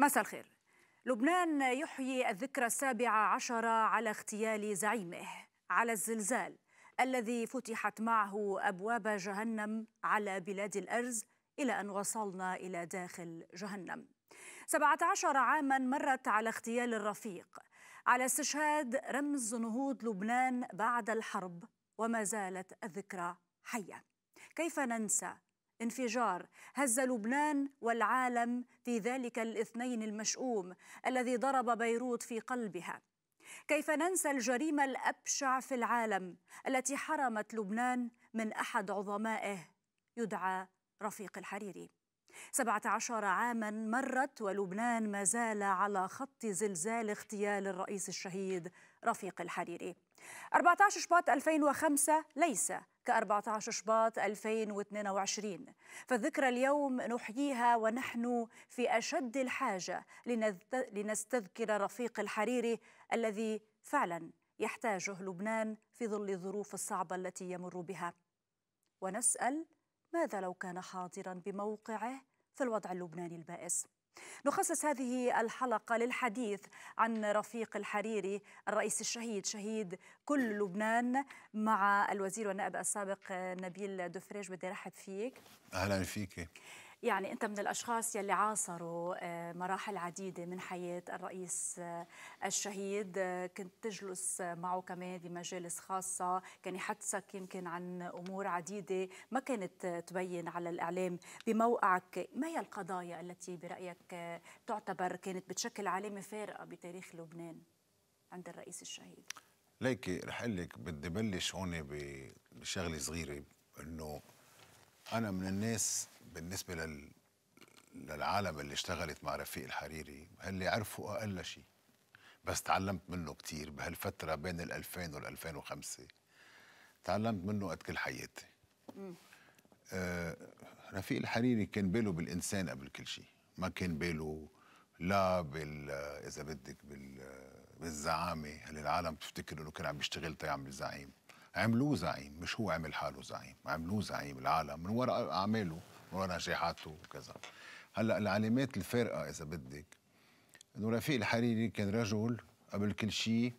مساء الخير لبنان يحيي الذكرى السابعة عشرة على اغتيال زعيمه على الزلزال الذي فتحت معه أبواب جهنم على بلاد الأرز إلى أن وصلنا إلى داخل جهنم 17 عاما مرت على اغتيال الرفيق على استشهاد رمز نهوض لبنان بعد الحرب وما زالت الذكرى حية كيف ننسى انفجار هز لبنان والعالم في ذلك الاثنين المشؤوم الذي ضرب بيروت في قلبها كيف ننسى الجريمه الابشع في العالم التي حرمت لبنان من احد عظمائه يدعى رفيق الحريري 17 عاما مرت ولبنان ما زال على خط زلزال اغتيال الرئيس الشهيد رفيق الحريري 14 شباط 2005 ليس ك14 شباط 2022 فالذكرى اليوم نحييها ونحن في أشد الحاجة لنستذكر رفيق الحريري الذي فعلا يحتاجه لبنان في ظل الظروف الصعبة التي يمر بها ونسأل ماذا لو كان حاضرا بموقعه في الوضع اللبناني البائس نخصص هذه الحلقة للحديث عن رفيق الحريري الرئيس الشهيد شهيد كل لبنان مع الوزير والنائب السابق نبيل دفريج بدي أرحب فيك أهلا فيك يعني أنت من الأشخاص يلي عاصروا آه، مراحل عديدة من حياة الرئيس آه، الشهيد آه، كنت تجلس معه كمان بمجالس خاصة كان يحدثك يمكن عن أمور عديدة ما كانت تبين على الإعلام بموقعك ما هي القضايا التي برأيك تعتبر كانت بتشكل علامة فارقة بتاريخ لبنان عند الرئيس الشهيد ليكي رح اقول لك بدي بلش هون بشغله صغيره انه انا من الناس بالنسبه لل للعالم اللي اشتغلت مع رفيق الحريري اللي عرفوا اقل شيء بس تعلمت منه كثير بهالفتره بين ال 2000 وال 2005 تعلمت منه قد كل حياتي آه رفيق الحريري كان باله بالانسان قبل كل شيء ما كان باله لا بال اذا بدك بال بالزعامه اللي العالم تفتكر انه كان عم يشتغل تيعمل زعيم عملوه زعيم مش هو عمل حاله زعيم عملوه زعيم العالم من وراء اعماله ونجاحاته وكذا هلا العلامات الفارقه اذا بدك انه رفيق الحريري كان رجل قبل كل شيء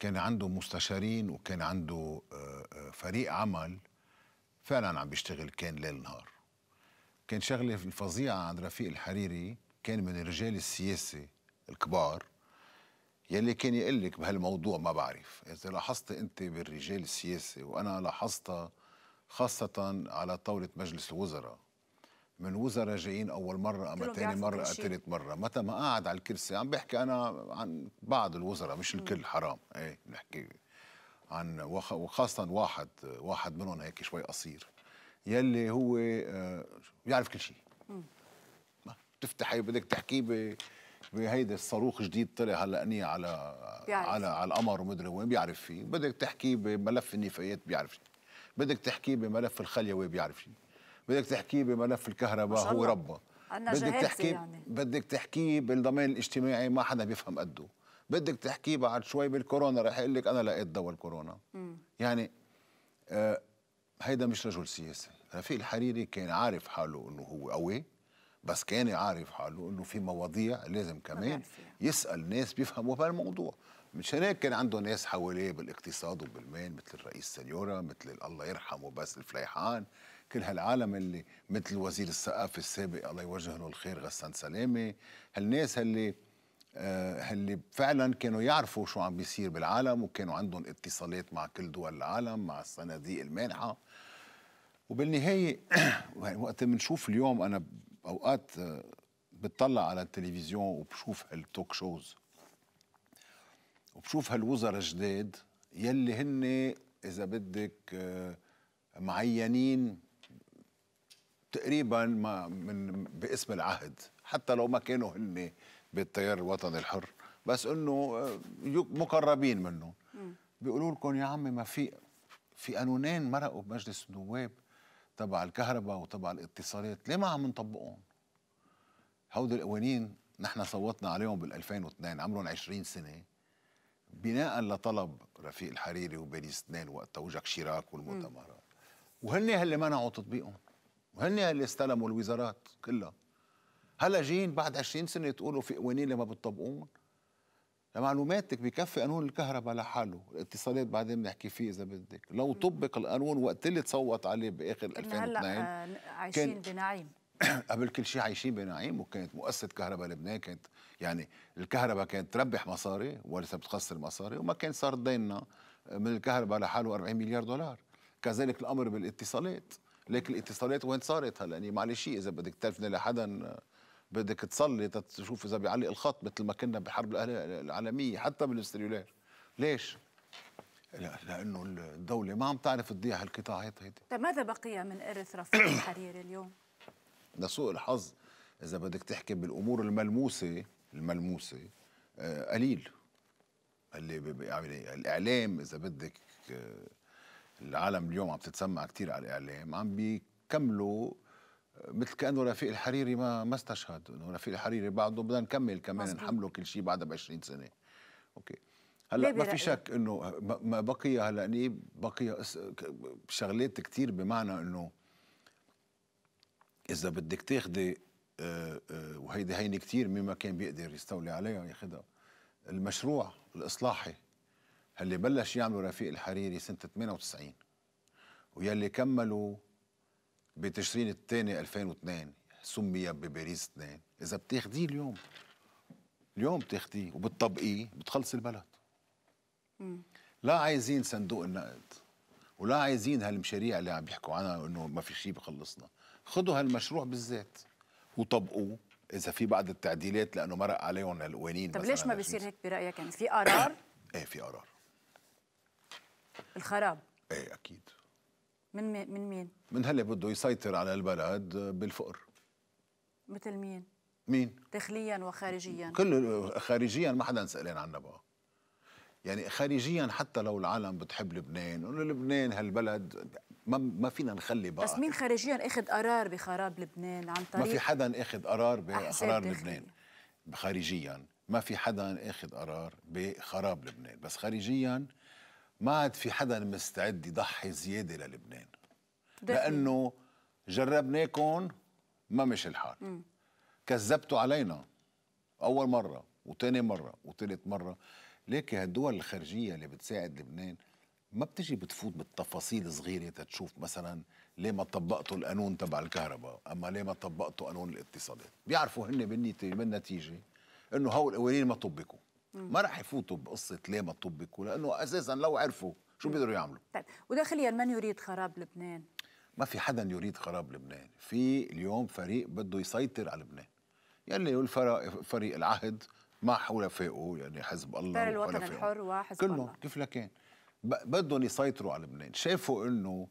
كان عنده مستشارين وكان عنده آه، آه، فريق عمل فعلا عم بيشتغل كان ليل نهار كان شغله فظيعه عند رفيق الحريري كان من الرجال السياسي الكبار يلي كان يقول لك بهالموضوع ما بعرف اذا لاحظت انت بالرجال السياسي وانا لاحظتها خاصة على طاولة مجلس الوزراء من وزراء جايين أول مرة أما ثاني مرة ثالث مرة متى ما قعد على الكرسي عم بحكي أنا عن بعض الوزراء مش الكل حرام إيه نحكي عن وخاصة واحد واحد منهم هيك شوي قصير يلي هو بيعرف آه، كل شيء ما تفتحي بدك تحكي بهيدا الصاروخ جديد طلع هلا اني على بيعرف. على على القمر ومدري وين بيعرف فيه بدك تحكي بملف النفايات بيعرف فيه. بدك تحكيه بملف الخليوي بيعرف شيء بدك تحكيه بملف الكهرباء هو ربه بدك تحكي يعني. بدك تحكيه بالضمان الاجتماعي ما حدا بيفهم قده بدك تحكيه بعد شوي بالكورونا رح يقول لك انا لقيت دواء الكورونا م. يعني آه هيدا مش رجل سياسي رفيق الحريري كان عارف حاله انه هو قوي بس كان عارف حاله انه في مواضيع لازم كمان يسال ناس بيفهموا بهالموضوع من هيك كان عنده ناس حواليه بالاقتصاد وبالمال مثل الرئيس سنيورا مثل الله يرحمه باسل الفليحان كل هالعالم اللي مثل وزير الثقافه السابق الله يوجه له الخير غسان سلامه هالناس اللي اللي آه، فعلا كانوا يعرفوا شو عم بيصير بالعالم وكانوا عندهم اتصالات مع كل دول العالم مع الصناديق المانحه وبالنهايه وقت بنشوف اليوم انا اوقات آه، بتطلع على التلفزيون وبشوف هالتوك شوز وبشوف هالوزراء جداد يلي هن اذا بدك آه، معينين تقريبا ما من باسم العهد حتى لو ما كانوا هن بالتيار الوطني الحر بس انه آه، مقربين منه بيقولوا لكم يا عمي ما في في قانونين مرقوا بمجلس النواب تبع الكهرباء وتبع الاتصالات ليه ما عم نطبقهم هودي القوانين نحن صوتنا عليهم بال2002 عمرهم 20 سنه بناء لطلب رفيق الحريري وبني سنان وقتها وجاك شيراك والمؤتمرات وهن اللي منعوا تطبيقهم وهن اللي استلموا الوزارات كلها هلا جايين بعد 20 سنه تقولوا في قوانين اللي ما بتطبقون لمعلوماتك بكفي قانون الكهرباء لحاله الاتصالات بعدين بنحكي فيه اذا بدك لو طبق القانون وقت اللي تصوت عليه باخر 2002 هلا آه، عايشين بنعيم قبل كل شيء عايشين بنعيم وكانت مؤسسه كهرباء لبنان كانت يعني الكهرباء كانت تربح مصاري ولسه بتخسر مصاري وما كان صار ديننا من الكهرباء لحاله 40 مليار دولار كذلك الامر بالاتصالات لكن الاتصالات وين صارت هلا يعني معلش اذا بدك تلفني لحدا بدك تصلي تشوف اذا بيعلق الخط مثل ما كنا بالحرب العالميه حتى بالسلولار ليش؟ لا لانه الدوله ما عم تعرف تضيع هالقطاعات هيدي طيب، ماذا بقي من ارث رفيق الحريري اليوم؟ ده سوء الحظ اذا بدك تحكي بالامور الملموسه الملموسه آه قليل اللي يعني الاعلام اذا بدك آه العالم اليوم عم تتسمع كثير على الاعلام عم بيكملوا آه، مثل كانه رفيق الحريري ما ما استشهد انه رفيق الحريري بعده بدنا نكمل كمان مصدر. نحمله كل شيء بعدها ب 20 سنه اوكي هلا ما في شك انه ما بقي هلا بقي شغلات كثير بمعنى انه اذا بدك تاخذي آه، آه، وهيدي هينه كثير مما كان بيقدر يستولي عليها ياخذها المشروع الاصلاحي اللي بلش يعمله رفيق الحريري سنه 98 ويلي كملوا بتشرين الثاني 2002 سمي بباريس 2 اذا بتاخذيه اليوم اليوم بتاخذيه وبتطبقيه بتخلص البلد لا عايزين صندوق النقد ولا عايزين هالمشاريع اللي عم بيحكوا عنها انه ما في شيء بخلصنا خدوا هالمشروع بالذات وطبقوه اذا في بعض التعديلات لانه مرق عليهم القوانين طب ليش ما بيصير هيك برايك يعني في قرار ايه في قرار الخراب ايه اكيد من مي... من مين من هلا بده يسيطر على البلد بالفقر مثل مين مين داخليا وخارجيا كل خارجيا ما حدا سالان عنه بقى يعني خارجيا حتى لو العالم بتحب لبنان انه لبنان هالبلد ما ما فينا نخلي بقى بس مين خارجيا اخذ قرار بخراب لبنان عن طريق ما في حدا اخذ قرار بخراب لبنان خارجيا ما في حدا اخذ قرار بخراب لبنان بس خارجيا ما عاد في حدا مستعد يضحي زياده للبنان لانه جربناكم ما مشي الحال كذبتوا علينا اول مره وثاني مره وثالث مره ليك هالدول الخارجيه اللي بتساعد لبنان ما بتجي بتفوت بالتفاصيل صغيره تتشوف مثلا ليه ما طبقتوا القانون تبع الكهرباء اما ليه ما طبقتوا قانون الاتصالات بيعرفوا هن بالنتيجه انه هول القوانين ما طبقوا ما راح يفوتوا بقصه ليه ما طبقوا لانه اساسا لو عرفوا شو بيقدروا يعملوا طيب وداخليا من يريد خراب لبنان ما في حدا يريد خراب لبنان في اليوم فريق بده يسيطر على لبنان يلي هو فريق العهد مع حلفائه يعني حزب الله الوطن الحر وحزب كلهم الله كلهم كيف لكان بدهم يسيطروا على لبنان شافوا انه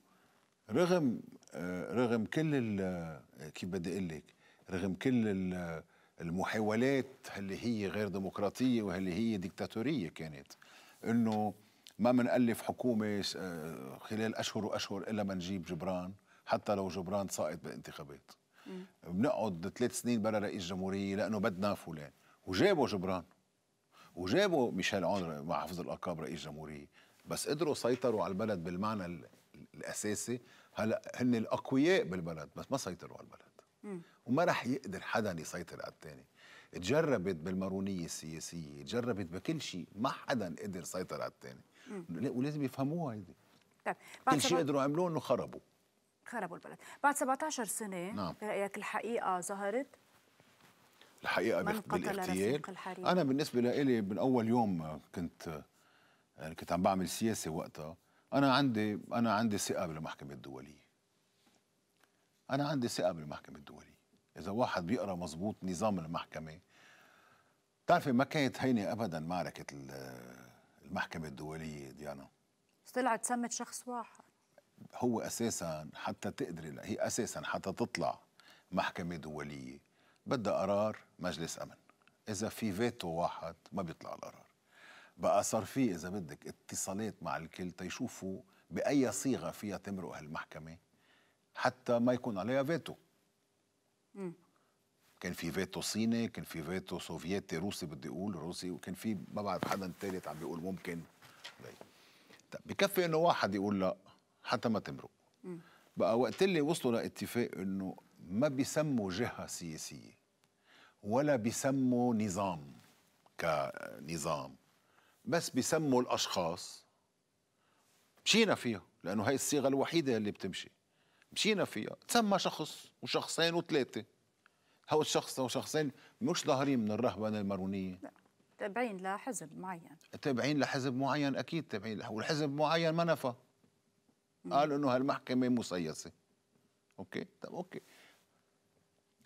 رغم آه، رغم كل آه، كيف بدي اقول لك رغم كل آه، المحاولات اللي هي غير ديمقراطيه واللي هي ديكتاتوريه كانت انه ما منألف حكومه خلال اشهر واشهر الا ما نجيب جبران حتى لو جبران ساقط بالانتخابات بنقعد ثلاث سنين بلا رئيس جمهوريه لانه بدنا فلان وجابوا جبران وجابوا ميشيل عون مع حفظ الالقاب رئيس جمهوريه بس قدروا سيطروا على البلد بالمعنى الاساسي هلا هن الاقوياء بالبلد بس ما سيطروا على البلد مم. وما رح يقدر حدا يسيطر على الثاني تجربت بالمارونيه السياسيه تجربت بكل شيء ما حدا قدر يسيطر على الثاني ولازم يفهموها هيدي طيب كل شيء قدروا عملوه انه خربوا خربوا البلد بعد 17 سنه نعم. برايك الحقيقه ظهرت الحقيقه بالاغتيال انا بالنسبه لي من اول يوم كنت يعني كنت عم بعمل سياسه وقتها انا عندي انا عندي ثقه بالمحكمه الدوليه انا عندي ثقه بالمحكمه الدوليه اذا واحد بيقرا مزبوط نظام المحكمه بتعرفي ما كانت هينه ابدا معركه المحكمه الدوليه ديانا طلعت سمت شخص واحد هو اساسا حتى تقدري هي اساسا حتى تطلع محكمه دوليه بدها قرار مجلس امن اذا في فيتو واحد ما بيطلع القرار بقى صار في اذا بدك اتصالات مع الكل تيشوفوا باي صيغه فيها تمرق هالمحكمه حتى ما يكون عليها فيتو مم. كان في فيتو صيني كان في فيتو سوفيتي روسي بدي اقول روسي وكان في ما بعرف حدا ثالث عم بيقول ممكن طيب. طيب، بكفي انه واحد يقول لا حتى ما تمرق بقى وقت اللي وصلوا لاتفاق انه ما بيسموا جهه سياسيه ولا بيسموا نظام كنظام بس بسموا الاشخاص مشينا فيها لانه هاي الصيغه الوحيده اللي بتمشي مشينا فيها تسمى شخص وشخصين وثلاثه هو الشخص او شخصين مش ظاهرين من الرهبنه المارونيه لا تابعين لحزب معين تابعين لحزب معين اكيد تابعين له والحزب معين ما نفى قال انه هالمحكمه مسيسه اوكي طب اوكي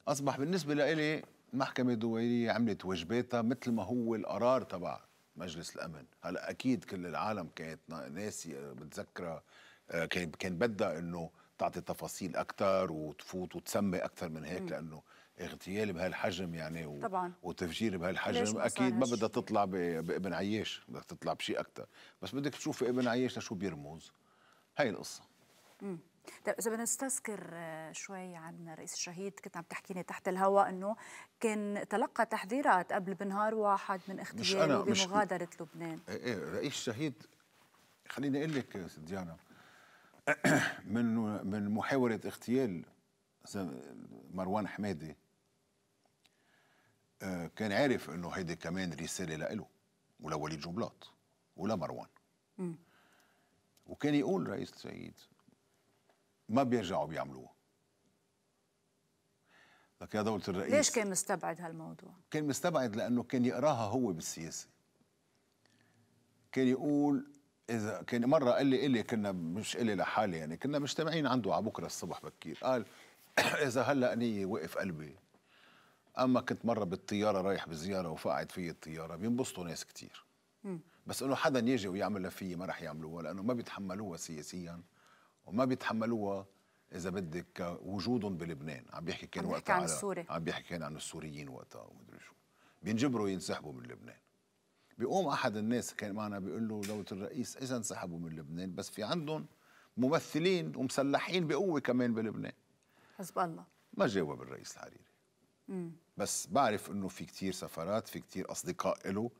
اصبح بالنسبه لإلي المحكمه الدوليه عملت واجباتها مثل ما هو القرار تبعها مجلس الامن هلا اكيد كل العالم كانت ناسي بتذكرها آه، آه، كان كان بدها انه تعطي تفاصيل اكثر وتفوت وتسمي اكثر من هيك لانه اغتيال بهالحجم يعني و... طبعا وتفجير بهالحجم اكيد ما بدها تطلع ب... بابن عياش بدها تطلع بشيء اكثر بس بدك تشوف ابن عياش لشو بيرمز هاي القصه مم. طيب اذا بدنا نستذكر آه، شوي عن رئيس الشهيد كنت عم تحكيني تحت الهواء انه كان تلقى تحذيرات قبل بنهار واحد من اختياره بمغادره مش... لبنان إيه،, ايه رئيس الشهيد خليني اقول لك ديانا من من محاوله اغتيال مروان حمادي آه، كان عارف انه هيدي كمان رساله لإله ولوليد وليد جنبلاط ولا مروان وكان يقول رئيس الشهيد ما بيرجعوا بيعملوه لك يا دولة الرئيس ليش كان مستبعد هالموضوع؟ كان مستبعد لأنه كان يقراها هو بالسياسة كان يقول إذا كان مرة قال لي إلي كنا مش إلي لحالي يعني كنا مجتمعين عنده على بكرة الصبح بكير قال إذا هلا أني وقف قلبي أما كنت مرة بالطيارة رايح بزيارة وفقعت في الطيارة بينبسطوا ناس كتير م. بس إنه حدا يجي ويعملها فيي ما رح يعملوها لأنه ما بيتحملوها سياسياً وما بيتحملوها اذا بدك وجودهم بلبنان عم بيحكي كان وقتها عن السوري عم بيحكي كان عن السوريين وقتها ومدري شو بينجبروا ينسحبوا من لبنان بيقوم احد الناس كان معنا بيقول له دوله الرئيس اذا انسحبوا من لبنان بس في عندهم ممثلين ومسلحين بقوه كمان بلبنان حزب الله ما جاوب الرئيس الحريري مم. بس بعرف انه في كتير سفرات في كتير اصدقاء له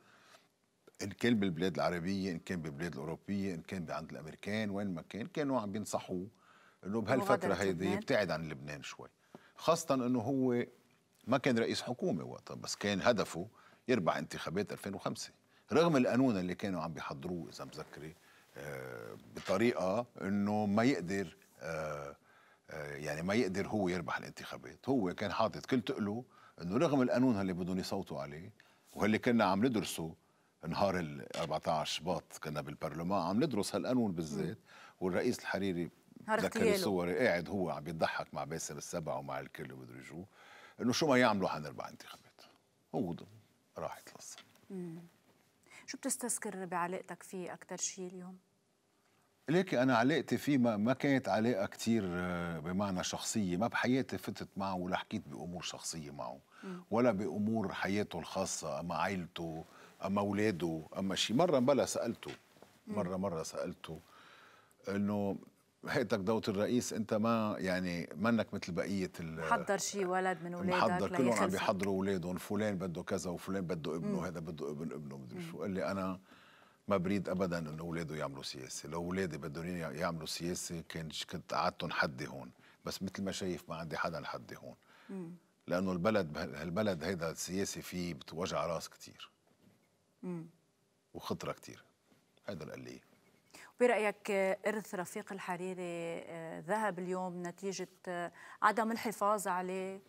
ان كان بالبلاد العربيه ان كان بالبلاد الاوروبيه ان كان عند الامريكان وين ما كان كانوا عم بينصحوه انه بهالفتره هيدي يبتعد عن لبنان شوي خاصه انه هو ما كان رئيس حكومه وقتها بس كان هدفه يربح انتخابات 2005 رغم القانون اللي كانوا عم بيحضروه اذا مذكري آه، بطريقه انه ما يقدر آه، آه، يعني ما يقدر هو يربح الانتخابات هو كان حاطط كل تقله انه رغم القانون اللي بدهم يصوتوا عليه واللي كنا عم ندرسه نهار ال 14 شباط كنا بالبرلمان عم ندرس هالقانون بالذات والرئيس الحريري ذكر صوري قاعد هو عم يضحك مع باسم السبع ومع الكل ومدري شو انه شو ما يعملوا حنربع انتخابات هو راحت القصه شو بتستذكر بعلاقتك فيه اكثر شيء اليوم؟ ليكي انا علاقتي فيه ما, ما كانت علاقه كثير آه، بمعنى شخصيه ما بحياتي فتت معه ولا حكيت بامور شخصيه معه ولا بامور حياته الخاصه مع عائلته اما اولاده اما شيء مره بلا سالته مره مره سالته انه هيئتك دولة الرئيس انت ما يعني منك مثل بقيه ال محضر شيء ولد من اولادك محضر كلهم عم بيحضروا اولادهم فلان بده كذا وفلان بده ابنه هذا بده ابن ابنه مدري شو قال لي انا ما بريد ابدا انه اولاده يعملوا سياسه لو اولادي بدهم يعملوا سياسه كان كنت قعدتهم حدي هون بس مثل ما شايف ما عندي حدا لحدي هون مم. لانه البلد هالبلد هيدا السياسي فيه بتوجع راس كثير وخطره كثير هذا اللي قال لي برأيك إرث رفيق الحريري آه، ذهب اليوم نتيجة آه، عدم الحفاظ عليه؟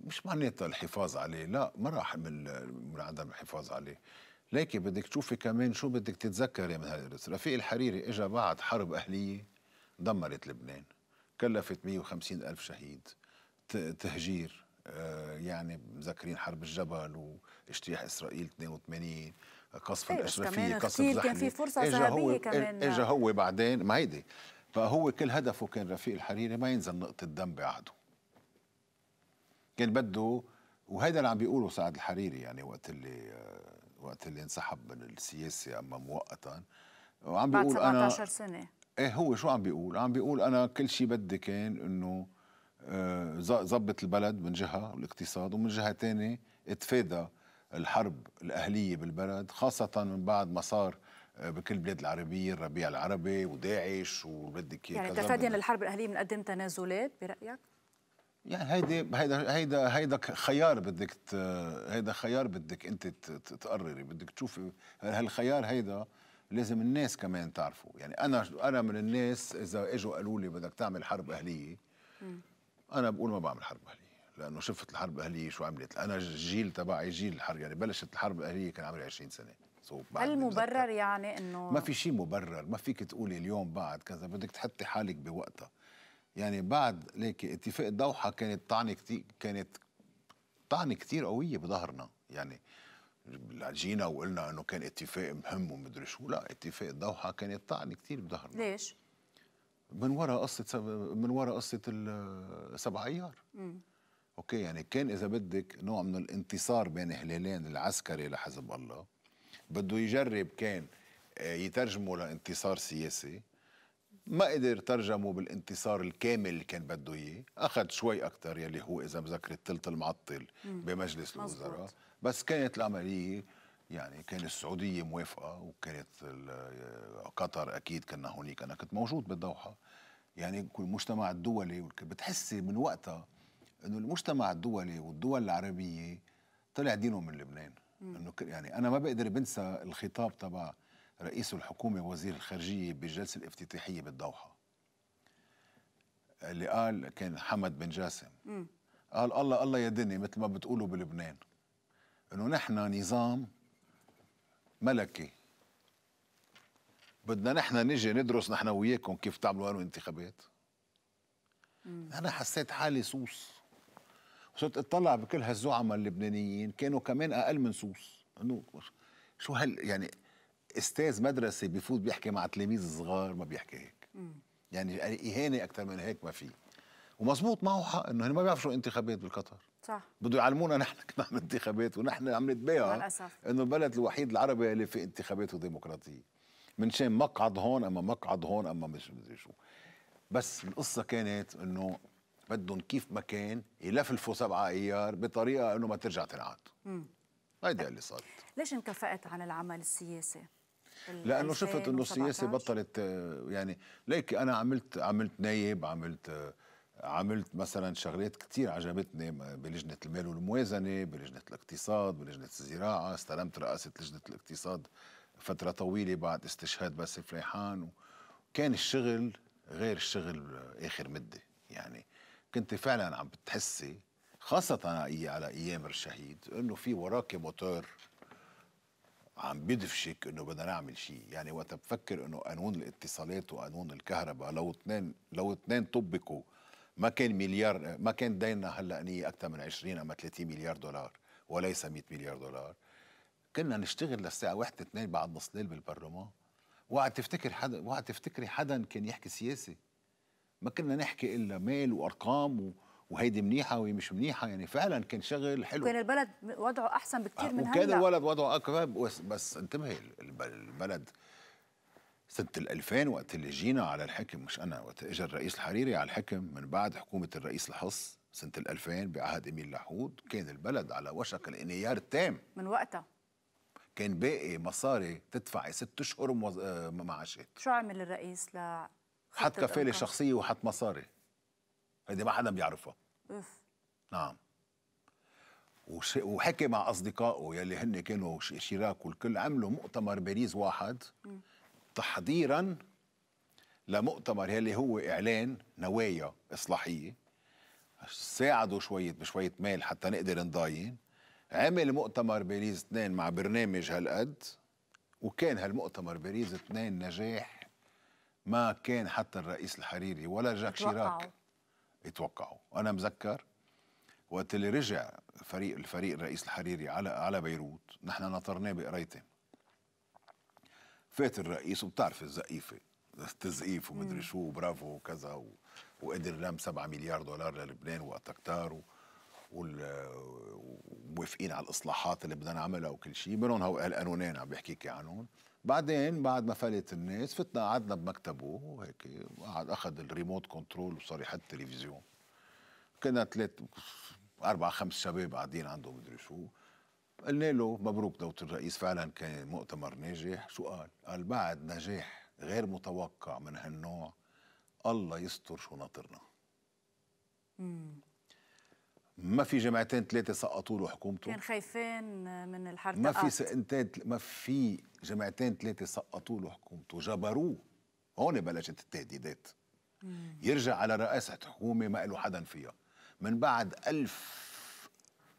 مش معناتها الحفاظ عليه لا ما راح من, عدم الحفاظ عليه لكن بدك تشوفي كمان شو بدك تتذكري من هالإرث رفيق الحريري اجى بعد حرب أهلية دمرت لبنان كلفت 150 ألف شهيد تهجير آه، يعني مذكرين حرب الجبل واجتياح اسرائيل 82 قصف أيوة الاشرفيه قصف زحلي كان في فرصه اجا هو كمان اجى هو بعدين ما هيدي فهو كل هدفه كان رفيق الحريري ما ينزل نقطه دم بعهده كان بده وهذا اللي عم بيقوله سعد الحريري يعني وقت اللي آه، وقت اللي انسحب من السياسه اما مؤقتا وعم بيقول بعد 17 انا سنه ايه هو شو عم بيقول؟ عم بيقول انا كل شيء بدي كان انه زبط آه، البلد من جهة والاقتصاد ومن جهة ثانية اتفادى الحرب الأهلية بالبلد خاصة من بعد ما صار آه، بكل البلاد العربية الربيع العربي وداعش وبدك يعني تفاديا للحرب الأهلية بنقدم إيه تنازلات برأيك؟ يعني هيدا هيدا هيدا هيدا خيار بدك هيدا خيار بدك انت تقرري بدك تشوفي هالخيار هيدا لازم الناس كمان تعرفه يعني انا انا من الناس اذا اجوا قالوا لي بدك تعمل حرب اهليه انا بقول ما بعمل حرب اهليه لانه شفت الحرب الاهليه شو عملت انا الجيل تبعي جيل الحرب يعني بلشت الحرب الاهليه كان عمري 20 سنه هل مبرر يعني انه ما في شيء مبرر ما فيك تقولي اليوم بعد كذا بدك تحطي حالك بوقتها يعني بعد ليك اتفاق الدوحه كانت طعنه كثير كانت طعنه كثير قويه بظهرنا يعني جينا وقلنا انه كان اتفاق مهم ومدري شو لا اتفاق الدوحه كانت طعنه كثير بظهرنا ليش من وراء قصه سب... من وراء قصه سبع ايار اوكي يعني كان اذا بدك نوع من الانتصار بين هلالين العسكري لحزب الله بده يجرب كان آه، يترجمه لانتصار سياسي ما قدر ترجمه بالانتصار الكامل اللي كان بده اياه، اخذ شوي اكثر يلي هو اذا مذكر الثلث المعطل بمجلس الوزراء، بس كانت العمليه يعني كان السعودية موافقة وكانت قطر أكيد كنا هونيك أنا كنت موجود بالدوحة يعني المجتمع الدولي بتحسي من وقتها انه المجتمع الدولي والدول العربيه طلع دينه من لبنان انه يعني انا ما بقدر بنسى الخطاب تبع رئيس الحكومه وزير الخارجيه بالجلسه الافتتاحيه بالدوحه اللي قال كان حمد بن جاسم قال الله الله يدني مثل ما بتقولوا بلبنان انه نحن نظام ملكي بدنا نحن نجي ندرس نحن وياكم كيف تعملوا قانون انتخابات انا حسيت حالي سوس وصرت اطلع بكل هالزعماء اللبنانيين كانوا كمان اقل من سوس انه شو هال يعني استاذ مدرسه بفوت بيحكي مع تلاميذ صغار ما بيحكي هيك يعني اهانه اكثر من هيك ما في ومزبوط معه حق انه ما بيعرفوا شو انتخابات بالقطر صح بده يعلمونا نحن كمان انتخابات ونحن عم نتبايع انه البلد الوحيد العربي اللي في انتخاباته ديمقراطيه من شان مقعد هون اما مقعد هون اما مش مدري شو بس القصه كانت انه بدهم كيف ما كان يلفلفوا سبعة ايار بطريقه انه ما ترجع تنعاد هيدي اللي صار ليش انكفأت عن العمل السياسي؟ لانه شفت انه السياسه بطلت آه، يعني ليك انا عملت عملت نايب عملت آه، عملت مثلا شغلات كثير عجبتني بلجنه المال والموازنه، بلجنه الاقتصاد، بلجنه الزراعه، استلمت رئاسه لجنه الاقتصاد فتره طويله بعد استشهاد باسل فليحان وكان الشغل غير الشغل اخر مده يعني كنت فعلا عم بتحسي خاصة على أيام الشهيد إنه في وراك موتور عم بيدفشك إنه بدنا نعمل شيء يعني وقت بفكر إنه قانون الاتصالات وقانون الكهرباء لو اثنين لو اثنين طبقوا ما كان مليار ما كان ديننا هلأنية أكثر من 20 أما 30 مليار دولار وليس 100 مليار دولار كنا نشتغل للساعة 1 2 بعد نص ليل بالبرلمان وقت تفتكر حدا وقت تفتكري حدا كان يحكي سياسة ما كنا نحكي إلا مال وأرقام و... وهيدي منيحه وهي مش منيحه يعني فعلا كان شغل حلو كان البلد وضعه احسن بكثير من هلا وكان الولد وضعه اكبر بس, بس انتبهي البلد سنة 2000 وقت اللي جينا على الحكم مش أنا وقت إجا الرئيس الحريري على الحكم من بعد حكومة الرئيس الحص سنة 2000 بعهد إميل لحود كان البلد على وشك الانهيار التام من وقتها كان باقي مصاري تدفعي ست أشهر موز... آه، معاشات شو عمل الرئيس ل حط كفالة شخصية وحط مصاري هيدي ما حدا بيعرفها أوف. نعم وش... وحكي مع أصدقائه يلي هن كانوا شيراك والكل عملوا مؤتمر باريس واحد م. تحضيرا لمؤتمر يلي هو اعلان نوايا اصلاحيه ساعدوا شويه بشويه مال حتى نقدر نضاين عمل مؤتمر باريس 2 مع برنامج هالقد وكان هالمؤتمر باريس 2 نجاح ما كان حتى الرئيس الحريري ولا جاك شيراك يتوقعوا انا مذكر وقت اللي رجع فريق الفريق الرئيس الحريري على على بيروت نحن نطرناه بقريتين فات الرئيس وبتعرف الزقيفه تزقيف ومدري شو وبرافو وكذا و... وقدر لم 7 مليار دولار للبنان وقت كتار و... وموافقين على الاصلاحات اللي بدنا نعملها وكل شيء منهم هو هالقانونين عم بحكيك عنهم بعدين بعد ما فلت الناس فتنا قعدنا بمكتبه وهيك قعد اخذ الريموت كنترول وصار يحط التلفزيون كنا ثلاث اربع خمس شباب قاعدين عنده مدري شو قلنا له مبروك دولة الرئيس فعلا كان مؤتمر ناجح شو قال؟ قال بعد نجاح غير متوقع من هالنوع الله يستر شو ناطرنا ما في جمعتين ثلاثه سقطوا له حكومته كان خايفين من الحرب ما في سنتين ما في جمعتين ثلاثه سقطوا له حكومته جبروه هون بلشت التهديدات يرجع على رئاسه حكومه ما له حدا فيها من بعد ألف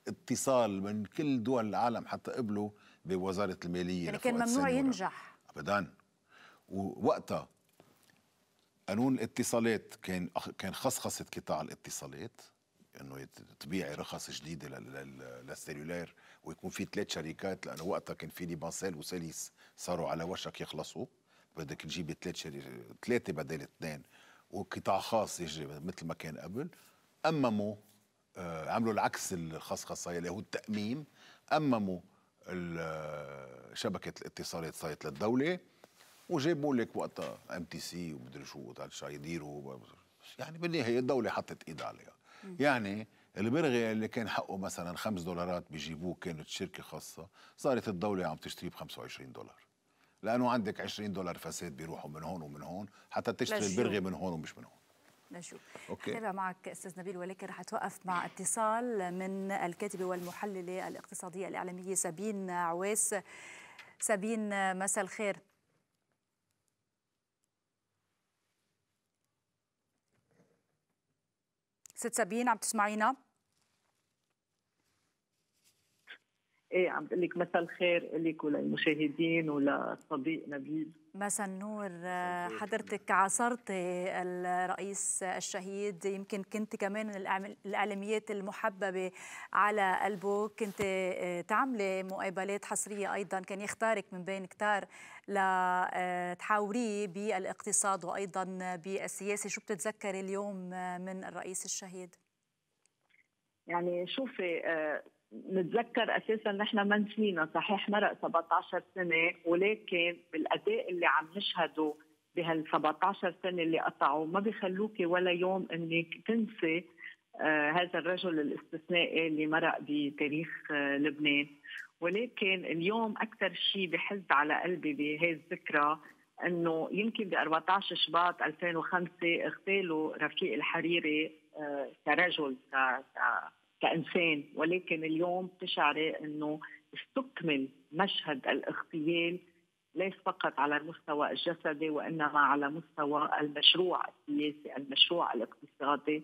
اتصال من كل دول العالم حتى قبلوا بوزاره الماليه يعني كان ممنوع ينجح ابدا ووقتها قانون الاتصالات كان كان خصخصه قطاع الاتصالات انه تبيعي رخص جديده للسيلولير ويكون في ثلاث شركات لانه وقتها كان في ليبانسيل وساليس صاروا على وشك يخلصوا بدك تجيبي ثلاث شركات ثلاثه بدل اثنين وقطاع خاص يجري مثل ما كان قبل أمموا آه، عملوا العكس الخصخصه اللي هو التاميم امموا آه، شبكه الاتصالات صايت للدوله وجابوا لك وقتها ام تي سي ومدري شو وقتها يديروا يعني بالنهايه الدوله حطت ايدها عليها يعني البرغي اللي كان حقه مثلا 5 دولارات بيجيبوه كانت شركه خاصه صارت الدوله عم تشتريه ب 25 دولار لانه عندك 20 دولار فساد بيروحوا من هون ومن هون حتى تشتري البرغي من هون ومش من هون نشوف اوكي تابع معك استاذ نبيل ولكن رح اتوقف مع اتصال من الكاتبه والمحلله الاقتصاديه الاعلاميه سابين عواس سابين مساء الخير ست سابين عم تسمعينا؟ ايه عم بقول لك مساء الخير لك وللمشاهدين وللصديق نبيل مساء النور حضرتك عاصرت الرئيس الشهيد يمكن كنت كمان من الاعلاميات المحببه على قلبه كنت آه، تعملي مقابلات حصريه ايضا كان يختارك من بين كتار لتحاوريه آه، بالاقتصاد وايضا بالسياسه شو بتتذكري اليوم آه، من الرئيس الشهيد يعني شوفي نتذكر اساسا نحن ما نسينا صحيح مرق 17 سنه ولكن بالاداء اللي عم نشهده بهال 17 سنه اللي قطعوا ما بيخلوك ولا يوم انك تنسي آه هذا الرجل الاستثنائي اللي مرق بتاريخ آه لبنان ولكن اليوم اكثر شيء بحز على قلبي بهي الذكرى انه يمكن ب 14 شباط 2005 اغتالوا رفيق الحريري آه كرجل ك كانسان ولكن اليوم بتشعري انه استكمل مشهد الاغتيال ليس فقط على المستوى الجسدي وانما على مستوى المشروع السياسي، المشروع الاقتصادي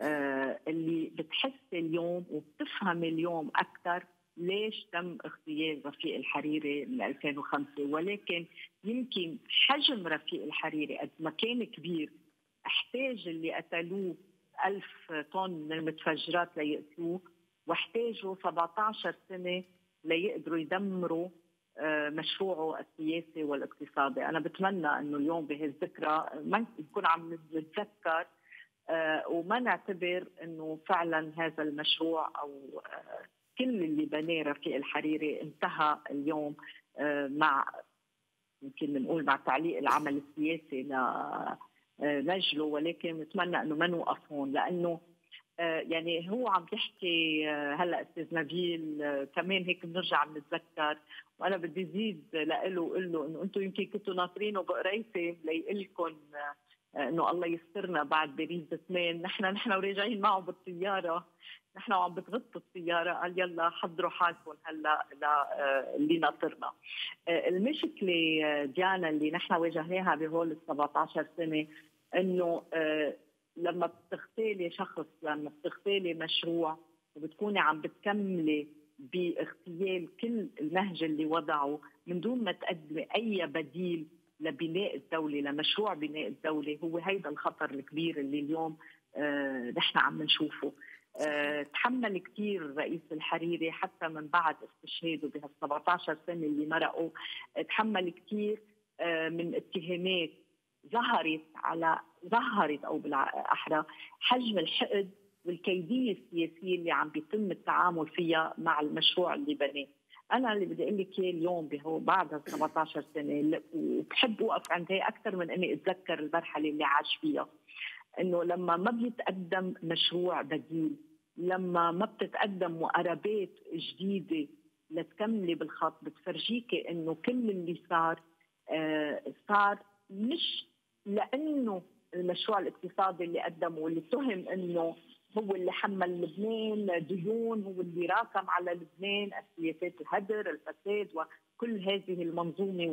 آه اللي بتحس اليوم وبتفهم اليوم اكثر ليش تم اغتيال رفيق الحريري من 2005 ولكن يمكن حجم رفيق الحريري قد ما كان كبير احتاج اللي قتلوه ألف طن من المتفجرات ليقتلوه واحتاجوا 17 سنة ليقدروا يدمروا آه، مشروعه السياسي والاقتصادي أنا بتمنى أنه اليوم بهالذكرى ما نكون عم نتذكر آه، وما نعتبر أنه فعلا هذا المشروع أو آه، كل اللي بناه رفيق الحريري انتهى اليوم مع يمكن بنقول مع تعليق العمل السياسي نجله آه، ولكن نتمنى انه ما نوقف هون لانه آه، يعني هو عم يحكي آه، هلا استاذ نبيل كمان هيك بنرجع بنتذكر وانا بدي زيد لإله وقول له انه انتم يمكن كنتوا ناطرينه بقريتي ليقول لكم انه الله يسترنا بعد باريس 8 نحن نحن وراجعين معه بالطياره نحن وعم بتغطوا السياره قال يلا حضروا حالكم هلا آه، اللي ناطرنا آه، المشكله ديانا آه، اللي نحن واجهناها بهول ال 17 سنه انه لما بتغتالي شخص لما بتغتالي مشروع وبتكوني عم بتكملي باغتيال كل النهج اللي وضعه من دون ما تقدمي اي بديل لبناء الدوله لمشروع بناء الدوله هو هيدا الخطر الكبير اللي اليوم نحن عم نشوفه آه، تحمل كثير رئيس الحريري حتى من بعد استشهاده بهال 17 سنه اللي مرقوا تحمل كثير آه، من اتهامات ظهرت على ظهرت او بالاحرى حجم الحقد والكيديه السياسيه اللي عم بيتم التعامل فيها مع المشروع اللي بناه انا اللي بدي اقول لك اياه اليوم بهو بعد هال 17 سنه وبحب اوقف عند هي اكثر من اني اتذكر المرحله اللي عاش فيها انه لما ما بيتقدم مشروع بديل لما ما بتتقدم مقاربات جديده لتكملي بالخط بتفرجيكي انه كل اللي صار آه صار مش لانه المشروع الاقتصادي اللي قدمه واللي اتهم انه هو اللي حمل لبنان ديون هو اللي راكم على لبنان السياسات الهدر الفساد وكل هذه المنظومه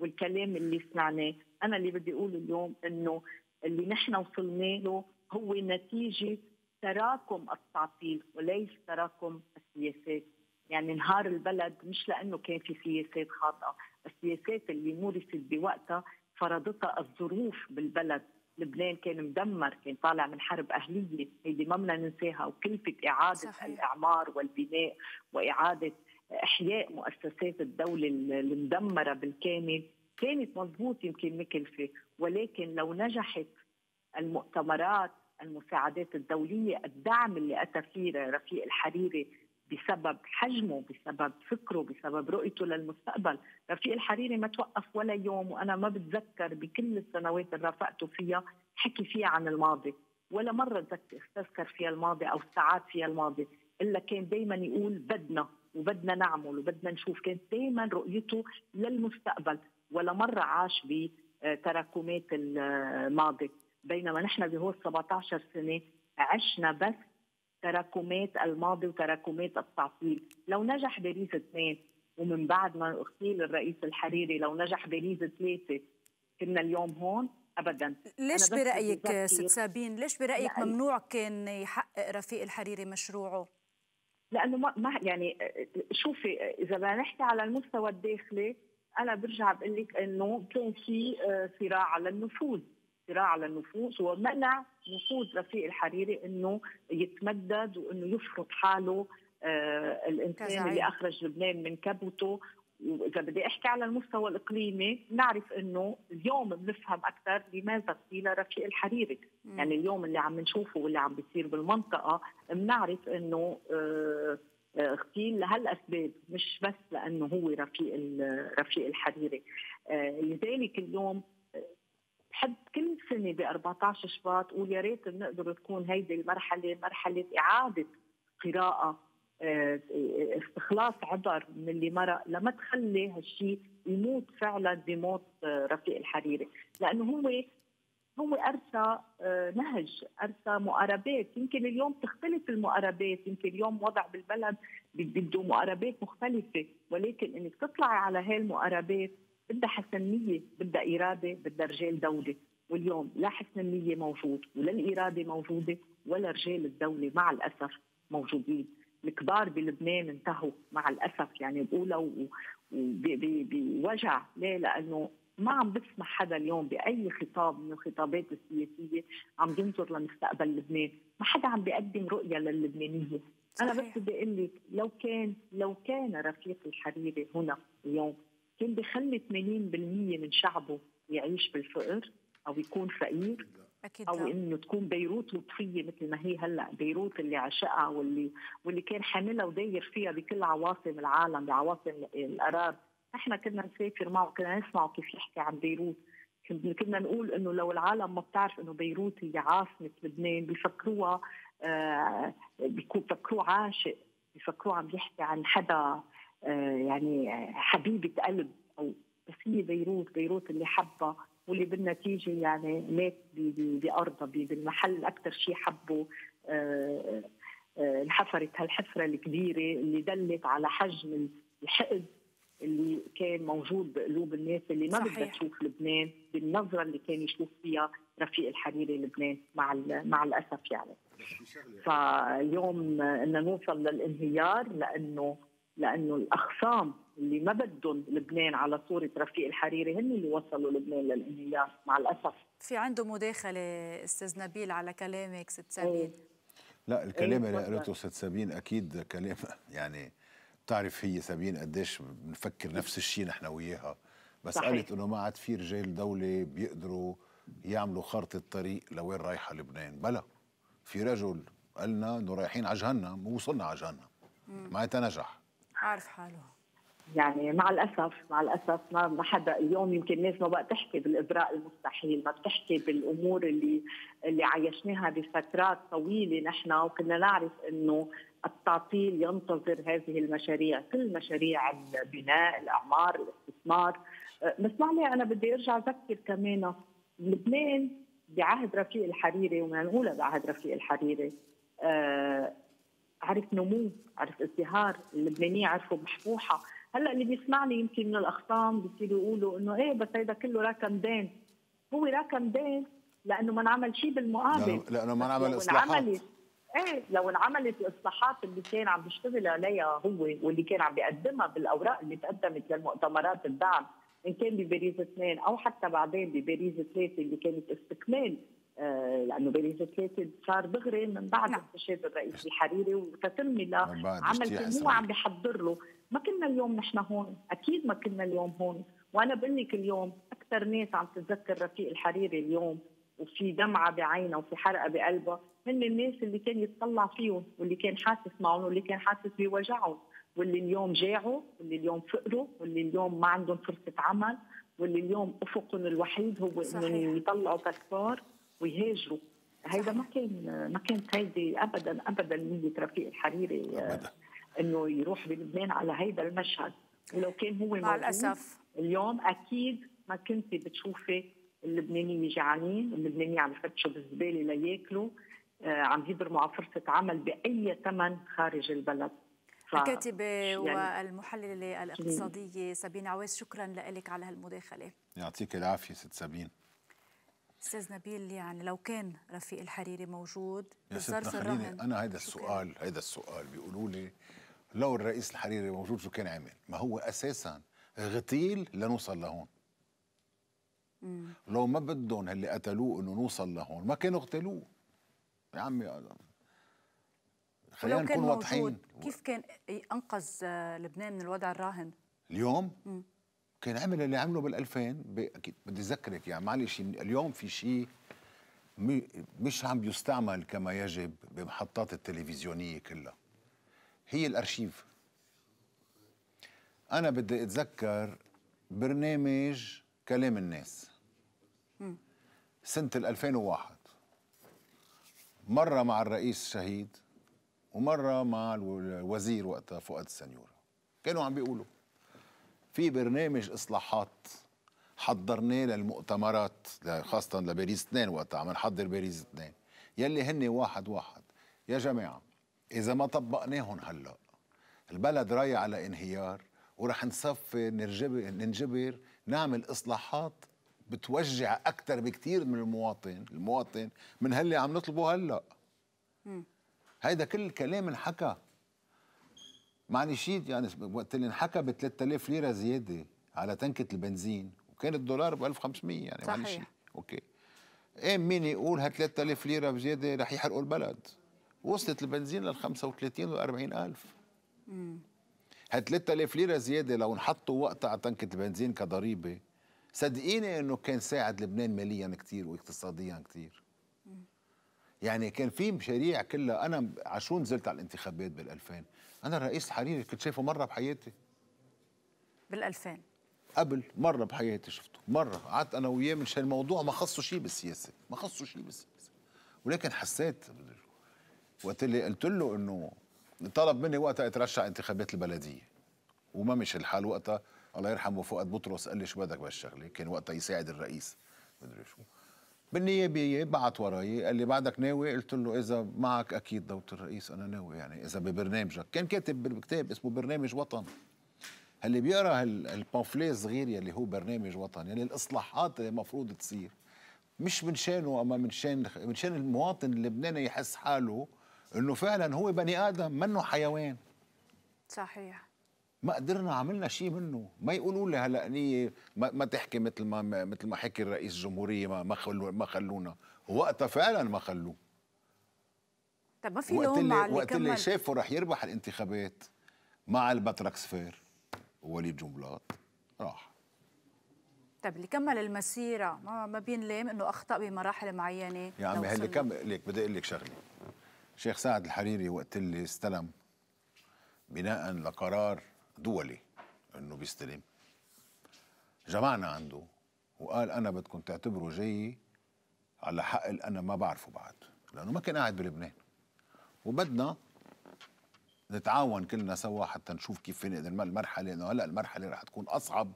والكلام اللي سمعناه انا اللي بدي اقوله اليوم انه اللي نحن وصلنا له هو نتيجة تراكم التعطيل وليس تراكم السياسات يعني انهار البلد مش لأنه كان في سياسات خاطئة السياسات اللي مورست بوقتها فرضتها الظروف بالبلد لبنان كان مدمر كان طالع من حرب أهلية هيدي ما بدنا ننساها وكلفة إعادة صحيح. الإعمار والبناء وإعادة إحياء مؤسسات الدولة المدمرة بالكامل كانت مضبوط يمكن مكلفة ولكن لو نجحت المؤتمرات المساعدات الدولية الدعم اللي أتى فيه رفيق الحريري بسبب حجمه بسبب فكره بسبب رؤيته للمستقبل رفيق الحريري ما توقف ولا يوم وأنا ما بتذكر بكل السنوات اللي رافقته فيها حكي فيها عن الماضي ولا مرة تذكر فيها الماضي أو استعاد فيها الماضي إلا كان دايما يقول بدنا وبدنا نعمل وبدنا نشوف كانت دايما رؤيته للمستقبل ولا مرة عاش بتراكمات آه، الماضي بينما نحن بهول 17 سنة عشنا بس تراكمات الماضي وتراكمات التعطيل لو نجح باريس اثنين ومن بعد ما اغتيل الرئيس الحريري لو نجح باريس ثلاثة كنا اليوم هون ابدا ليش برايك ست سابين ليش برايك ممنوع كان يحقق رفيق الحريري مشروعه لانه ما يعني آه، آه، شوفي اذا بدنا نحكي على المستوى الداخلي انا برجع بقول لك انه كان في آه، صراع على النفوذ صراع على النفوذ ومنع نفوذ رفيق الحريري انه يتمدد وانه يفرض حاله آه، الانسان كزعيم. اللي اخرج لبنان من كبوته واذا بدي احكي على المستوى الاقليمي نعرف انه اليوم بنفهم اكثر لماذا قتل رفيق الحريري م. يعني اليوم اللي عم نشوفه واللي عم بيصير بالمنطقه بنعرف انه آه اغتيل لهالاسباب مش بس لانه هو رفيق رفيق الحريري آه، لذلك اليوم آه، بحب كل سنه ب 14 شباط قول يا ريت بنقدر تكون هيدي المرحله مرحله اعاده قراءه آه، استخلاص عبر من اللي مرق لما تخلي هالشيء يموت فعلا بموت رفيق الحريري لانه هو هو أرسى آه، نهج أرسى مقاربات يمكن اليوم تختلف المقاربات يمكن اليوم وضع بالبلد بده مقاربات مختلفة ولكن إنك تطلعي على هاي المقاربات بدها حسنية بدها إرادة بدها رجال دولة واليوم لا حسن موجود ولا الإرادة موجودة ولا رجال الدولة مع الأسف موجودين الكبار بلبنان انتهوا مع الأسف يعني بقولها وبوجع ليه لأنه ما عم بسمع حدا اليوم باي خطاب من الخطابات السياسيه عم ينظر لمستقبل لبنان، ما حدا عم بيقدم رؤيه للبنانيه، انا بس بدي اقول لك لو كان لو كان رفيق الحريري هنا اليوم كان بخلي 80% من شعبه يعيش بالفقر او يكون فقير أكيد او انه تكون بيروت لطفيه مثل ما هي هلا بيروت اللي عشقها واللي واللي كان حاملها وداير فيها بكل عواصم العالم بعواصم القرار احنا كنا نسافر معه كنا نسمعه كيف يحكي عن بيروت كنا نقول انه لو العالم ما بتعرف انه بيروت هي عاصمه لبنان بيفكروها آه بيفكروه عاشق بيفكروه عم يحكي عن حدا آه، يعني آه، حبيبه قلب او بس هي بيروت بيروت اللي حبها واللي بالنتيجه يعني مات بارضها بالمحل اكثر شيء حبه آه، انحفرت هالحفره الكبيره اللي دلت على حجم الحقد اللي كان موجود بقلوب الناس اللي ما بدها تشوف لبنان بالنظره اللي كان يشوف فيها رفيق الحريري لبنان مع مع الاسف يعني فاليوم بدنا نوصل للانهيار لانه لانه الاخصام اللي ما بدهم لبنان على صوره رفيق الحريري هن اللي وصلوا لبنان للانهيار مع الاسف في عنده مداخله استاذ نبيل على كلامك ست سابين إيه. لا الكلام إيه، اللي قالته ست سابين اكيد كلام يعني بتعرف هي سابين قديش بنفكر نفس الشيء نحن وياها بس صحيح. قالت انه ما عاد في رجال دوله بيقدروا يعملوا خارطه طريق لوين رايحه لبنان بلا في رجل قالنا انه رايحين على جهنم ووصلنا على جهنم معناتها نجح عارف حاله يعني مع الاسف مع الاسف ما ما حدا اليوم يمكن الناس ما بقى تحكي بالابراء المستحيل ما بتحكي بالامور اللي اللي عايشناها بفترات طويله نحن وكنا نعرف انه التعطيل ينتظر هذه المشاريع كل مشاريع البناء الاعمار الاستثمار بس أه، معلي انا بدي ارجع اذكر كمان لبنان بعهد رفيق الحريري وما نقولها بعهد رفيق الحريري أه، عرف نمو عرف ازدهار اللبنانيين عرفوا بحبوحه هلا اللي بيسمعني يمكن من الاخطام بيصيروا يقولوا انه ايه بس هيدا كله راكم دين هو راكم دين لانه ما انعمل شيء بالمقابل لانه ما انعمل اصلاحات ايه لو انعملت الاصلاحات اللي كان عم بيشتغل عليها هو واللي كان عم بيقدمها بالاوراق اللي تقدمت للمؤتمرات الدعم ان كان بباريس اثنين او حتى بعدين بباريس ثلاثه اللي كانت استكمال آه، لانه باريس ثلاثه صار دغري من بعد نعم. استشهاد الرئيس الحريري وتتمه عمل هو عم بيحضر له ما كنا اليوم نحن هون اكيد ما كنا اليوم هون وانا بقول لك اليوم اكثر ناس عم تتذكر رفيق الحريري اليوم وفي دمعه بعينه وفي حرقه بقلبها هن الناس اللي كان يتطلع فيهم واللي كان حاسس معهم واللي كان حاسس بوجعهم واللي اليوم جاعوا واللي اليوم فقروا واللي اليوم ما عندهم فرصة عمل واللي اليوم أفقهم الوحيد هو أنهم يطلعوا تذكار ويهاجروا هيدا ما كان ما كانت هيدي ابدا ابدا نيه رفيق الحريري آه، انه يروح بلبنان على هيدا المشهد ولو كان هو مع الاسف اليوم اكيد ما كنت بتشوفي اللبنانيين جعانين اللبنانيين عم يفتشوا بالزباله لياكلوا عم يضرموا آه، على فرصه عمل باي ثمن خارج البلد ف... الكاتبة يعني... والمحللة الاقتصادية سابين عويس شكرا لك على هالمداخلة يعطيك العافية ست سابين استاذ نبيل يعني لو كان رفيق الحريري موجود يا ست انا هيدا السؤال هيدا السؤال بيقولوا لي لو الرئيس الحريري موجود شو كان عمل؟ ما هو اساسا غتيل لنوصل لهون مم. لو ما بدهم اللي قتلوه انه نوصل لهون ما كانوا قتلوه يا عمي خلينا نكون واضحين كيف كان إيه، انقذ آه، لبنان من الوضع الراهن اليوم مم. كان عمل اللي عمله بال2000 اكيد بدي اذكرك يعني معلش اليوم في شيء مش عم بيستعمل كما يجب بمحطات التلفزيونيه كلها هي الارشيف انا بدي اتذكر برنامج كلام الناس مم. سنه 2001 مرة مع الرئيس شهيد ومرة مع الوزير وقتها فؤاد السنيورة كانوا عم بيقولوا في برنامج إصلاحات حضرناه للمؤتمرات خاصة لباريس 2 وقتها عم نحضر باريس 2 يلي هن واحد واحد يا جماعة إذا ما طبقناهم هلأ البلد رايح على انهيار ورح نصفي ننجبر نعمل إصلاحات بتوجع اكثر بكثير من المواطن المواطن من هاللي عم نطلبه هلا هيدا كل كلام انحكى معني شيء يعني وقت اللي انحكى ب 3000 ليره زياده على تنكه البنزين وكان الدولار ب 1500 يعني صحيح شيء اوكي ايه مين يقول ه 3000 ليره بزياده رح يحرقوا البلد وصلت البنزين لل 35 و 40000 امم ه 3000 ليره زياده لو انحطوا وقتها على تنكه البنزين كضريبه صدقيني انه كان ساعد لبنان ماليا كثير واقتصاديا كثير يعني كان في مشاريع كلها انا عشو نزلت على الانتخابات بال2000 انا الرئيس الحريري كنت شايفه مره بحياتي بال2000 قبل مره بحياتي شفته مره قعدت انا وياه من شان الموضوع ما خصه شيء بالسياسه ما خصه شيء بالسياسه ولكن حسيت وقت اللي قلت له انه طلب مني وقتها اترشح انتخابات البلديه وما مشي الحال وقتها الله يرحمه فؤاد بطرس قال لي شو بدك بهالشغله كان وقتها يساعد الرئيس مدري شو بالنيابيه بعت وراي قال لي بعدك ناوي قلت له اذا معك اكيد دوله الرئيس انا ناوي يعني اذا ببرنامجك كان كاتب بالكتاب اسمه برنامج وطن اللي بيقرا البامفلي الصغير يلي هو برنامج وطن يعني الاصلاحات اللي المفروض تصير مش من شانه اما من شان من شان المواطن اللبناني يحس حاله انه فعلا هو بني ادم منه حيوان صحيح ما قدرنا عملنا شيء منه ما يقولوا لي هلا نية ما, ما تحكي مثل ما مثل ما حكي الرئيس الجمهوريه ما ما خلو ما خلونا وقتها فعلا ما خلوه طب ما في لوم على اللي وقت اللي شافوا رح يربح الانتخابات مع الباتراكس سفير ووليد جنبلاط راح طيب اللي كمل المسيره ما ما بينلام انه اخطا بمراحل معينه يا عمي هل كمل لك بدي اقول لك شغله شيخ سعد الحريري وقت اللي استلم بناء لقرار دولي انه بيستلم جمعنا عنده وقال انا بدكم تعتبروا جاي على حق انا ما بعرفه بعد لانه ما كان قاعد بلبنان وبدنا نتعاون كلنا سوا حتى نشوف كيف نقدر المرحله انه هلا المرحله رح تكون اصعب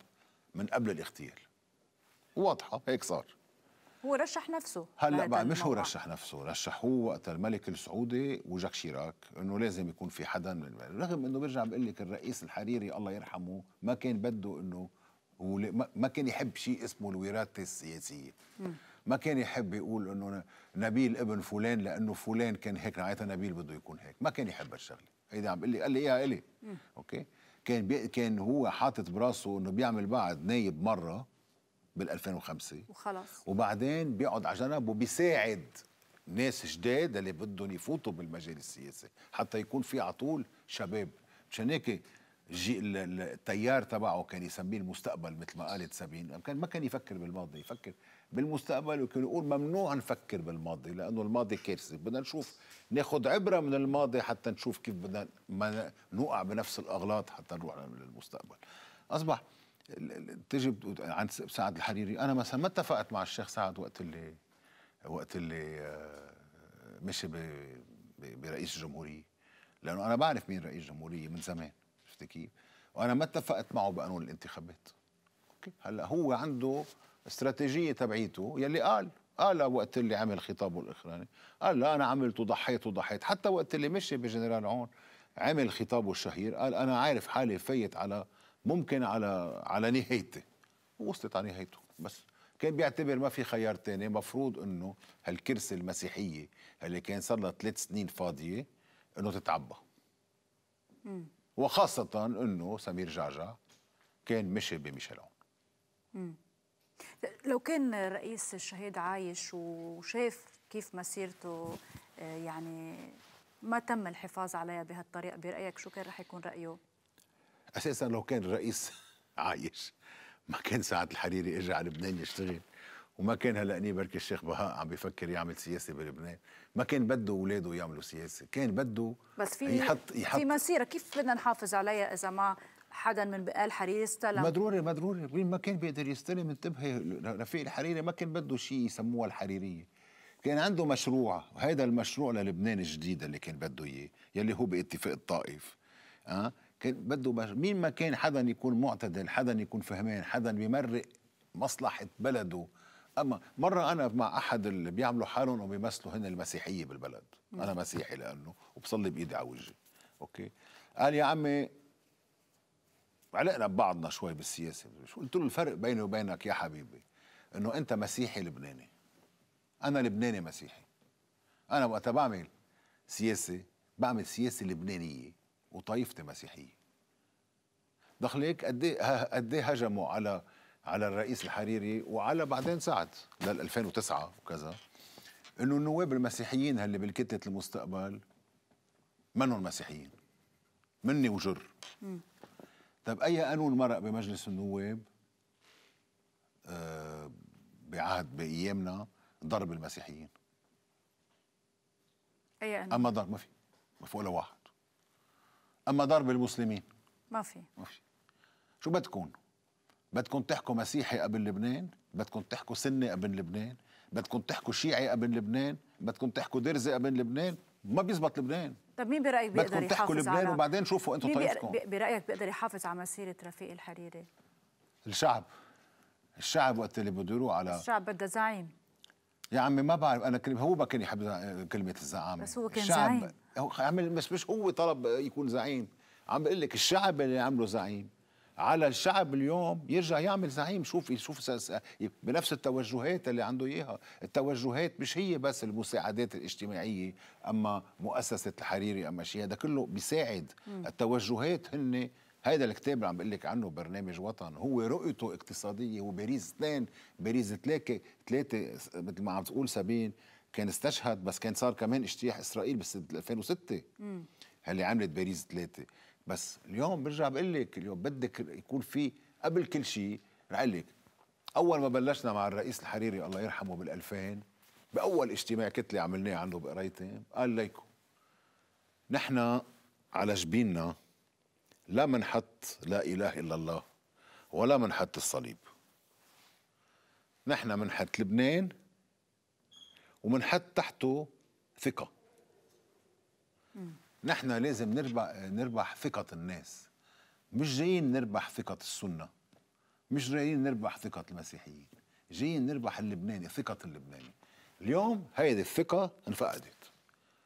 من قبل الاغتيال واضحه هيك صار هو رشح نفسه هلا بعد مش هو رشح نفسه رشحوه وقت الملك السعودي وجاك شيراك انه لازم يكون في حدا من الملك. رغم انه برجع بقول لك الرئيس الحريري الله يرحمه ما كان بده انه هو ما كان يحب شيء اسمه الوراثه السياسيه ما كان يحب يقول انه نبيل ابن فلان لانه فلان كان هيك معناتها نبيل بده يكون هيك ما كان يحب هالشغله هيدا عم بقول لي قال لي اياها الي اوكي كان بي... كان هو حاطط براسه انه بيعمل بعد نايب مره بال 2005 وخلص وبعدين بيقعد على جنب وبيساعد ناس جداد اللي بدهم يفوتوا بالمجال السياسي حتى يكون في على طول شباب مشان هيك التيار تبعه كان يسميه المستقبل مثل ما قالت سابين كان ما كان يفكر بالماضي يفكر بالمستقبل وكان يقول ممنوع نفكر بالماضي لانه الماضي كارثه بدنا نشوف ناخذ عبره من الماضي حتى نشوف كيف بدنا ما نوقع بنفس الاغلاط حتى نروح للمستقبل اصبح تجي عند سعد الحريري انا مثلا ما اتفقت مع الشيخ سعد وقت اللي وقت اللي آه، مشي برئيس الجمهوريه لانه انا بعرف مين رئيس الجمهوريه من زمان شفت كيف؟ وانا ما اتفقت معه بقانون الانتخابات اوكي هلا هو عنده استراتيجيه تبعيته يلي قال قال وقت اللي عمل خطابه الاخراني قال لا انا عملت وضحيت وضحيت حتى وقت اللي مشي بجنرال عون عمل خطابه الشهير قال انا عارف حالي فيت على ممكن على على نهايته وصلت على نهايته بس كان بيعتبر ما في خيار تاني مفروض انه هالكرسي المسيحيه اللي كان صار لها ثلاث سنين فاضيه انه تتعبى وخاصه انه سمير جعجع كان مشي بميشيلون لو كان رئيس الشهيد عايش وشاف كيف مسيرته آه، يعني ما تم الحفاظ عليها بهالطريقه برايك شو كان رح يكون رايه اساسا لو كان الرئيس عايش ما كان سعد الحريري اجى على لبنان يشتغل وما كان هلأني بركي الشيخ بهاء عم بيفكر يعمل سياسه بلبنان ما كان بده اولاده يعملوا سياسه كان بده بس في يحط يحط في مسيره كيف بدنا نحافظ عليها اذا ما حدا من بقال حريري استلم مضروري مضروري ما كان بيقدر يستلم انتبهي رفيق الحريري ما كان بده شيء يسموها الحريريه كان عنده مشروع وهذا المشروع للبنان الجديد اللي كان بده اياه يلي هو باتفاق الطائف أه؟ كان بده بش... مين ما كان حدا يكون معتدل حدا يكون فهمان حدا بيمرق مصلحه بلده اما مره انا مع احد اللي بيعملوا حالهم وبيمثلوا هن المسيحيه بالبلد انا مسيحي لانه وبصلي بايدي على وجهي اوكي قال يا عمي علقنا ببعضنا شوي بالسياسه شو قلت له الفرق بيني وبينك يا حبيبي انه انت مسيحي لبناني انا لبناني مسيحي انا وقتها بعمل سياسه بعمل سياسه لبنانيه وطائفتي مسيحيه دخل هيك قد ايه قد ايه هجموا على على الرئيس الحريري وعلى بعدين سعد لل 2009 وكذا انه النواب المسيحيين اللي بالكتله المستقبل منهم مسيحيين مني وجر طب اي قانون مرق بمجلس النواب آه بعهد بايامنا ضرب المسيحيين اي قانون اما ضرب ما في ما في ولا واحد اما ضرب المسلمين ما في ما في شو بدكم بدكم تحكوا مسيحي قبل لبنان بدكم تحكوا سني قبل لبنان بدكم تحكوا شيعي قبل لبنان بدكم تحكوا درزي قبل لبنان ما بيزبط لبنان طب مين برايك بيقدر بدكم تحكوا لبنان على... وبعدين شوفوا انتم طريقكم برايك بيقدر يحافظ على مسيره رفيق الحريري الشعب الشعب وقت اللي بده يروح على الشعب بده زعيم يا عمي ما بعرف انا كلمة هو ما كان يحب كلمه الزعامه بس هو كان الشعب زعيم بس مش هو طلب يكون زعيم عم بقول لك الشعب اللي عمله زعيم على الشعب اليوم يرجع يعمل زعيم شوف يشوف بنفس التوجهات اللي عنده اياها التوجهات مش هي بس المساعدات الاجتماعيه اما مؤسسه الحريري اما شيء هذا كله بيساعد التوجهات هن هيدا الكتاب اللي عم بقول لك عنه برنامج وطن هو رؤيته اقتصاديه وباريس اثنين باريس ثلاثه ثلاثه مثل ما عم تقول سابين كان استشهد بس كان صار كمان اجتياح اسرائيل بس 2006 اللي عملت باريس ثلاثه بس اليوم برجع بقول لك اليوم بدك يكون في قبل كل شيء رح لك اول ما بلشنا مع الرئيس الحريري الله يرحمه بال2000 باول اجتماع كتله عملناه عنده بقريتين قال ليكم نحن على جبيننا لا من حط لا إله إلا الله ولا من حط الصليب نحن منحط لبنان ومنحط تحته ثقة نحن لازم نربح نربح ثقة الناس مش جايين نربح ثقة السنة مش جايين نربح ثقة المسيحيين جايين نربح اللبناني ثقة اللبناني اليوم هيدي الثقة انفقدت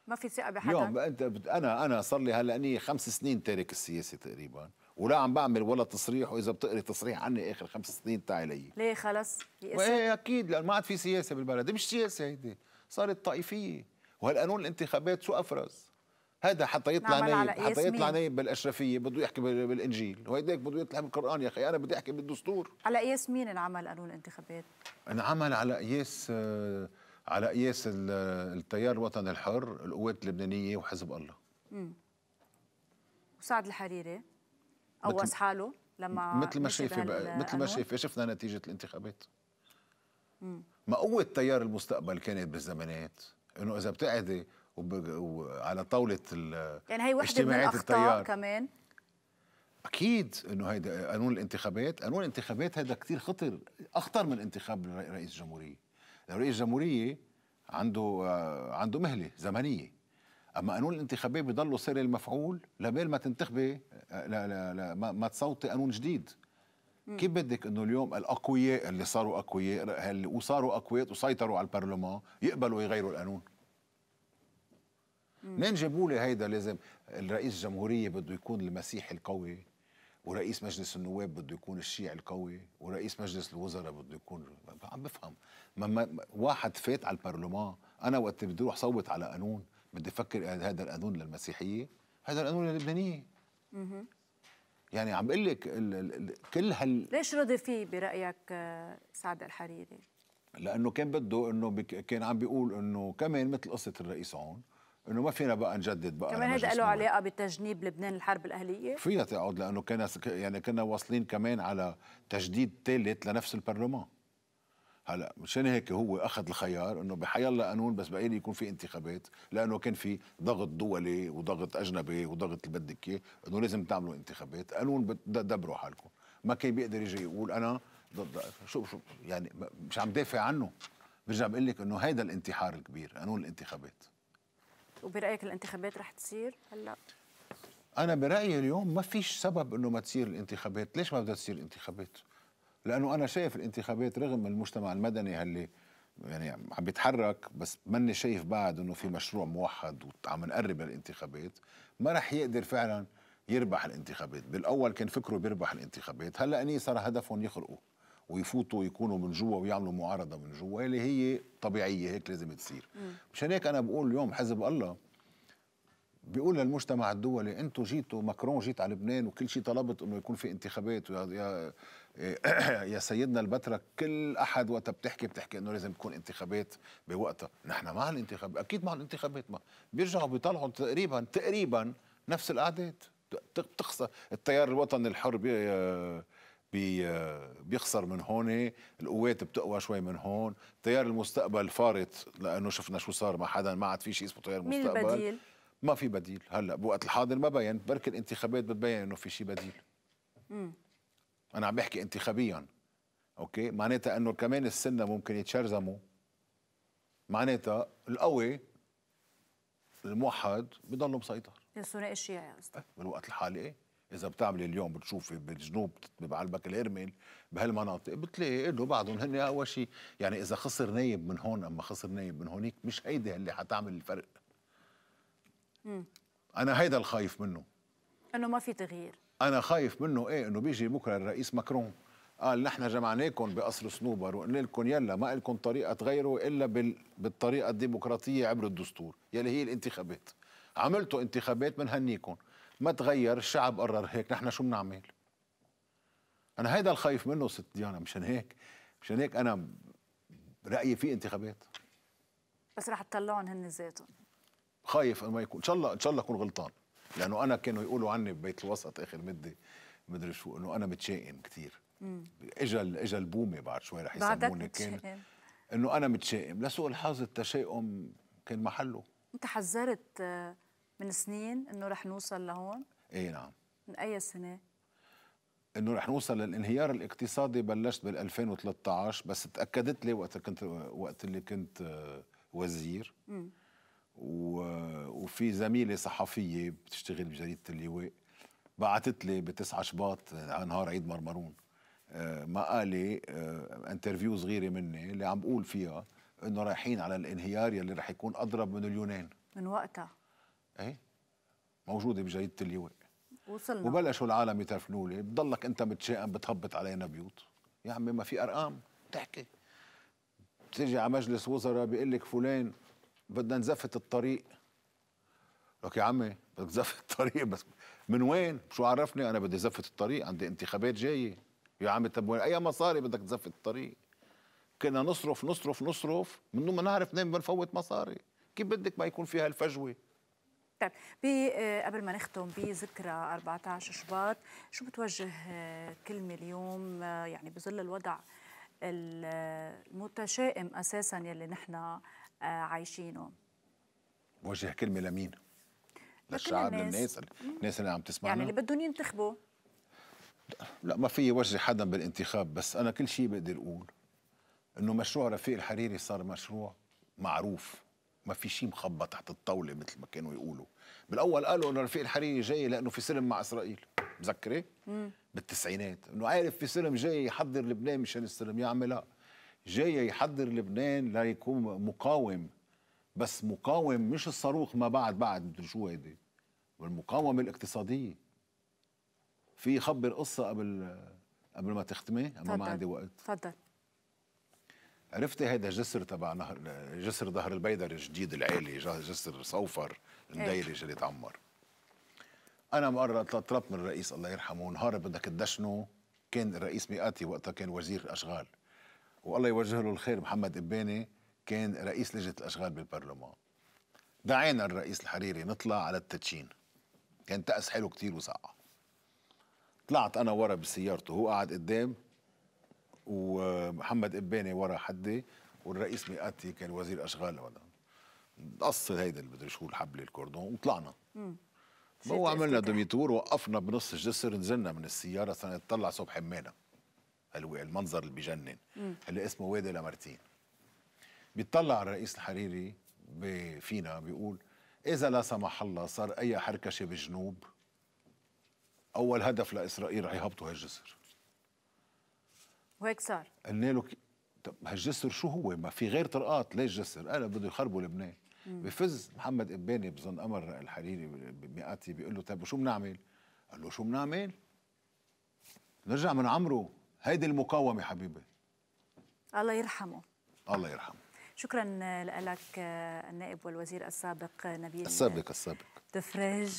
ما في ثقه بحدا اليوم انت انا انا صار لي هلا اني خمس سنين تارك السياسه تقريبا ولا عم بعمل ولا تصريح واذا بتقري تصريح عني اخر خمس سنين تعي لي ليه خلص ايه اكيد لانه ما عاد في سياسه بالبلد مش سياسه هيدي صارت طائفيه وهالقانون الانتخابات شو افرز هذا حتى يطلع نايب حتى يطلع نايب بالاشرفيه بده يحكي بالانجيل وهيداك بده يطلع بالقران يا اخي انا بدي احكي بالدستور على قياس مين انعمل قانون الانتخابات انعمل على قياس آه على قياس التيار الوطني الحر القوات اللبنانيه وحزب الله امم وسعد الحريري قوص حاله لما مثل ما شايف مثل ما شايف شفنا نتيجه الانتخابات ما قوه تيار المستقبل كانت بالزمانات انه اذا بتقعدي وعلى طاوله يعني هي وحده من الاخطاء التيار. كمان اكيد انه هيدا قانون الانتخابات قانون الانتخابات هذا كثير خطر اخطر من انتخاب رئيس جمهوريه رئيس الجمهوريه عنده آه، عنده مهله زمنيه اما قانون الانتخابيه بيضلوا سر المفعول لبين ما تنتخبي آه، لا لا لا ما, ما تصوتي قانون جديد كيف بدك انه اليوم الاقوياء اللي صاروا اقوياء وصاروا اقوياء وسيطروا على البرلمان يقبلوا يغيروا القانون منين جابوا لي هيدا لازم الرئيس الجمهوريه بده يكون المسيحي القوي ورئيس مجلس النواب بده يكون الشيعي القوي ورئيس مجلس الوزراء بده يكون عم بفهم ما واحد فات على البرلمان انا وقت بدي اروح صوت على قانون بدي افكر إيه هذا القانون للمسيحيه هذا القانون للبنانيه يعني عم بقول لك كل هال ليش رضي فيه برايك آه، سعد الحريري؟ لانه كان بده انه كان عم بيقول انه كمان مثل قصه الرئيس عون انه ما فينا بقى نجدد بقى كمان هذا له علاقه بتجنيب لبنان الحرب الاهليه؟ فيها تقعد لانه كان يعني كنا واصلين كمان على تجديد ثالث لنفس البرلمان هلا مشان هيك هو اخذ الخيار انه بحي الله قانون بس بقى يكون في انتخابات لانه كان في ضغط دولي وضغط اجنبي وضغط اللي بدك اياه انه لازم تعملوا انتخابات قانون دبروا حالكم ما كان بيقدر يجي يقول انا ضد شو شو يعني مش عم دافع عنه برجع بقول لك انه هيدا الانتحار الكبير قانون الانتخابات وبرايك الانتخابات رح تصير هلا انا برايي اليوم ما فيش سبب انه ما تصير الانتخابات ليش ما بدها تصير الانتخابات لانه انا شايف الانتخابات رغم المجتمع المدني اللي يعني عم بيتحرك بس ماني شايف بعد انه في مشروع موحد وعم نقرب للانتخابات ما رح يقدر فعلا يربح الانتخابات بالاول كان فكره بيربح الانتخابات هلا اني صار هدفهم يخلقوا ويفوتوا يكونوا من جوا ويعملوا معارضه من جوا اللي هي طبيعيه هيك لازم تصير مشان هيك انا بقول اليوم حزب الله بيقول للمجتمع الدولي انتم جيتوا ماكرون جيت على لبنان وكل شيء طلبت انه يكون في انتخابات يا يا سيدنا البترك كل احد وقت بتحكي بتحكي انه لازم تكون انتخابات بوقتها، نحن مع الانتخاب اكيد مع الانتخابات ما بيرجعوا بيطلعوا تقريبا تقريبا نفس الاعداد بتخسر التيار الوطني الحر آه، بيخسر من هون القوات بتقوى شوي من هون تيار المستقبل فارط لانه شفنا شو صار مع حدا ما عاد في شيء اسمه تيار المستقبل مين البديل؟ ما في بديل هلا بوقت الحاضر ما بين بركي الانتخابات بتبين انه في شيء بديل مم. انا عم بحكي انتخابيا اوكي معناتها انه كمان السنة ممكن يتشرزموا معناتها القوي الموحد بضلوا مسيطر الثنائي الشيعي إيه، بالوقت الحالي ايه اذا بتعملي اليوم بتشوفي بالجنوب بعلبك الارمل بهالمناطق بتلاقي انه بعضهم هن اول شيء يعني اذا خسر نايب من هون اما خسر نايب من هونيك مش هيدي اللي حتعمل الفرق مم. انا هيدا الخايف منه انه ما في تغيير انا خايف منه ايه انه بيجي بكره الرئيس مكرون قال نحن جمعناكم بقصر صنوبر وقلنا لكم يلا ما لكم طريقه تغيروا الا بال... بالطريقه الديمقراطيه عبر الدستور يلي هي الانتخابات عملتوا انتخابات بنهنيكم ما تغير الشعب قرر هيك نحن شو بنعمل انا هيدا الخايف منه ست ديانا مشان هيك مشان هيك انا رايي في انتخابات بس رح تطلعهم هن ذاتهم خايف انه ما يكون ان شاء الله ان شاء الله اكون غلطان لانه انا كانوا يقولوا عني ببيت الوسط اخر مده مدري شو انه انا متشائم كثير اجى اجى البومه بعد شوي رح يسموني كان انه انا متشائم لسوء الحظ التشاؤم كان محله انت حذرت آه، من سنين انه رح نوصل لهون؟ اي نعم من اي سنه؟ انه رح نوصل للانهيار الاقتصادي بلشت بال 2013 بس تاكدت لي وقت كنت وقت اللي كنت آه، وزير و... وفي زميله صحفيه بتشتغل بجريده اللواء بعثت لي ب 9 شباط على نهار عيد مرمرون آه، مقالة آه، انترفيو صغيرة مني اللي عم بقول فيها انه رايحين على الانهيار يلي رح يكون اضرب من اليونان من وقتها اي موجوده بجريده اللواء وصلنا وبلشوا العالم يترفنوا لي بضلك انت متشائم بتهبط علينا بيوت يا عمي ما في ارقام تحكي بتيجي على مجلس وزراء بيقول لك فلان بدنا نزفت الطريق لك يا عمي بدك تزفت الطريق بس من وين؟ شو عرفني انا بدي زفت الطريق عندي انتخابات جايه يا عمي طب وين اي مصاري بدك تزفت الطريق؟ كنا نصرف نصرف نصرف من دون ما نعرف نين بنفوت مصاري كيف بدك ما يكون في هالفجوه طيب آه، قبل ما نختم بذكرى 14 شباط شو بتوجه آه، كلمه اليوم آه، يعني بظل الوضع المتشائم اساسا يلي نحن عايشينه بوجه كلمه لمين؟ للشعب للناس الناس اللي عم تسمعنا يعني اللي بدهم ينتخبوا لا ما في وجه حدا بالانتخاب بس انا كل شيء بقدر اقول انه مشروع رفيق الحريري صار مشروع معروف ما في شيء مخبى تحت الطاولة مثل ما كانوا يقولوا بالأول قالوا أنه رفيق الحريري جاي لأنه في سلم مع إسرائيل مذكرة بالتسعينات أنه عارف في سلم جاي يحضر لبنان مشان السلم يعمل لا جاي يحضر لبنان ليكون مقاوم بس مقاوم مش الصاروخ ما بعد بعد شو هيدي والمقاومة الاقتصادية في خبر قصة قبل قبل ما تختمي أما ما عندي وقت تفضل عرفت هذا جسر تبع نهر جسر ظهر البيدر الجديد العالي جسر صوفر الدايرة اللي تعمر انا مره طلبت من الرئيس الله يرحمه نهار بدك تدشنه كان الرئيس مئاتي وقتها كان وزير الاشغال والله يوجه له الخير محمد اباني كان رئيس لجنه الاشغال بالبرلمان دعينا الرئيس الحريري نطلع على التدشين كان تأس حلو كتير وسقع طلعت انا ورا بسيارته هو قاعد قدام ومحمد اباني ورا حدي والرئيس ميقاتي كان وزير اشغال ولا نقص هيدا اللي بده شو الحبل الكوردون وطلعنا هو عملنا دوميتور وقفنا بنص الجسر نزلنا من السياره صرنا نطلع صوب حمانا المنظر اللي بجنن اللي اسمه وادي لمارتين بيطلع الرئيس الحريري فينا بيقول اذا لا سمح الله صار اي حركشه بالجنوب اول هدف لاسرائيل رح يهبطوا هالجسر وهيك صار قلنا له طب هالجسر شو هو ما في غير طرقات ليش جسر قال بده يخربوا لبنان بفز محمد اباني بظن امر الحريري بمئاتي بيقول له طيب شو بنعمل قال له شو بنعمل نرجع من عمره هيدي المقاومه حبيبي الله يرحمه الله يرحمه شكرا لك النائب والوزير السابق نبيل السابق السابق تفرج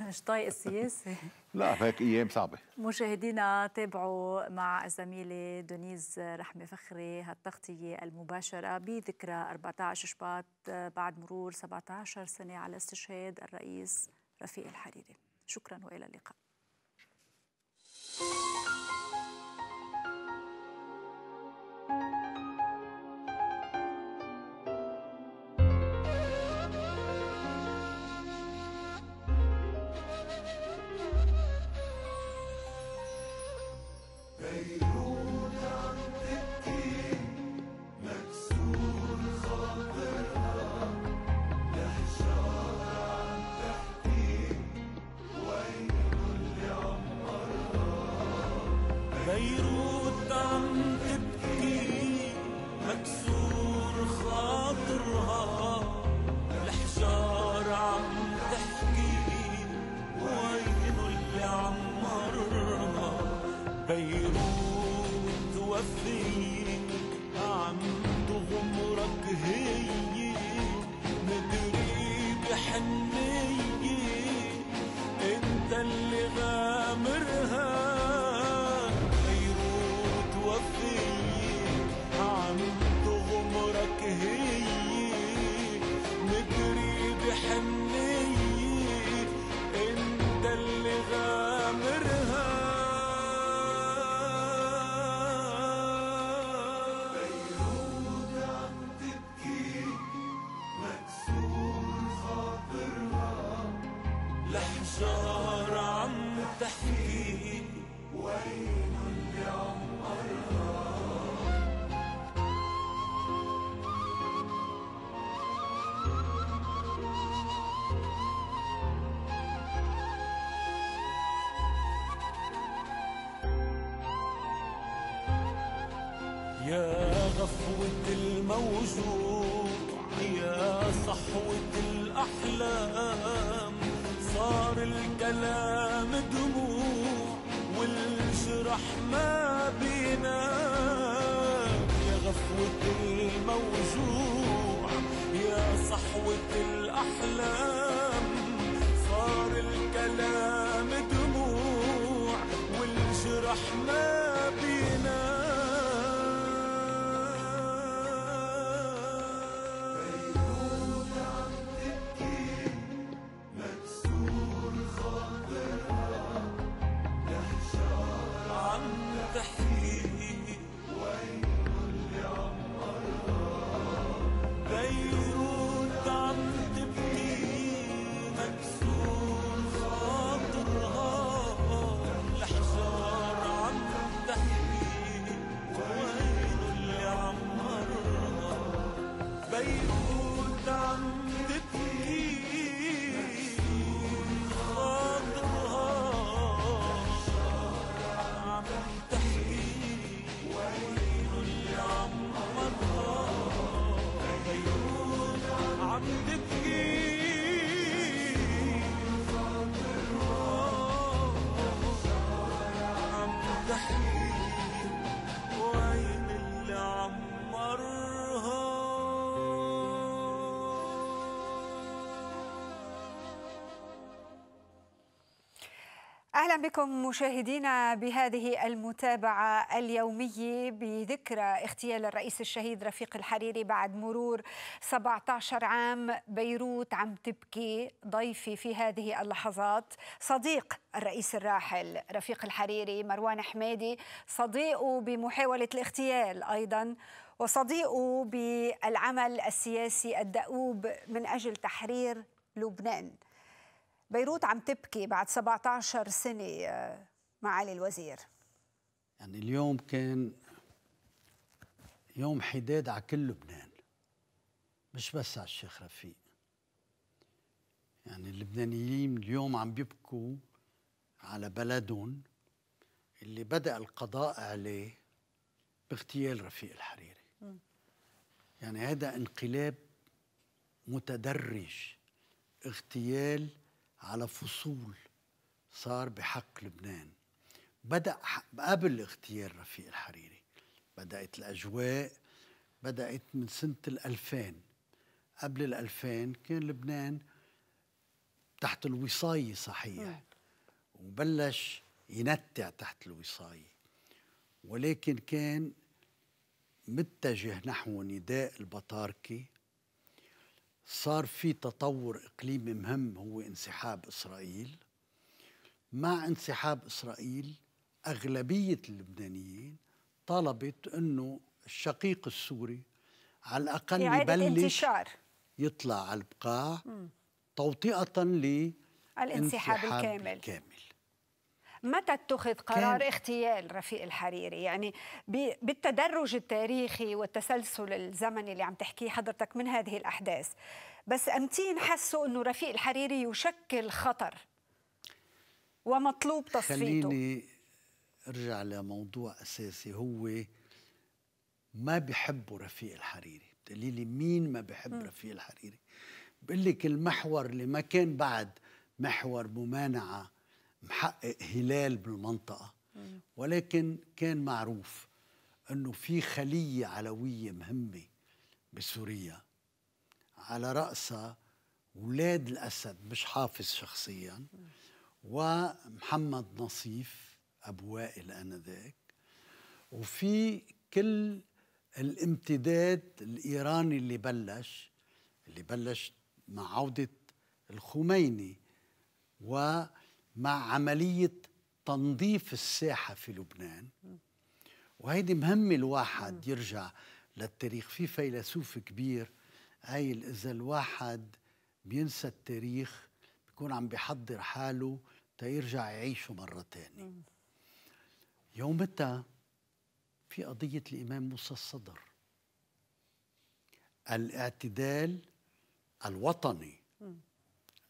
مش طايق السياسة لا هيك أيام صعبة مشاهدينا تابعوا مع الزميلة دونيز رحمة فخري هالتغطية المباشرة بذكرى 14 شباط بعد مرور 17 سنة على استشهاد الرئيس رفيق الحريري شكرا وإلى اللقاء uso اهلا بكم مشاهدينا بهذه المتابعه اليوميه بذكرى اغتيال الرئيس الشهيد رفيق الحريري بعد مرور 17 عام بيروت عم تبكي ضيفي في هذه اللحظات صديق الرئيس الراحل رفيق الحريري مروان حميدي صديقه بمحاوله الاغتيال ايضا وصديقه بالعمل السياسي الدؤوب من اجل تحرير لبنان بيروت عم تبكي بعد 17 سنة آه، معالي الوزير يعني اليوم كان يوم حداد على كل لبنان مش بس على الشيخ رفيق يعني اللبنانيين اليوم عم بيبكوا على بلدهم اللي بدأ القضاء عليه باغتيال رفيق الحريري م. يعني هذا انقلاب متدرج اغتيال على فصول صار بحق لبنان بدأ قبل اغتيال رفيق الحريري بدأت الأجواء بدأت من سنة الألفين قبل الألفين كان لبنان تحت الوصاية صحيح وبلش ينتع تحت الوصاية ولكن كان متجه نحو نداء البطاركة صار في تطور اقليمي مهم هو انسحاب اسرائيل مع انسحاب اسرائيل اغلبيه اللبنانيين طلبت انه الشقيق السوري على الاقل يبلش يطلع على البقاع توطئه للانسحاب الكامل, الكامل. متى اتخذ قرار كان... اغتيال رفيق الحريري يعني ب... بالتدرج التاريخي والتسلسل الزمني اللي عم تحكيه حضرتك من هذه الأحداث بس أمتين حسوا أنه رفيق الحريري يشكل خطر ومطلوب تصفيته خليني ارجع لموضوع اساسي هو ما بحبوا رفيق الحريري بتقولي لي مين ما بحب م. رفيق الحريري بقول لك المحور اللي ما كان بعد محور ممانعه محقق هلال بالمنطقه ولكن كان معروف انه في خليه علويه مهمه بسوريا على راسها ولاد الاسد مش حافظ شخصيا ومحمد نصيف ابو وائل انذاك وفي كل الامتداد الايراني اللي بلش اللي بلش مع عوده الخميني و مع عملية تنظيف الساحة في لبنان وهيدي مهمة الواحد يرجع للتاريخ في فيلسوف كبير قايل إذا الواحد بينسى التاريخ بيكون عم بيحضر حاله تيرجع يعيشه مرة تانية يومتها في قضية الإمام موسى الصدر الاعتدال الوطني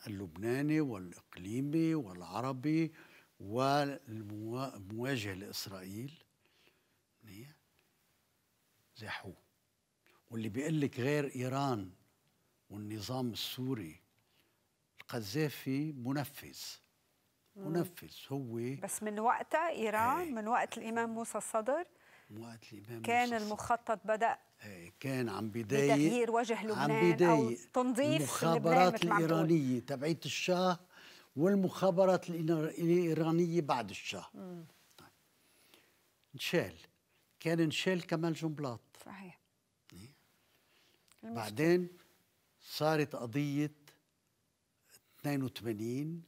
اللبناني والإقليمي والعربي والمواجهة لإسرائيل نعم. زاحوه واللي بيقول لك غير إيران والنظام السوري القذافي منفذ منفذ هو بس من وقتها إيران إيه. من وقت الإمام موسى الصدر من وقت الإمام كان موسى الصدر. المخطط بدأ كان عم بداية بتغيير وجه لبنان عم أو تنظيف المخابرات الايرانيه تبعيت الشاه والمخابرات الايرانيه بعد الشاه طيب. نشال كان نشال كمال جنبلاط صحيح إيه. بعدين صارت قضيه 82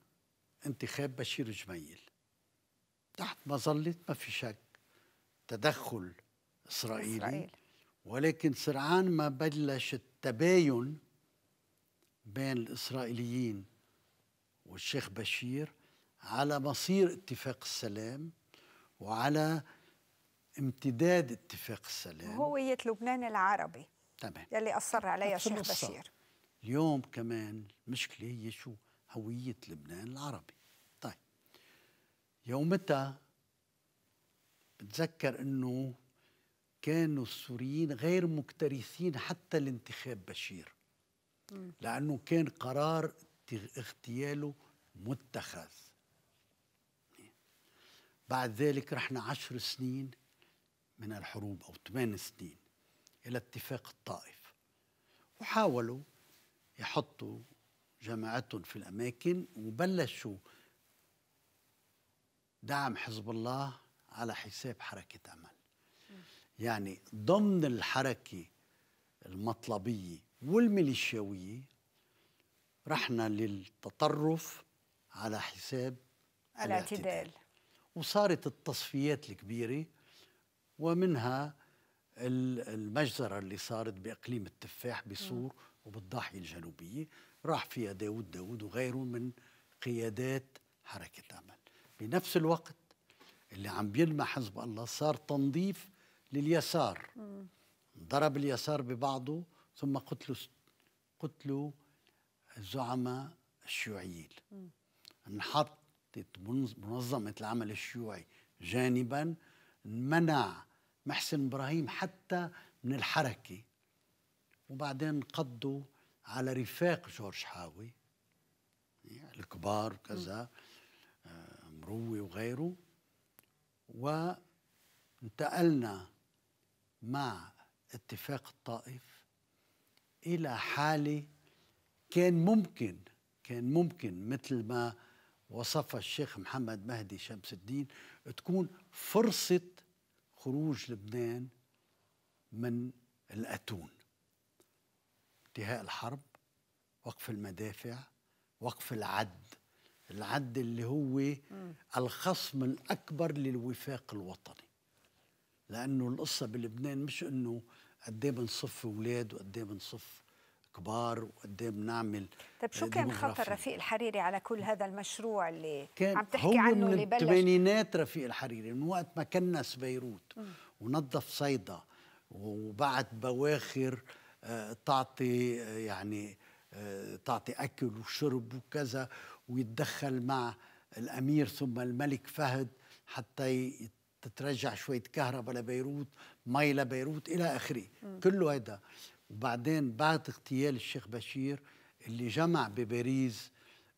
انتخاب بشير جميل تحت مظله ما في شك تدخل اسرائيلي, إسرائيل. ولكن سرعان ما بلش التباين بين الإسرائيليين والشيخ بشير على مصير اتفاق السلام وعلى امتداد اتفاق السلام هوية لبنان العربي تمام يلي أصر عليها الشيخ بشير اليوم كمان المشكلة هي شو هوية لبنان العربي طيب يومتها بتذكر انه كانوا السوريين غير مكترثين حتى لانتخاب بشير لأنه كان قرار اغتياله متخذ بعد ذلك رحنا عشر سنين من الحروب أو ثمان سنين إلى اتفاق الطائف وحاولوا يحطوا جماعتهم في الأماكن وبلشوا دعم حزب الله على حساب حركة أمل يعني ضمن الحركة المطلبية والميليشياوية رحنا للتطرف على حساب الاعتدال, الاعتدال. وصارت التصفيات الكبيرة ومنها المجزرة اللي صارت بإقليم التفاح بصور وبالضاحية الجنوبية راح فيها داود داود وغيره من قيادات حركة أمل بنفس الوقت اللي عم بيلمع حزب الله صار تنظيف لليسار ضرب اليسار ببعضه ثم قتلوا قتلوا الزعماء الشيوعيين انحطت منظمة العمل الشيوعي جانبا منع محسن إبراهيم حتى من الحركة وبعدين قضوا على رفاق جورج حاوي يعني الكبار وكذا آه، مروي وغيره وانتقلنا مع اتفاق الطائف إلى حالة كان ممكن كان ممكن مثل ما وصفها الشيخ محمد مهدي شمس الدين تكون فرصة خروج لبنان من الأتون انتهاء الحرب وقف المدافع وقف العد العد اللي هو الخصم الأكبر للوفاق الوطني لانه القصه بلبنان مش انه قد ايه بنصف اولاد وقد ايه بنصف كبار وقد ايه بنعمل طيب شو آه، كان خطر رفيق الحريري على كل هذا المشروع اللي كان عم تحكي هو عنه من اللي بلش الثمانينات رفيق الحريري من وقت ما كنس بيروت ونظف صيدا وبعت بواخر آه، تعطي آه، يعني تعطي اكل وشرب وكذا ويتدخل مع الامير ثم الملك فهد حتى تترجع شويه كهرباء لبيروت مي لبيروت الى اخره كله هذا وبعدين بعد اغتيال الشيخ بشير اللي جمع بباريس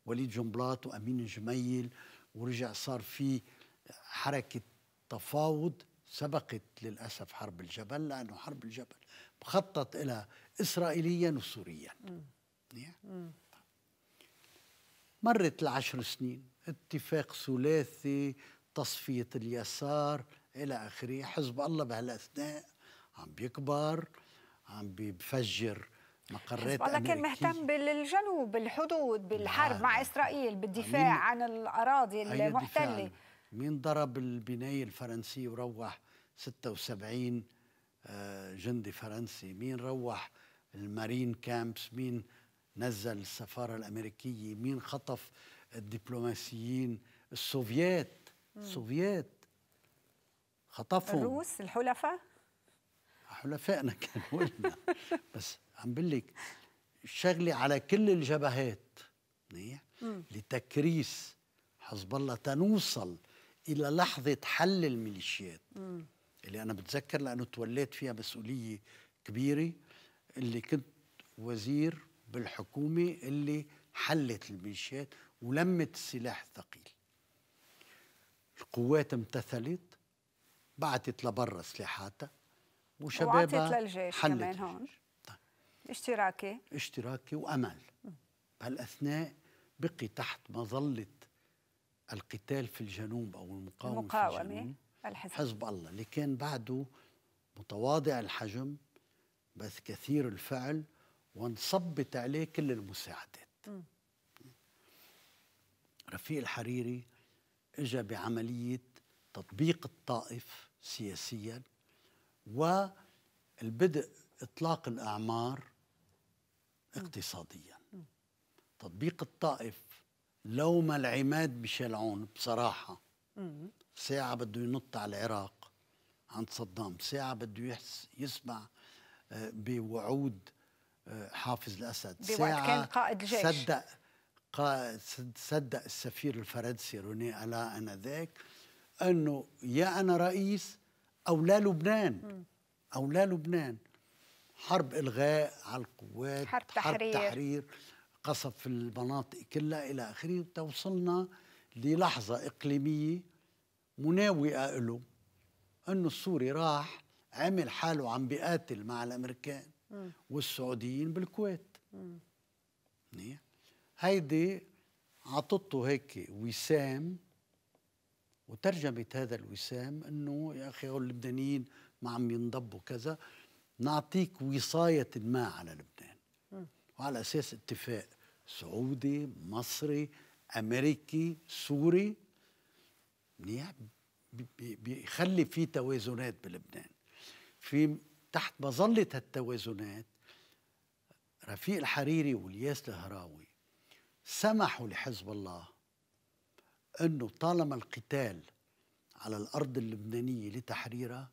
وليد جنبلاط وامين جميل ورجع صار في حركه تفاوض سبقت للاسف حرب الجبل لانه حرب الجبل مخطط إلى اسرائيليا وسوريا نعم. مرت العشر سنين اتفاق ثلاثي تصفية اليسار إلى آخره حزب الله بهالأثناء عم بيكبر عم بيفجر مقرات الله كان مهتم بالجنوب بالحدود بالحرب مع نعم. إسرائيل بالدفاع عن الأراضي المحتلة مين ضرب البناية الفرنسية وروح 76 آه، جندي فرنسي مين روح المارين كامبس مين نزل السفارة الأمريكية مين خطف الدبلوماسيين السوفيات سوفيات خطفهم الروس الحلفاء حلفائنا كانوا لنا بس عم بقول لك شغله على كل الجبهات منيح لتكريس حزب الله تنوصل الى لحظه حل الميليشيات اللي انا بتذكر لانه توليت فيها مسؤوليه كبيره اللي كنت وزير بالحكومه اللي حلت الميليشيات ولمت السلاح الثقيل القوات امتثلت بعتت لبرا سلاحاتها وشبابها للجيش حلت كمان هون طيب. اشتراكي اشتراكي وامل بهالاثناء بقي تحت مظله القتال في الجنوب او المقاومه المقاومه في الجنوب الحزب. حزب الله اللي كان بعده متواضع الحجم بس كثير الفعل وانصبت عليه كل المساعدات م. رفيق الحريري اجى بعمليه تطبيق الطائف سياسيا والبدء اطلاق الاعمار اقتصاديا تطبيق الطائف لو ما العماد بشلعون بصراحه ساعه بده ينط على العراق عند صدام ساعه بده يسمع آه، بوعود آه، حافظ الاسد ساعه كان قائد الجيش صدق صدق السفير الفرنسي روني ألا أنذاك أنه يا أنا رئيس أو لا لبنان أو لا لبنان حرب إلغاء على القوات حرب تحرير, حرب تحرير قصف المناطق كلها إلى آخره توصلنا للحظة إقليمية مناوئة له أنه السوري راح عمل حاله عم بيقاتل مع الأمريكان والسعوديين بالكويت منيح هيدي عطته هيك وسام وترجمت هذا الوسام انه يا اخي هول اللبنانيين ما عم ينضبوا كذا نعطيك وصايه ما على لبنان وعلى اساس اتفاق سعودي مصري امريكي سوري منيح بيخلي في توازنات بلبنان في تحت مظله هالتوازنات رفيق الحريري والياس الهراوي سمحوا لحزب الله انه طالما القتال على الارض اللبنانيه لتحريرها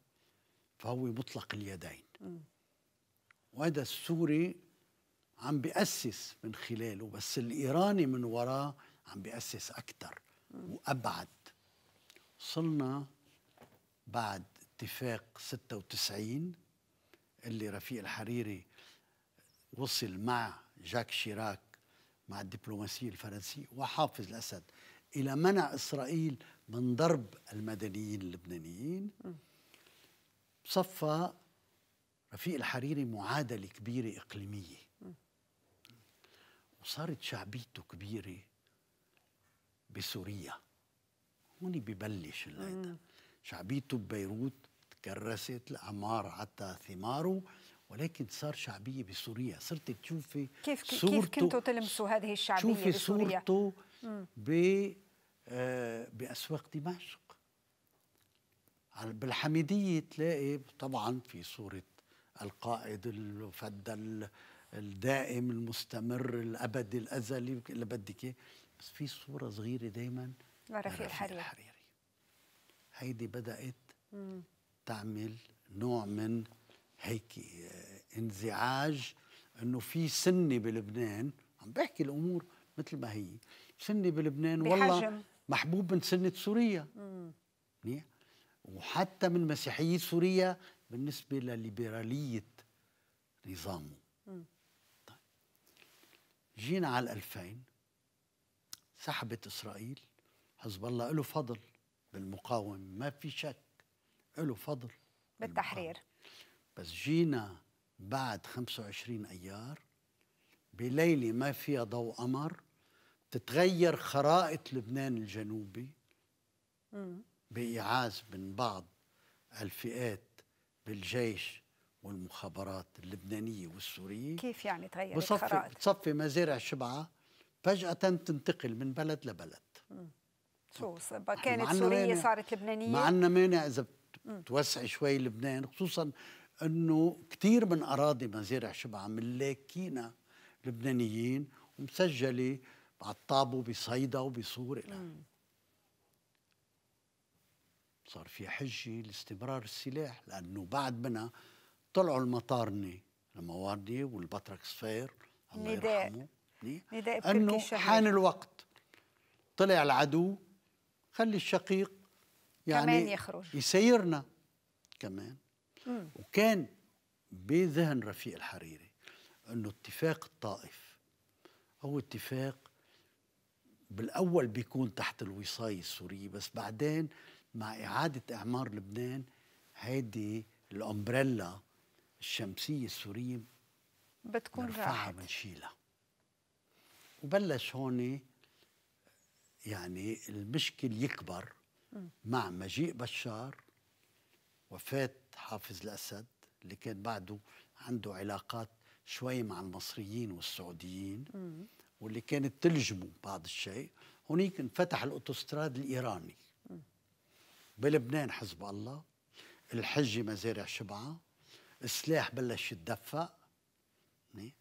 فهو مطلق اليدين وهذا السوري عم بيأسس من خلاله بس الإيراني من وراه عم بيأسس أكثر وأبعد صلنا بعد اتفاق 96 اللي رفيق الحريري وصل مع جاك شيراك مع الدبلوماسية الفرنسية وحافظ الأسد إلى منع إسرائيل من ضرب المدنيين اللبنانيين صفى رفيق الحريري معادلة كبيرة إقليمية وصارت شعبيته كبيرة بسوريا هون ببلش شعبيته ببيروت تكرست الأعمار عطى ثماره ولكن صار شعبية بسوريا صرت تشوفي كيف كيف كنتوا تلمسوا هذه الشعبية تشوفي بسوريا صورته ب آه بأسواق دمشق بالحميدية تلاقي طبعا في صورة القائد المفدى الدائم المستمر الأبدي الأزلي اللي بدك إياه بس في صورة صغيرة دايما لرفيق الحريري الحريري هيدي بدأت مم. تعمل نوع من هيك آه، انزعاج انه في سنه بلبنان عم بحكي الامور مثل ما هي سنه بلبنان بحجم. والله محبوب من سنه سوريا منيح وحتى من مسيحيه سوريا بالنسبه لليبراليه نظامه طيب جينا على 2000 سحبت اسرائيل حزب الله له فضل بالمقاومه ما في شك له فضل بالتحرير بس جينا بعد 25 ايار بليله ما فيها ضوء قمر تتغير خرائط لبنان الجنوبي بإيعاز من بعض الفئات بالجيش والمخابرات اللبنانية والسورية كيف يعني تغيرت بصفي خرائط؟ بتصفي مزارع شبعة فجأة تنتقل من بلد لبلد شو كانت سورية صارت لبنانية؟ ما عندنا مانع إذا بتوسعي شوي لبنان خصوصا انه كثير من اراضي مزارع شبعا ملاكينا لبنانيين ومسجله بعطاب بصيدا وبصور الى صار في حجه لاستمرار السلاح لانه بعد منها طلعوا المطارنه المواردي والبطرك سفير نداء نداء انه حان الوقت طلع العدو خلي الشقيق يعني كمان يخرج يسيرنا كمان وكان بذهن رفيق الحريري انه اتفاق الطائف هو اتفاق بالاول بيكون تحت الوصايه السوريه بس بعدين مع اعاده اعمار لبنان هيدي الامبريلا الشمسيه السوريه بتكون نرفعها بنشيلها وبلش هون يعني المشكل يكبر مع مجيء بشار وفاة حافظ الأسد اللي كان بعده عنده علاقات شوي مع المصريين والسعوديين واللي كانت تلجمه بعض الشيء هنيك انفتح الأوتوستراد الإيراني بلبنان حزب الله الحجة مزارع شبعة السلاح بلش يتدفق نعم.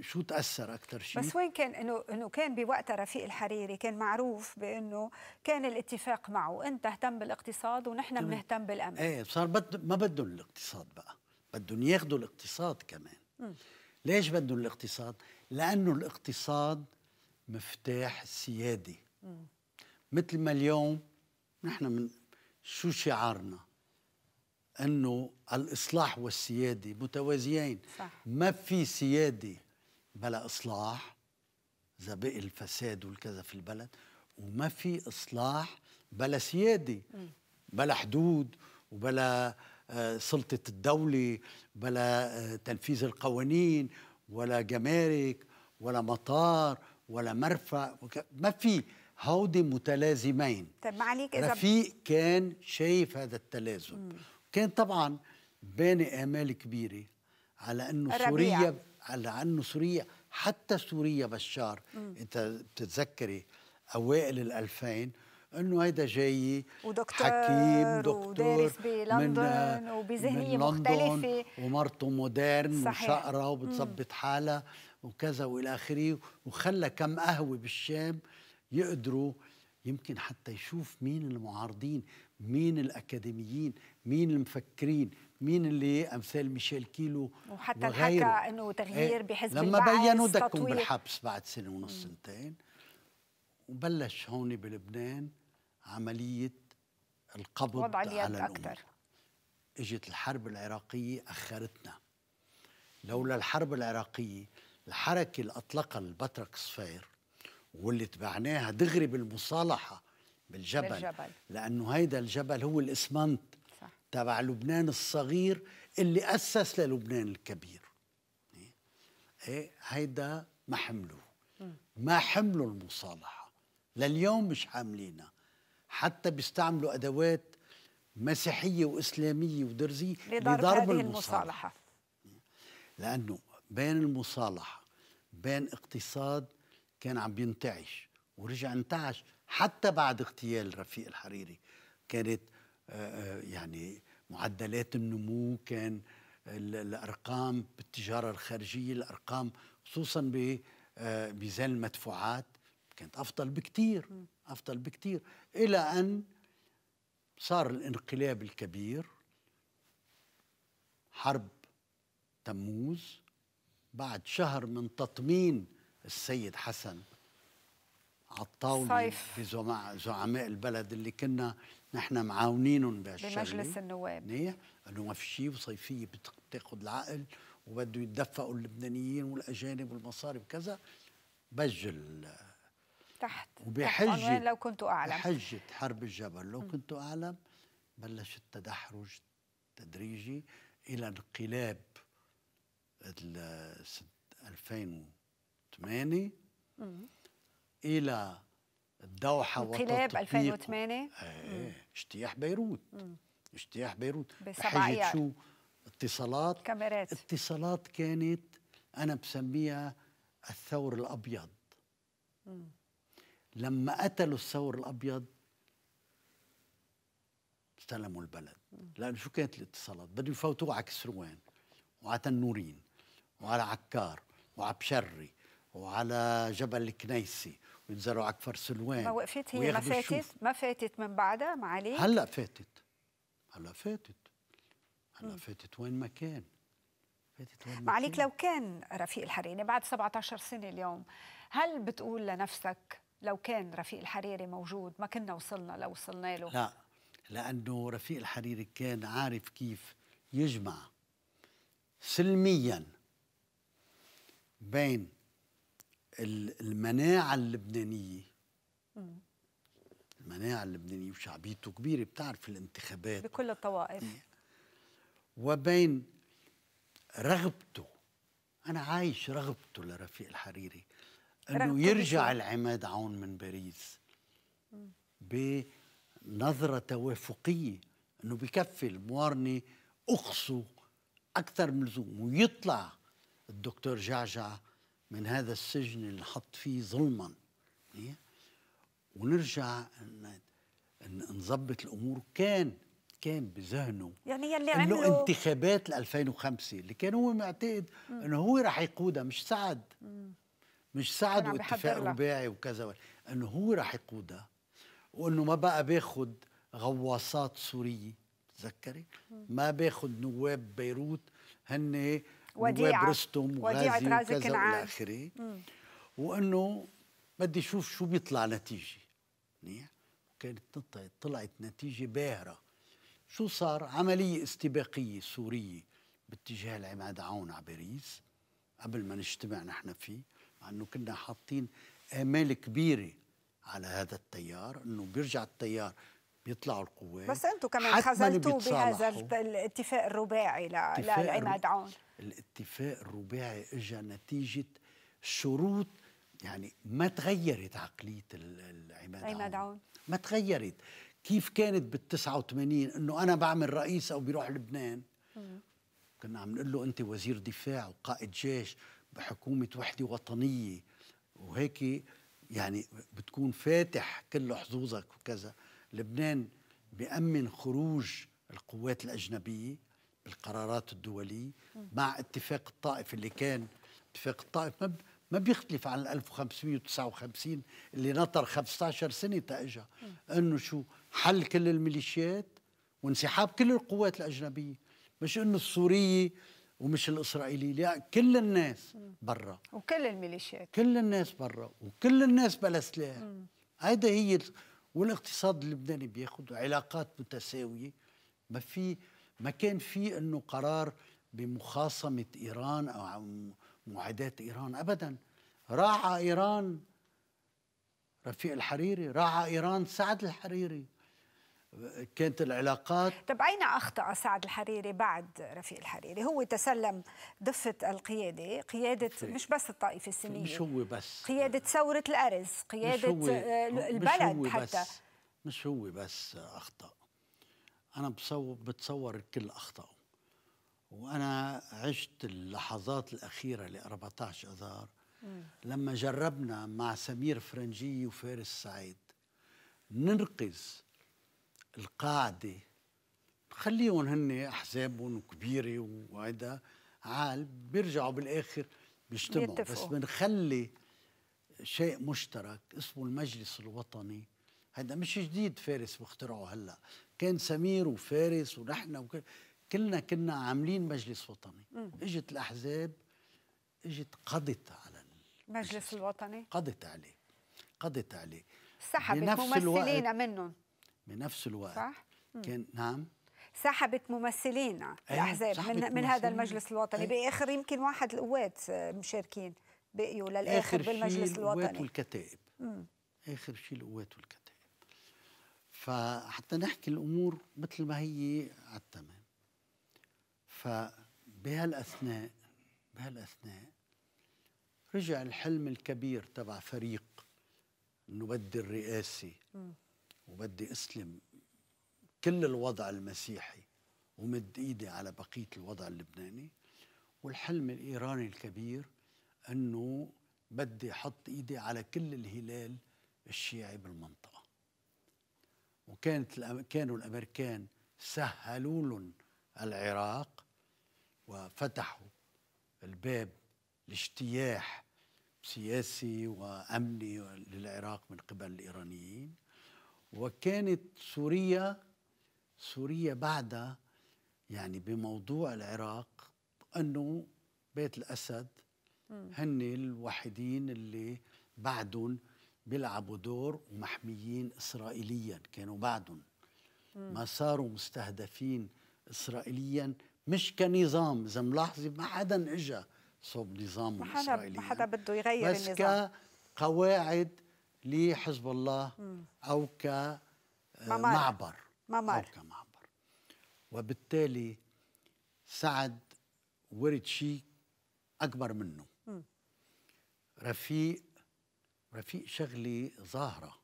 شو تاثر اكثر شيء بس وين كان انه انه كان بوقتها رفيق الحريري كان معروف بانه كان الاتفاق معه انت اهتم بالاقتصاد ونحن بنهتم بالامن ايه صار بد ما بدهم الاقتصاد بقى بدهم ياخذوا الاقتصاد كمان م. ليش بدهم الاقتصاد لانه الاقتصاد مفتاح السياده مثل ما اليوم نحن من شو شعارنا انه الاصلاح والسياده متوازيين صح. ما في سياده بلا إصلاح إذا بقي الفساد والكذا في البلد وما في إصلاح بلا سيادة بلا حدود وبلا آه، سلطة الدولة بلا آه، تنفيذ القوانين ولا جمارك ولا مطار ولا مرفأ ما في هودي متلازمين طيب معليك إذا رفيق كان شايف هذا التلازم مم. كان طبعا باني آمال كبيرة على أنه سوريا على عنه سوريا حتى سوريا بشار م. انت بتتذكري اوائل الألفين انه هيدا جاي ودكتور حكيم دكتور ودارس بلندن وبذهنيه مختلفه ومرته مودرن وشقره وبتظبط حالها وكذا والى اخره وخلى كم قهوه بالشام يقدروا يمكن حتى يشوف مين المعارضين مين الاكاديميين مين المفكرين مين اللي امثال ميشيل كيلو وحتى انحكى انه تغيير إيه، بحزب لما بينوا دكوا بالحبس بعد سنه ونص سنتين وبلش هون بلبنان عمليه القبض وضع اليد على الأمور. اكثر اجت الحرب العراقيه اخرتنا لولا الحرب العراقيه الحركه اللي اطلقها البطرك صفير واللي تبعناها دغري بالمصالحه بالجبل, بالجبل. لانه هيدا الجبل هو الاسمنت تبع لبنان الصغير اللي أسس للبنان الكبير إيه هيدا ما حملوه ما حملوا المصالحة لليوم مش حاملينها حتى بيستعملوا أدوات مسيحية وإسلامية ودرزية لضرب, لضرب هذه المصالحة لأنه بين المصالحة بين اقتصاد كان عم بينتعش ورجع انتعش حتى بعد اغتيال رفيق الحريري كانت آه، آه، يعني معدلات النمو كان الارقام بالتجاره الخارجيه الارقام خصوصا بميزان آه، المدفوعات كانت افضل بكثير افضل بكثير الى ان صار الانقلاب الكبير حرب تموز بعد شهر من تطمين السيد حسن على الطاولة بزعماء البلد اللي كنا نحن معاونينهم بهالشغله بمجلس النواب منيح انه ما في شيء وصيفيه بتاخذ العقل وبده يتدفقوا اللبنانيين والاجانب والمصاري وكذا بجل تحت وبحجة لو كنت أعلم بحجة حرب الجبل لو كنت أعلم بلش التدحرج تدريجي إلى انقلاب 2008 إلى الدوحه انقلاب 2008 ايه اجتياح بيروت اجتياح بيروت بحاجه شو اتصالات كاميرات اتصالات كانت انا بسميها الثور الابيض مم. لما قتلوا الثور الابيض استلموا البلد لانه شو كانت الاتصالات بدهم يفوتوه على كسروان وعلى تنورين وعلى عكار وعلى بشري وعلى جبل الكنيسي ويتزرعوا على كفر سلوان ما وقفت هي ما فاتت ما فاتت من بعدها معليك هلا فاتت هلا فاتت هلا فاتت وين ما كان فاتت وين ما معليك لو كان رفيق الحريري بعد 17 سنه اليوم هل بتقول لنفسك لو كان رفيق الحريري موجود ما كنا وصلنا لو وصلنا له لا لانه رفيق الحريري كان عارف كيف يجمع سلميا بين المناعه اللبنانيه المناعه اللبنانيه وشعبيته كبيره بتعرف الانتخابات بكل الطوائف وبين رغبته انا عايش رغبته لرفيق الحريري انه يرجع العماد عون من باريس بنظره توافقيه انه بكفي الموارنه اقصوا اكثر من اللزوم ويطلع الدكتور جعجع من هذا السجن اللي حط فيه ظلما إيه؟ ونرجع نظبط الامور كان كان بذهنه يعني يلي انه انتخابات 2005 اللي كان هو معتقد انه هو رح يقودها مش سعد مش سعد واتفاق رباعي وكذا انه هو رح يقودها وانه ما بقى باخذ غواصات سوريه تذكري ما باخذ نواب بيروت هن وديعة برستم وغازي وكذا إلى آخره وأنه بدي أشوف شو بيطلع نتيجة منيح كانت طلعت نتيجة باهرة شو صار عملية استباقية سورية باتجاه العماد عون على باريس قبل ما نجتمع نحن فيه مع أنه كنا حاطين آمال كبيرة على هذا التيار أنه بيرجع التيار بيطلعوا القوات بس انتم كمان خذلتوا بهذا الاتفاق الرباعي لعماد عون الاتفاق الرباعي اجى نتيجه شروط يعني ما تغيرت عقليه العماد عون. عون ما تغيرت كيف كانت بال89 انه انا بعمل رئيس او بيروح لبنان مم. كنا عم نقول له انت وزير دفاع وقائد جيش بحكومه وحده وطنيه وهيك يعني بتكون فاتح كل حظوظك وكذا لبنان بيأمن خروج القوات الأجنبية بالقرارات الدولية مع اتفاق الطائف اللي كان اتفاق الطائف ما ما بيختلف عن 1559 اللي نطر 15 سنة تأجا أنه شو حل كل الميليشيات وانسحاب كل القوات الأجنبية مش أنه السورية ومش الإسرائيلي لا كل الناس برا وكل الميليشيات كل الناس برا وكل الناس بلا سلاح هيدا هي والاقتصاد اللبناني بياخد علاقات متساويه ما في ما كان في انه قرار بمخاصمه ايران او معاداه ايران ابدا راعى ايران رفيق الحريري راعى ايران سعد الحريري كانت العلاقات طب أين أخطأ سعد الحريري بعد رفيق الحريري هو تسلم ضفة القيادة قيادة مش بس الطائفة السنية مش هو بس قيادة ثورة الأرز قيادة آه، مش هو البلد مش هو حتى بس مش هو بس أخطأ أنا بصور بتصور الكل أخطأوا وأنا عشت اللحظات الأخيرة ل 14 أذار لما جربنا مع سمير فرنجي وفارس سعيد ننقذ القاعده خليهم هن احزابهم كبيره وهيدا عال بيرجعوا بالاخر بيجتمعوا بس بنخلي شيء مشترك اسمه المجلس الوطني هذا مش جديد فارس مخترعه هلا كان سمير وفارس ونحن وكل كلنا كنا عاملين مجلس وطني اجت الاحزاب اجت قضت على المجلس الوطني قضت عليه قضت عليه سحبت ممثلين منهم بنفس الوقت صح؟ كان نعم سحبت ممثلين أيوة، الاحزاب من, من هذا المجلس الوطني أيه. باخر يمكن واحد القوات آه، مشاركين بقيوا للاخر بالمجلس الوطني اخر شيء القوات والكتائب مم. اخر شيء القوات والكتائب فحتى نحكي الامور مثل ما هي على التمام فبهالاثناء بهالاثناء رجع الحلم الكبير تبع فريق نبدي الرئاسي وبدي اسلم كل الوضع المسيحي ومد ايدي على بقيه الوضع اللبناني والحلم الايراني الكبير انه بدي احط ايدي على كل الهلال الشيعي بالمنطقه وكانت كانوا الامريكان سهلوا لهم العراق وفتحوا الباب لاجتياح سياسي وامني للعراق من قبل الايرانيين وكانت سوريا سوريا بعدها يعني بموضوع العراق انه بيت الاسد هن الوحيدين اللي بعدهم بيلعبوا دور ومحميين اسرائيليا كانوا بعدهم ما صاروا مستهدفين اسرائيليا مش كنظام اذا ملاحظه ما حدا اجى صوب نظام ما حدا بده يغير بس النظام بس كقواعد لحزب الله أو كمعبر آه، ممر. أو كمعبر وبالتالي سعد ورد شيء أكبر منه رفيق رفيق شغلي ظاهرة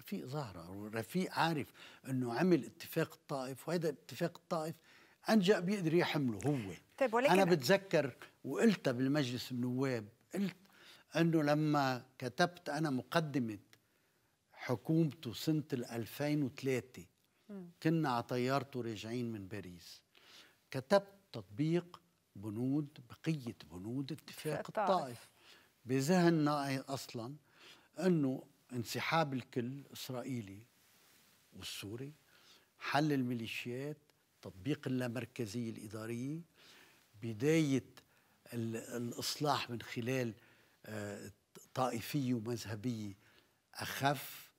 رفيق ظاهرة رفيق عارف أنه عمل اتفاق الطائف وهذا اتفاق الطائف أنجأ بيقدر يحمله هو طيب ولكن أنا بتذكر وقلتها بالمجلس النواب قلت أنه لما كتبت أنا مقدمة حكومته سنة 2003 كنا على طيارته راجعين من باريس كتبت تطبيق بنود بقية بنود اتفاق الطائف بذهننا أصلا أنه انسحاب الكل إسرائيلي والسوري حل الميليشيات تطبيق اللامركزية الإدارية بداية الإصلاح من خلال طائفية ومذهبية أخف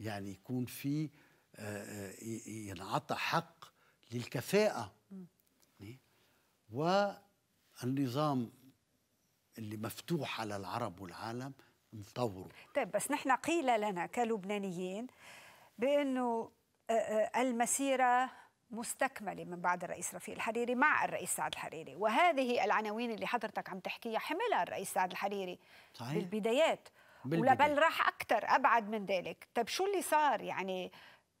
يعني يكون في آه، آه، ينعطى حق للكفاءة والنظام اللي مفتوح على العرب والعالم نطوره طيب بس نحن قيل لنا كلبنانيين بأنه آه، المسيرة مستكمله من بعد الرئيس رفيق الحريري مع الرئيس سعد الحريري وهذه العناوين اللي حضرتك عم تحكيها حملها الرئيس سعد الحريري صحيح. بالبدايات ولا بل راح اكثر ابعد من ذلك طيب شو اللي صار يعني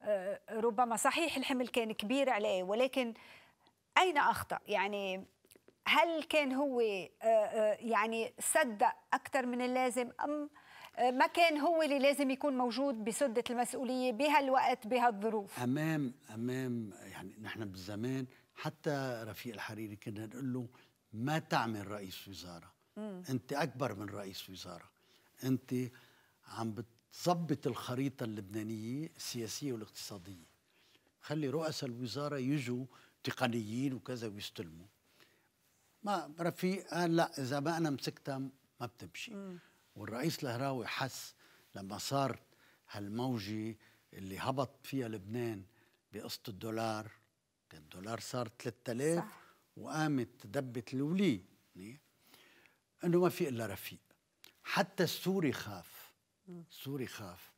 آه، ربما صحيح الحمل كان كبير عليه ولكن اين اخطا يعني هل كان هو آه، آه، يعني صدق اكثر من اللازم ام ما كان هو اللي لازم يكون موجود بسده المسؤوليه بهالوقت بهالظروف امام امام يعني نحن بالزمان حتى رفيق الحريري كنا نقول له ما تعمل رئيس وزاره مم. انت اكبر من رئيس وزاره انت عم بتظبط الخريطه اللبنانيه السياسيه والاقتصاديه خلي رؤساء الوزاره يجوا تقنيين وكذا ويستلموا ما رفيق قال لا اذا ما انا مسكتها ما بتمشي مم. والرئيس الهراوي حس لما صار هالموجة اللي هبط فيها لبنان بقصة الدولار الدولار صار 3000 وقامت دبة الولي انه ما في الا رفيق حتى السوري خاف السوري خاف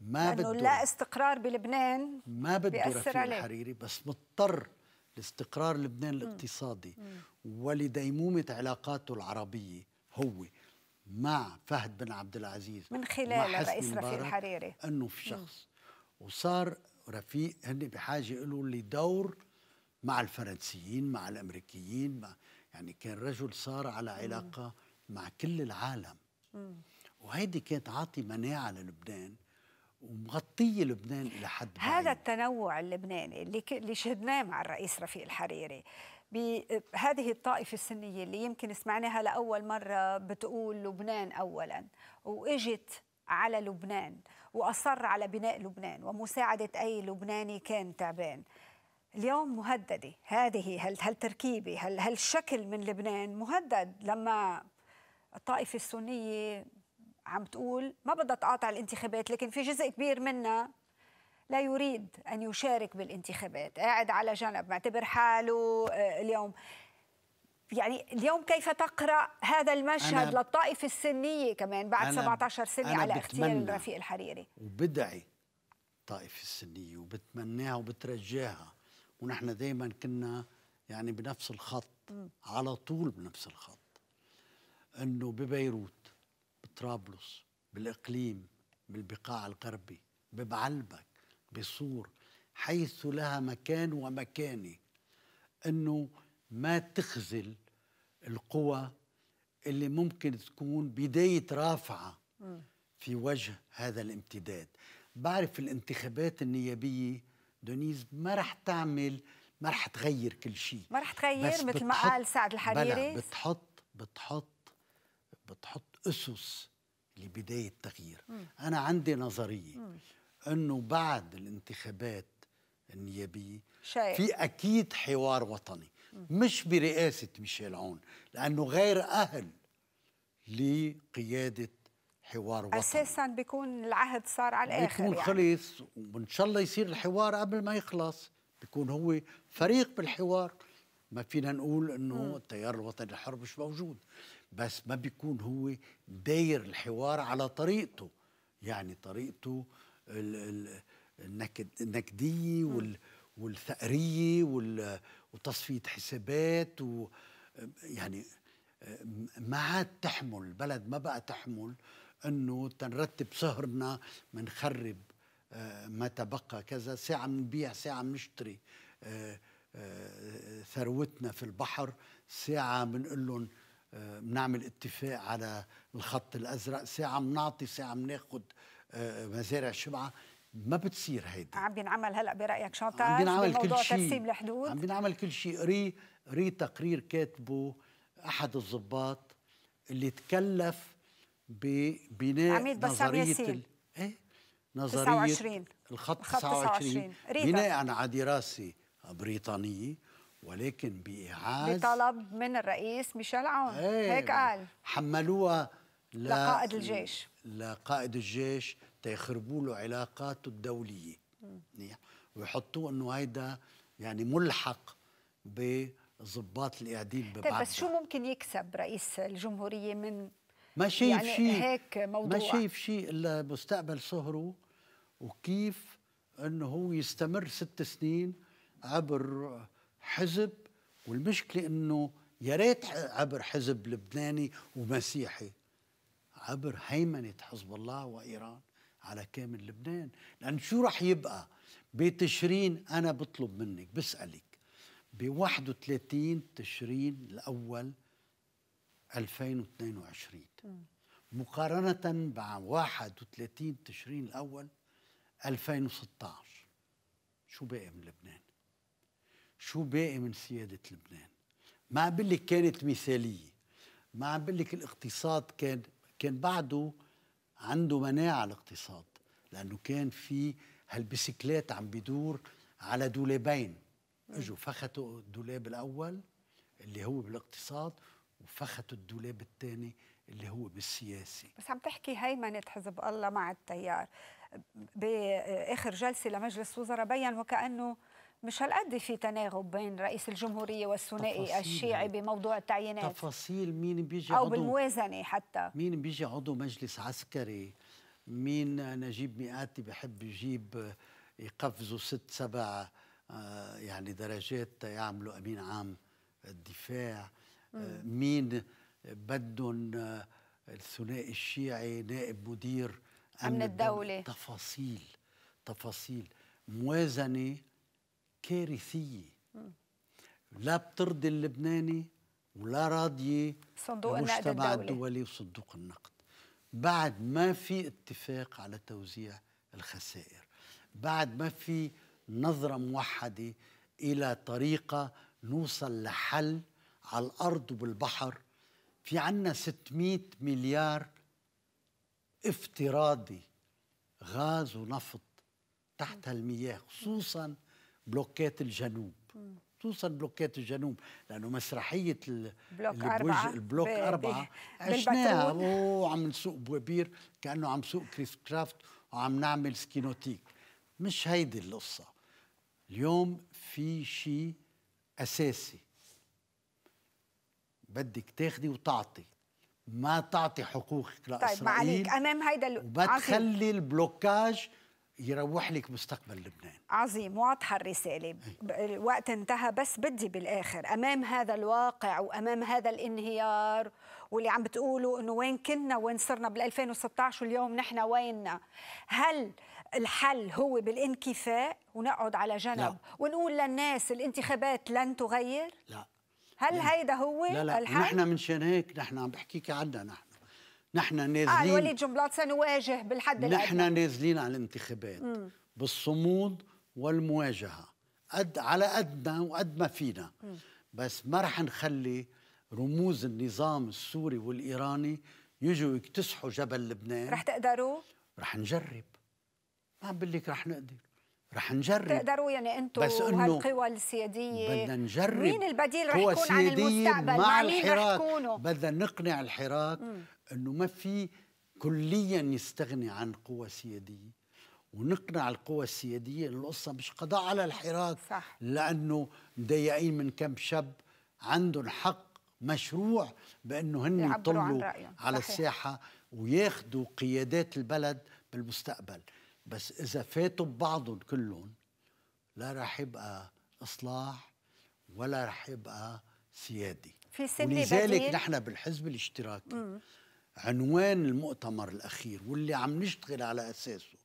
ما بده لا استقرار بلبنان ما بده رفيق عليه. الحريري بس مضطر لاستقرار لبنان الاقتصادي ولديمومة علاقاته العربية هو مع فهد بن عبد العزيز من خلال الرئيس رفيق الحريري انه في شخص وصار رفيق هن بحاجه له لدور مع الفرنسيين مع الامريكيين مع يعني كان رجل صار على علاقه مع كل العالم وهيدي كانت عاطي مناعه للبنان ومغطيه لبنان الى حد هذا التنوع اللبناني اللي اللي شهدناه مع الرئيس رفيق الحريري بهذه الطائفة السنية اللي يمكن سمعناها لأول مرة بتقول لبنان أولا وإجت على لبنان وأصر على بناء لبنان ومساعدة أي لبناني كان تعبان اليوم مهددة هذه هل هالتركيبة هل هالشكل من لبنان مهدد لما الطائفة السنية عم تقول ما بدها تقاطع الانتخابات لكن في جزء كبير منها لا يريد أن يشارك بالانتخابات قاعد على جنب معتبر حاله آه، اليوم يعني اليوم كيف تقرا هذا المشهد للطائفه السنيه كمان بعد 17 سنه على اغتيال رفيق الحريري وبدعي الطائفه السنيه وبتمناها وبترجاها ونحن دائما كنا يعني بنفس الخط م. على طول بنفس الخط انه ببيروت بطرابلس بالاقليم بالبقاع الغربي ببعلبك بسور حيث لها مكان ومكانه انه ما تخزل القوى اللي ممكن تكون بدايه رافعه في وجه هذا الامتداد بعرف الانتخابات النيابيه دونيز ما رح تعمل ما رح تغير كل شيء ما رح تغير مثل ما قال سعد الحريري بتحط بتحط بتحط اسس لبدايه تغيير انا عندي نظريه مم. انه بعد الانتخابات النيابيه شايف. في اكيد حوار وطني مش برئاسه ميشيل عون لانه غير اهل لقياده حوار وطني اساسا بيكون العهد صار على الاخر بيكون يعني. خلص وان شاء الله يصير الحوار قبل ما يخلص بيكون هو فريق بالحوار ما فينا نقول انه التيار الوطني الحر مش موجود بس ما بيكون هو داير الحوار على طريقته يعني طريقته النكديه وال والثأرية وتصفية حسابات و يعني ما عاد تحمل البلد ما بقى تحمل انه تنرتب سهرنا منخرب آه، ما تبقى كذا ساعة منبيع ساعة منشتري آه، آه، ثروتنا في البحر ساعة بنقول لهم بنعمل اتفاق على الخط الأزرق ساعة بنعطي ساعة بناخذ مزارع آه، الشمعه ما بتصير هيدي عم بينعمل هلا برايك شانتاج عم بينعمل كل شيء ترسيم الحدود عم بينعمل كل شيء قري قري تقرير كاتبه احد الضباط اللي تكلف ببناء نظريه ال... ايه نظريه 29 الخط 29 بناء على دراسه بريطانيه ولكن بإعاز بطلب من الرئيس ميشيل عون ايه هيك قال حملوها لقائد الجيش لقائد الجيش تيخربوا له علاقاته الدوليه منيح نعم. ويحطوه انه هيدا يعني ملحق بضباط الاعدام ببعض طيب بس شو ممكن يكسب رئيس الجمهوريه من ما شايف يعني شيء هيك موضوع ما شايف شيء الا مستقبل صهره وكيف انه هو يستمر ست سنين عبر حزب والمشكله انه يا ريت عبر حزب لبناني ومسيحي عبر هيمنة حزب الله وإيران على كامل لبنان لأن شو رح يبقى بتشرين أنا بطلب منك بسألك ب 31 تشرين الأول 2022 مقارنة ب 31 تشرين الأول 2016 شو باقي من لبنان شو باقي من سيادة لبنان ما عم لك كانت مثالية ما عم لك الاقتصاد كان كان بعده عنده مناعة الاقتصاد لأنه كان في هالبسيكلات عم بيدور على دولابين اجوا فختوا الدولاب الأول اللي هو بالاقتصاد وفختوا الدولاب الثاني اللي هو بالسياسي بس عم تحكي هيمنة حزب الله مع التيار بآخر جلسة لمجلس وزراء بين وكأنه مش هالقد في تناغم بين رئيس الجمهورية والثنائي الشيعي بموضوع التعيينات تفاصيل مين بيجي عضو أو بالموازنة حتى مين بيجي عضو مجلس عسكري مين نجيب مئاتي بحب يجيب يقفزوا ست سبع آه، يعني درجات يعملوا أمين عام الدفاع آه، مين بدهم آه، الثنائي الشيعي نائب مدير أمن, أمن الدولة تفاصيل تفاصيل موازنة كارثيه لا بترضي اللبناني ولا راضيه صندوق النقد الدولي الدولي وصندوق النقد بعد ما في اتفاق على توزيع الخسائر بعد ما في نظره موحده الى طريقه نوصل لحل على الارض وبالبحر في عنا 600 مليار افتراضي غاز ونفط تحت المياه خصوصا بلوكات الجنوب خصوصا بلوكات الجنوب لانه مسرحيه بلوك أربعة البلوك أربعة عشناها وعم نسوق بوابير كانه عم سوق كريس كرافت وعم نعمل سكينوتيك مش هيدي القصه اليوم في شيء اساسي بدك تاخدي وتعطي ما تعطي حقوقك لاسرائيل طيب ما عليك امام هيدا ال... وبتخلي البلوكاج يروح لك مستقبل لبنان عظيم واضحة الرسالة إيه. الوقت انتهى بس بدي بالآخر أمام هذا الواقع وأمام هذا الانهيار واللي عم بتقولوا أنه وين كنا وين صرنا بال2016 واليوم نحن ويننا هل الحل هو بالانكفاء ونقعد على جنب لا. ونقول للناس الانتخابات لن تغير لا هل إيه. هيدا هو لا لا الحل؟ نحن من شان هيك نحن عم بحكيك عنا نحن نحن آه، نازلين قال آه وليد جنبلاط سنواجه بالحد الأدنى نحن نازلين على الانتخابات مم. بالصمود والمواجهة قد على قدنا وقد ما فينا مم. بس ما رح نخلي رموز النظام السوري والإيراني يجوا يكتسحوا جبل لبنان رح تقدروا؟ رح نجرب ما عم بقول لك رح نقدر رح نجرب تقدروا يعني انتم وهالقوى السياديه بدنا نجرب مين البديل رح يكون عن المستقبل مع, مع مين رح تكونوا بدنا نقنع الحراك مم. انه ما في كليا يستغني عن قوى سيادية ونقنع القوى السيادية القصة مش قضاء على الحراك صح. لأنه مضيقين من كم شاب عندهم حق مشروع بأنه هن يطلوا على الساحة وياخذوا قيادات البلد بالمستقبل بس إذا فاتوا ببعضهم كلهم لا راح يبقى إصلاح ولا راح يبقى سيادي في سنة ولذلك نحن بالحزب الاشتراكي مم. عنوان المؤتمر الأخير واللي عم نشتغل على أساسه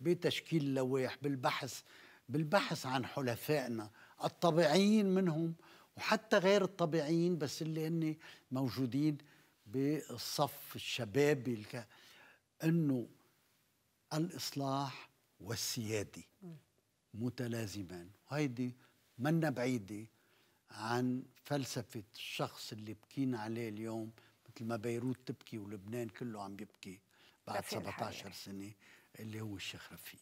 بتشكيل لوائح بالبحث بالبحث عن حلفائنا الطبيعيين منهم وحتى غير الطبيعيين بس اللي هن موجودين بالصف الشبابي الك... انه الاصلاح والسيادي متلازمان وهيدي منا بعيده عن فلسفه الشخص اللي بكينا عليه اليوم مثل ما بيروت تبكي ولبنان كله عم يبكي بعد 17 سنه اللي هو الشيخ رفيق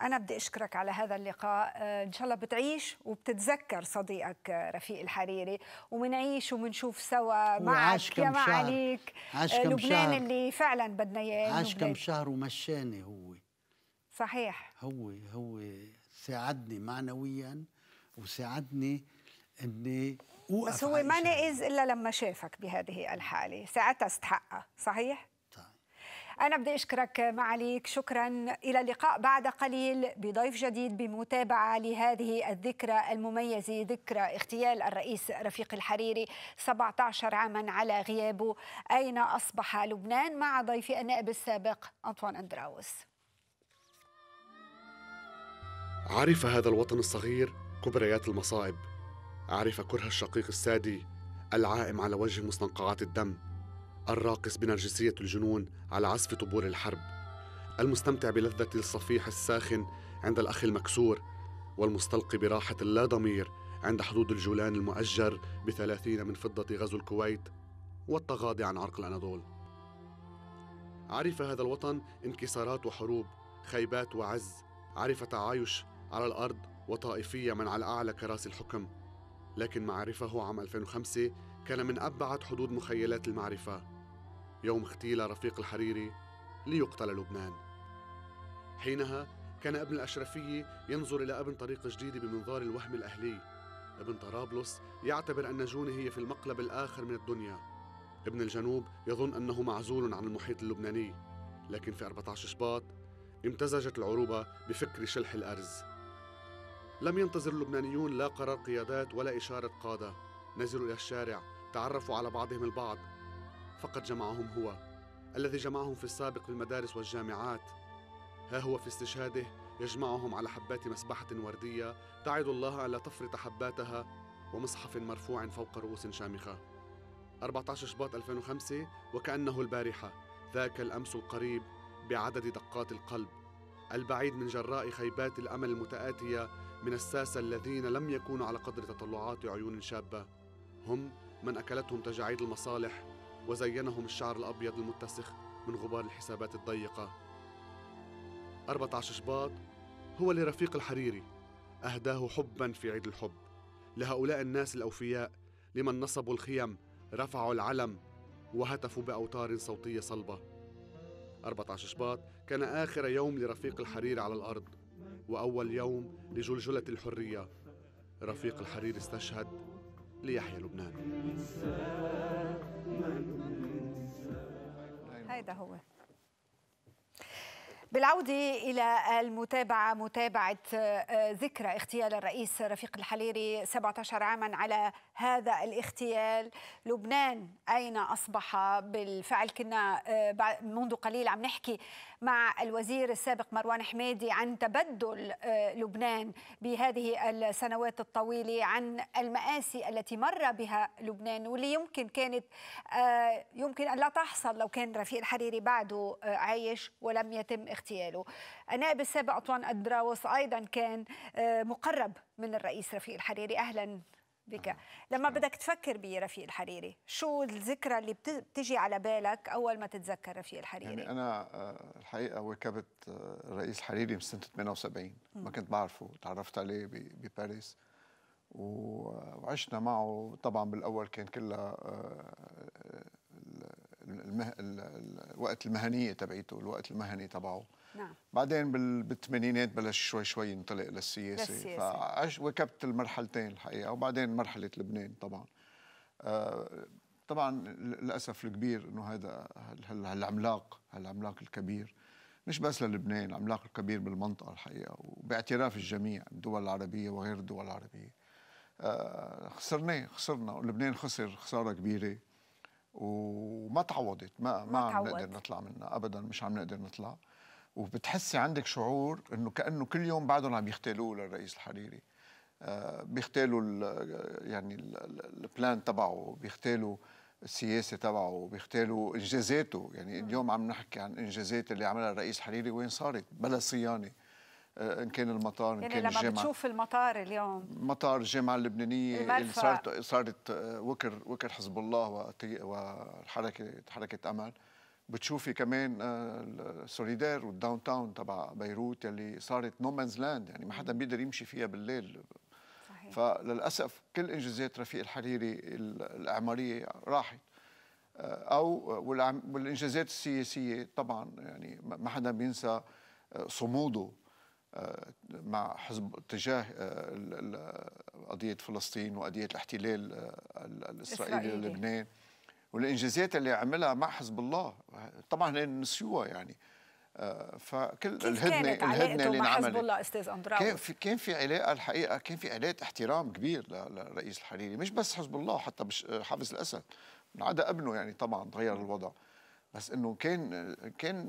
أنا بدي أشكرك على هذا اللقاء آه، إن شاء الله بتعيش وبتتذكر صديقك آه، رفيق الحريري ومنعيش ومنشوف سوا معك يا معاليك آه، لبنان شهر. اللي فعلا بدنا إياه عاش كم شهر ومشاني هو صحيح هو هو ساعدني معنويا وساعدني اني بس هو ما نائز الا لما شافك بهذه الحاله ساعتها استحقها صحيح طيب. أنا بدي أشكرك معاليك شكرا إلى اللقاء بعد قليل بضيف جديد بمتابعة لهذه الذكرى المميزة ذكرى اغتيال الرئيس رفيق الحريري 17 عاما على غيابه أين أصبح لبنان مع ضيفي النائب السابق أنطوان أندراوس عرف هذا الوطن الصغير كبريات المصائب أعرف كره الشقيق السادي العائم على وجه مستنقعات الدم الراقص بنرجسية الجنون على عزف طبول الحرب المستمتع بلذة الصفيح الساخن عند الأخ المكسور والمستلقي براحة اللا ضمير عند حدود الجولان المؤجر بثلاثين من فضة غزو الكويت والتغاضي عن عرق الأناضول عرف هذا الوطن انكسارات وحروب خيبات وعز عرف تعايش على الأرض وطائفية من على أعلى كراسي الحكم لكن معرفه عام 2005 كان من أبعد حدود مخيلات المعرفة يوم اغتيل رفيق الحريري ليقتل لبنان حينها كان ابن الأشرفية ينظر إلى ابن طريق جديدة بمنظار الوهم الأهلي ابن طرابلس يعتبر أن جوني هي في المقلب الآخر من الدنيا ابن الجنوب يظن أنه معزول عن المحيط اللبناني لكن في 14 شباط امتزجت العروبة بفكر شلح الأرز لم ينتظر اللبنانيون لا قرار قيادات ولا إشارة قادة نزلوا إلى الشارع تعرفوا على بعضهم البعض فقد جمعهم هو الذي جمعهم في السابق في المدارس والجامعات ها هو في استشهاده يجمعهم على حبات مسبحة وردية تعد الله ألا تفرط حباتها ومصحف مرفوع فوق رؤوس شامخة 14 شباط 2005 وكأنه البارحة ذاك الأمس القريب بعدد دقات القلب البعيد من جراء خيبات الأمل المتآتية من الساسة الذين لم يكونوا على قدر تطلعات عيون شابة هم من أكلتهم تجاعيد المصالح وزينهم الشعر الأبيض المتسخ من غبار الحسابات الضيقة 14 شباط هو لرفيق الحريري أهداه حبا في عيد الحب لهؤلاء الناس الأوفياء لمن نصبوا الخيم رفعوا العلم وهتفوا بأوتار صوتية صلبة 14 شباط كان آخر يوم لرفيق الحريري على الأرض وأول يوم لجلجلة الحرية رفيق الحرير استشهد ليحيى لبنان هيدا هو بالعودة إلى المتابعة متابعة آه، ذكرى اغتيال الرئيس رفيق الحريري 17 عاما على هذا الاغتيال لبنان أين أصبح بالفعل كنا آه، منذ قليل عم نحكي مع الوزير السابق مروان حميدي عن تبدل آه، لبنان بهذه السنوات الطويلة عن المآسي التي مر بها لبنان واللي يمكن كانت آه، يمكن أن لا تحصل لو كان رفيق الحريري بعده آه، عايش ولم يتم اغتياله النائب السابق أطوان الدراوس أيضا كان مقرب من الرئيس رفيق الحريري أهلا بك لما بدك تفكر برفيق الحريري شو الذكرى اللي بتجي على بالك أول ما تتذكر رفيق الحريري يعني أنا آه، الحقيقة وكبت الرئيس آه، الحريري من سنة 78 ما كنت بعرفه تعرفت عليه بباريس وعشنا معه طبعا بالاول كان كلها آه، المه... الوقت المهنيه تبعيته الوقت المهني تبعه نعم بعدين بالثمانينات بلش شوي شوي ينطلق للسياسه للسياسه فواكبت المرحلتين الحقيقه وبعدين مرحله لبنان طبعا آه، طبعا للاسف الكبير انه هذا هالعملاق هالعملاق الكبير مش بس للبنان العملاق الكبير بالمنطقه الحقيقه وباعتراف الجميع الدول العربيه وغير الدول العربيه آه، خسرناه خسرنا لبنان خسر خساره كبيره وما تعوضت ما ما, ما عم نقدر نطلع منها ابدا مش عم نقدر نطلع وبتحسي عندك شعور انه كانه كل يوم بعدهم عم يختالوا للرئيس الحريري آه، بيختالوا يعني البلان تبعه بيختالوا السياسه تبعه بيختالوا انجازاته يعني اليوم عم نحكي عن انجازات اللي عملها الرئيس حريري وين صارت بلا صيانه آه، ان كان المطار ان يعني كان لما الجامعه بتشوف المطار اليوم مطار الجامعه اللبنانيه المدفع. اللي صارت صارت آه، وكر وكر حزب الله وحركه حركه امل بتشوفي كمان آه، السوليدير والداون تاون تبع بيروت يلي صارت نومانز لاند يعني ما حدا بيقدر يمشي فيها بالليل صحيح. فللاسف كل انجازات رفيق الحريري الاعماريه راحت آه، او والانجازات السياسيه طبعا يعني ما حدا بينسى آه، صموده مع حزب تجاه قضيه فلسطين وقضيه الاحتلال الاسرائيلي للبنان والانجازات اللي عملها مع حزب الله طبعا نسيوها يعني آه، فكل الهدنه الهدنه اللي انعملت حزب الله استاذ اندراوي كان في كان في علاقه الحقيقه كان في علاقه احترام كبير للرئيس الحريري مش بس حزب الله حتى آه، حافظ الاسد من عدا ابنه يعني طبعا تغير الوضع بس انه كان كان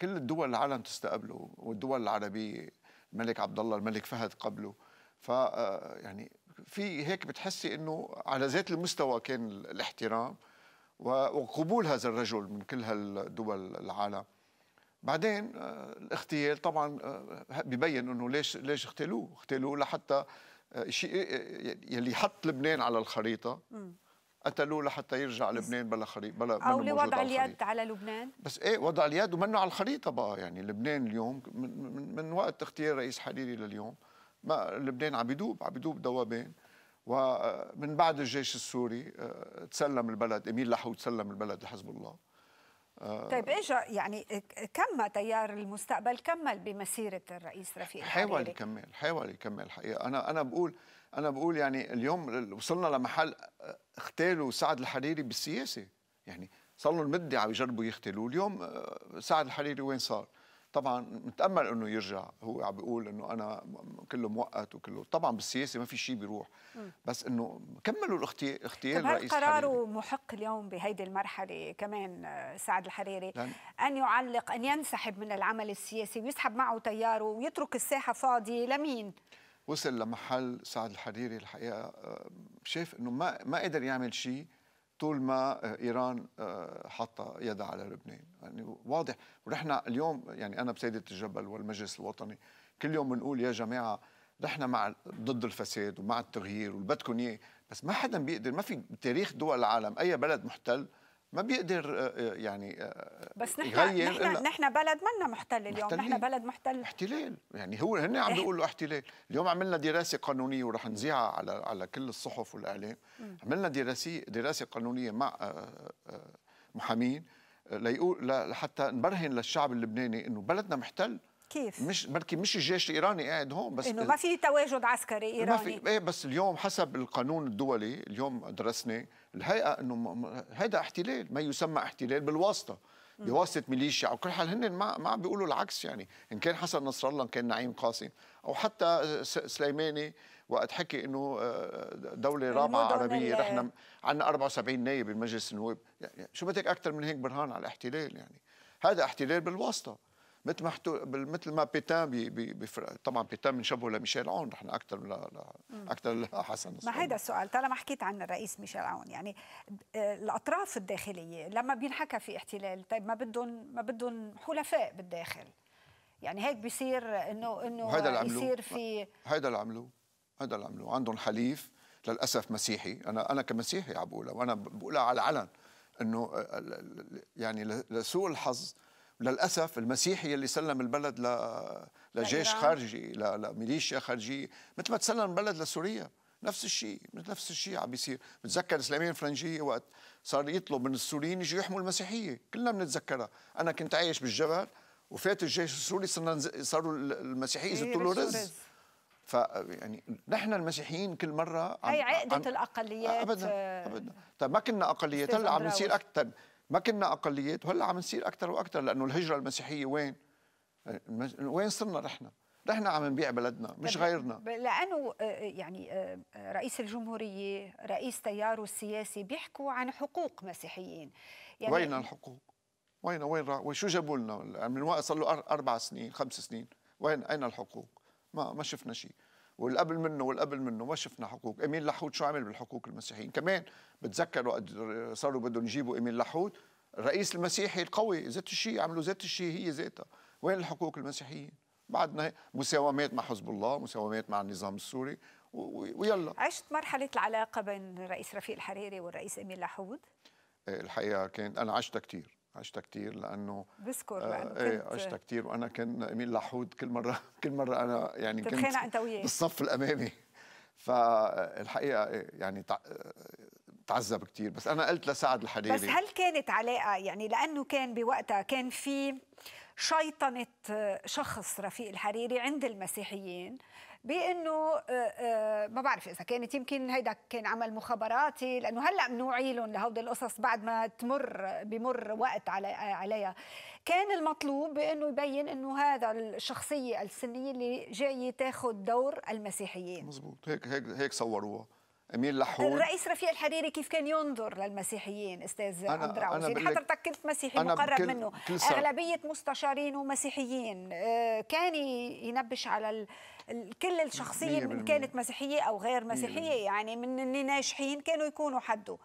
كل الدول العالم تستقبله والدول العربيه الملك عبد الله الملك فهد قبله ف آه، يعني في هيك بتحسي انه على ذات المستوى كان الاحترام وقبول هذا الرجل من كل هالدول العالم بعدين آه، الاغتيال طبعا آه، ببين انه ليش ليش اغتالوه اغتالوه لحتى آه، شيء يلي حط لبنان على الخريطه قتلوه لحتى يرجع لبنان بلا خريطه بلا او لوضع اليد على لبنان بس ايه وضع اليد ومنه على الخريطه بقى يعني لبنان اليوم من, من, من وقت اغتيال رئيس حريري لليوم ما لبنان عم يدوب عم يدوب دوبان ومن آه، بعد الجيش السوري آه، تسلم البلد اميل لحو تسلم البلد لحزب الله آه، طيب اجى يعني إيه، كم تيار المستقبل كمل بمسيره الرئيس رفيق الحريري حاول يكمل حاول يكمل حقيقه انا انا بقول انا بقول يعني اليوم وصلنا لمحل اختالوا سعد الحريري بالسياسه يعني صار له المده عم يجربوا يختلوا اليوم سعد الحريري وين صار طبعا نتامل انه يرجع هو عم بيقول انه انا كله موقت وكله طبعا بالسياسه ما في شيء بيروح بس انه كملوا الاغتيال اغتيال رئيس قراره محق اليوم بهيدي المرحله كمان سعد الحريري ان يعلق ان ينسحب من العمل السياسي ويسحب معه تياره ويترك الساحه فاضيه لمين وصل لمحل سعد الحريري الحقيقه آه، شاف انه ما ما قدر يعمل شيء طول ما آه، ايران آه، حاطه يدها على لبنان يعني واضح ونحن اليوم يعني انا بسيده الجبل والمجلس الوطني كل يوم بنقول يا جماعه نحن مع ضد الفساد ومع التغيير واللي بدكم اياه بس ما حدا بيقدر ما في تاريخ دول العالم اي بلد محتل ما بيقدر آه، آه، يعني آه، بس نحن نحن, نحن بلد منا محتل اليوم نحن بلد محتل احتلال يعني هو هن عم بيقولوا احتلال اليوم عملنا دراسه قانونيه وراح نذيعها على على كل الصحف والاعلام عملنا دراسه دراسه قانونيه مع محامين ليقول لحتى نبرهن للشعب اللبناني انه بلدنا محتل كيف؟ مش بركي مش الجيش الايراني قاعد هون بس انه ما في تواجد عسكري ايراني ما في ايه بس اليوم حسب القانون الدولي اليوم درسناه الحقيقه انه هذا احتلال ما يسمى احتلال بالواسطه بواسطه ميليشيا او كل حال هن ما عم بيقولوا العكس يعني ان كان حسن نصر الله ان كان نعيم قاسم او حتى سليماني وقت حكي انه آه، دوله رابعه عربيه نحن عندنا 74 نائب بمجلس النواب يعني شو بدك اكثر من هيك برهان على الاحتلال يعني هذا احتلال بالواسطه مثل ما حتو مثل ما بيتان بي بي طبعا بيتان بنشبهه لميشيل عون نحن اكثر ل... ل... اكثر لحسن ما هيدا السؤال طالما حكيت عن الرئيس ميشيل عون يعني آه، الاطراف الداخليه لما بينحكى في احتلال طيب ما بدهم ما بدهم حلفاء بالداخل يعني هيك بيصير انه انه هذا في هيدا اللي عملوه هيدا اللي عملوه عندهم حليف للاسف مسيحي انا انا كمسيحي عم بقولها وانا بقولها على العلن انه آه، يعني لسوء الحظ للاسف المسيحي اللي سلم البلد ل... لجيش خارجي ل... لميليشيا خارجيه مثل ما تسلم البلد لسوريا نفس الشيء نفس الشيء عم بيصير بتذكر الاسلاميين الفرنجيه وقت صار يطلب من السوريين يجوا يحموا المسيحيه كلنا بنتذكرها انا كنت عايش بالجبل وفات الجيش السوري صرنا صاروا المسيحيين يزتوا له رز ف يعني نحن المسيحيين كل مره عم هي عقده الاقليات ابدا ابدا طيب ما كنا اقليات هلا عم نصير اكثر ما كنا اقليات وهلا عم نصير اكثر واكثر لانه الهجره المسيحيه وين؟ وين صرنا رحنا؟ نحن عم نبيع بلدنا مش طيب، غيرنا لانه آه، آه، يعني آه، رئيس الجمهوريه رئيس تياره السياسي بيحكوا عن حقوق مسيحيين يعني وين الحقوق وين وين را... وشو جابوا لنا من وقت صار له اربع سنين خمس سنين وين اين الحقوق ما ما شفنا شيء واللي قبل منه واللي قبل منه ما شفنا حقوق امين لحود شو عمل بالحقوق المسيحيين كمان بتذكر وقت صاروا بدهم يجيبوا امين لحود الرئيس المسيحي القوي ذات الشيء عملوا ذات الشيء هي ذاتها وين الحقوق المسيحيين بعدنا مساومات مع حزب الله مساومات مع النظام السوري ويلا عشت مرحلة العلاقة بين الرئيس رفيق الحريري والرئيس أمين لحود؟ إيه، الحقيقة كانت أنا عشتها كثير عشتها كثير لانه بذكر آه، لانه إيه، كنت ايه عشتها كثير وانا كان امين لحود كل مره كل مره انا يعني كنت انت وياه بالصف الامامي فالحقيقه آه، يعني آه، تعذب كثير بس انا قلت لسعد الحريري بس هل كانت علاقه يعني لانه كان بوقتها كان في شيطنه شخص رفيق الحريري عند المسيحيين بانه آه، آه، ما بعرف اذا كانت يمكن هيدا كان عمل مخابراتي لانه هلا منوعي لهم لهودي القصص بعد ما تمر بمر وقت علي عليها كان المطلوب بانه يبين انه هذا الشخصيه السنيه اللي جايه تاخذ دور المسيحيين مزبوط هيك هيك هيك صوروها امين لحون الرئيس رفيق الحريري كيف كان ينظر للمسيحيين استاذ أنا عبد العزيز حضرتك كنت مسيحي مقرب منه اغلبيه مستشارين ومسيحيين آه، كان ينبش على كل الشخصيه ان كانت مسيحيه او غير مسيحيه يعني من اللي ناجحين كانوا يكونوا حده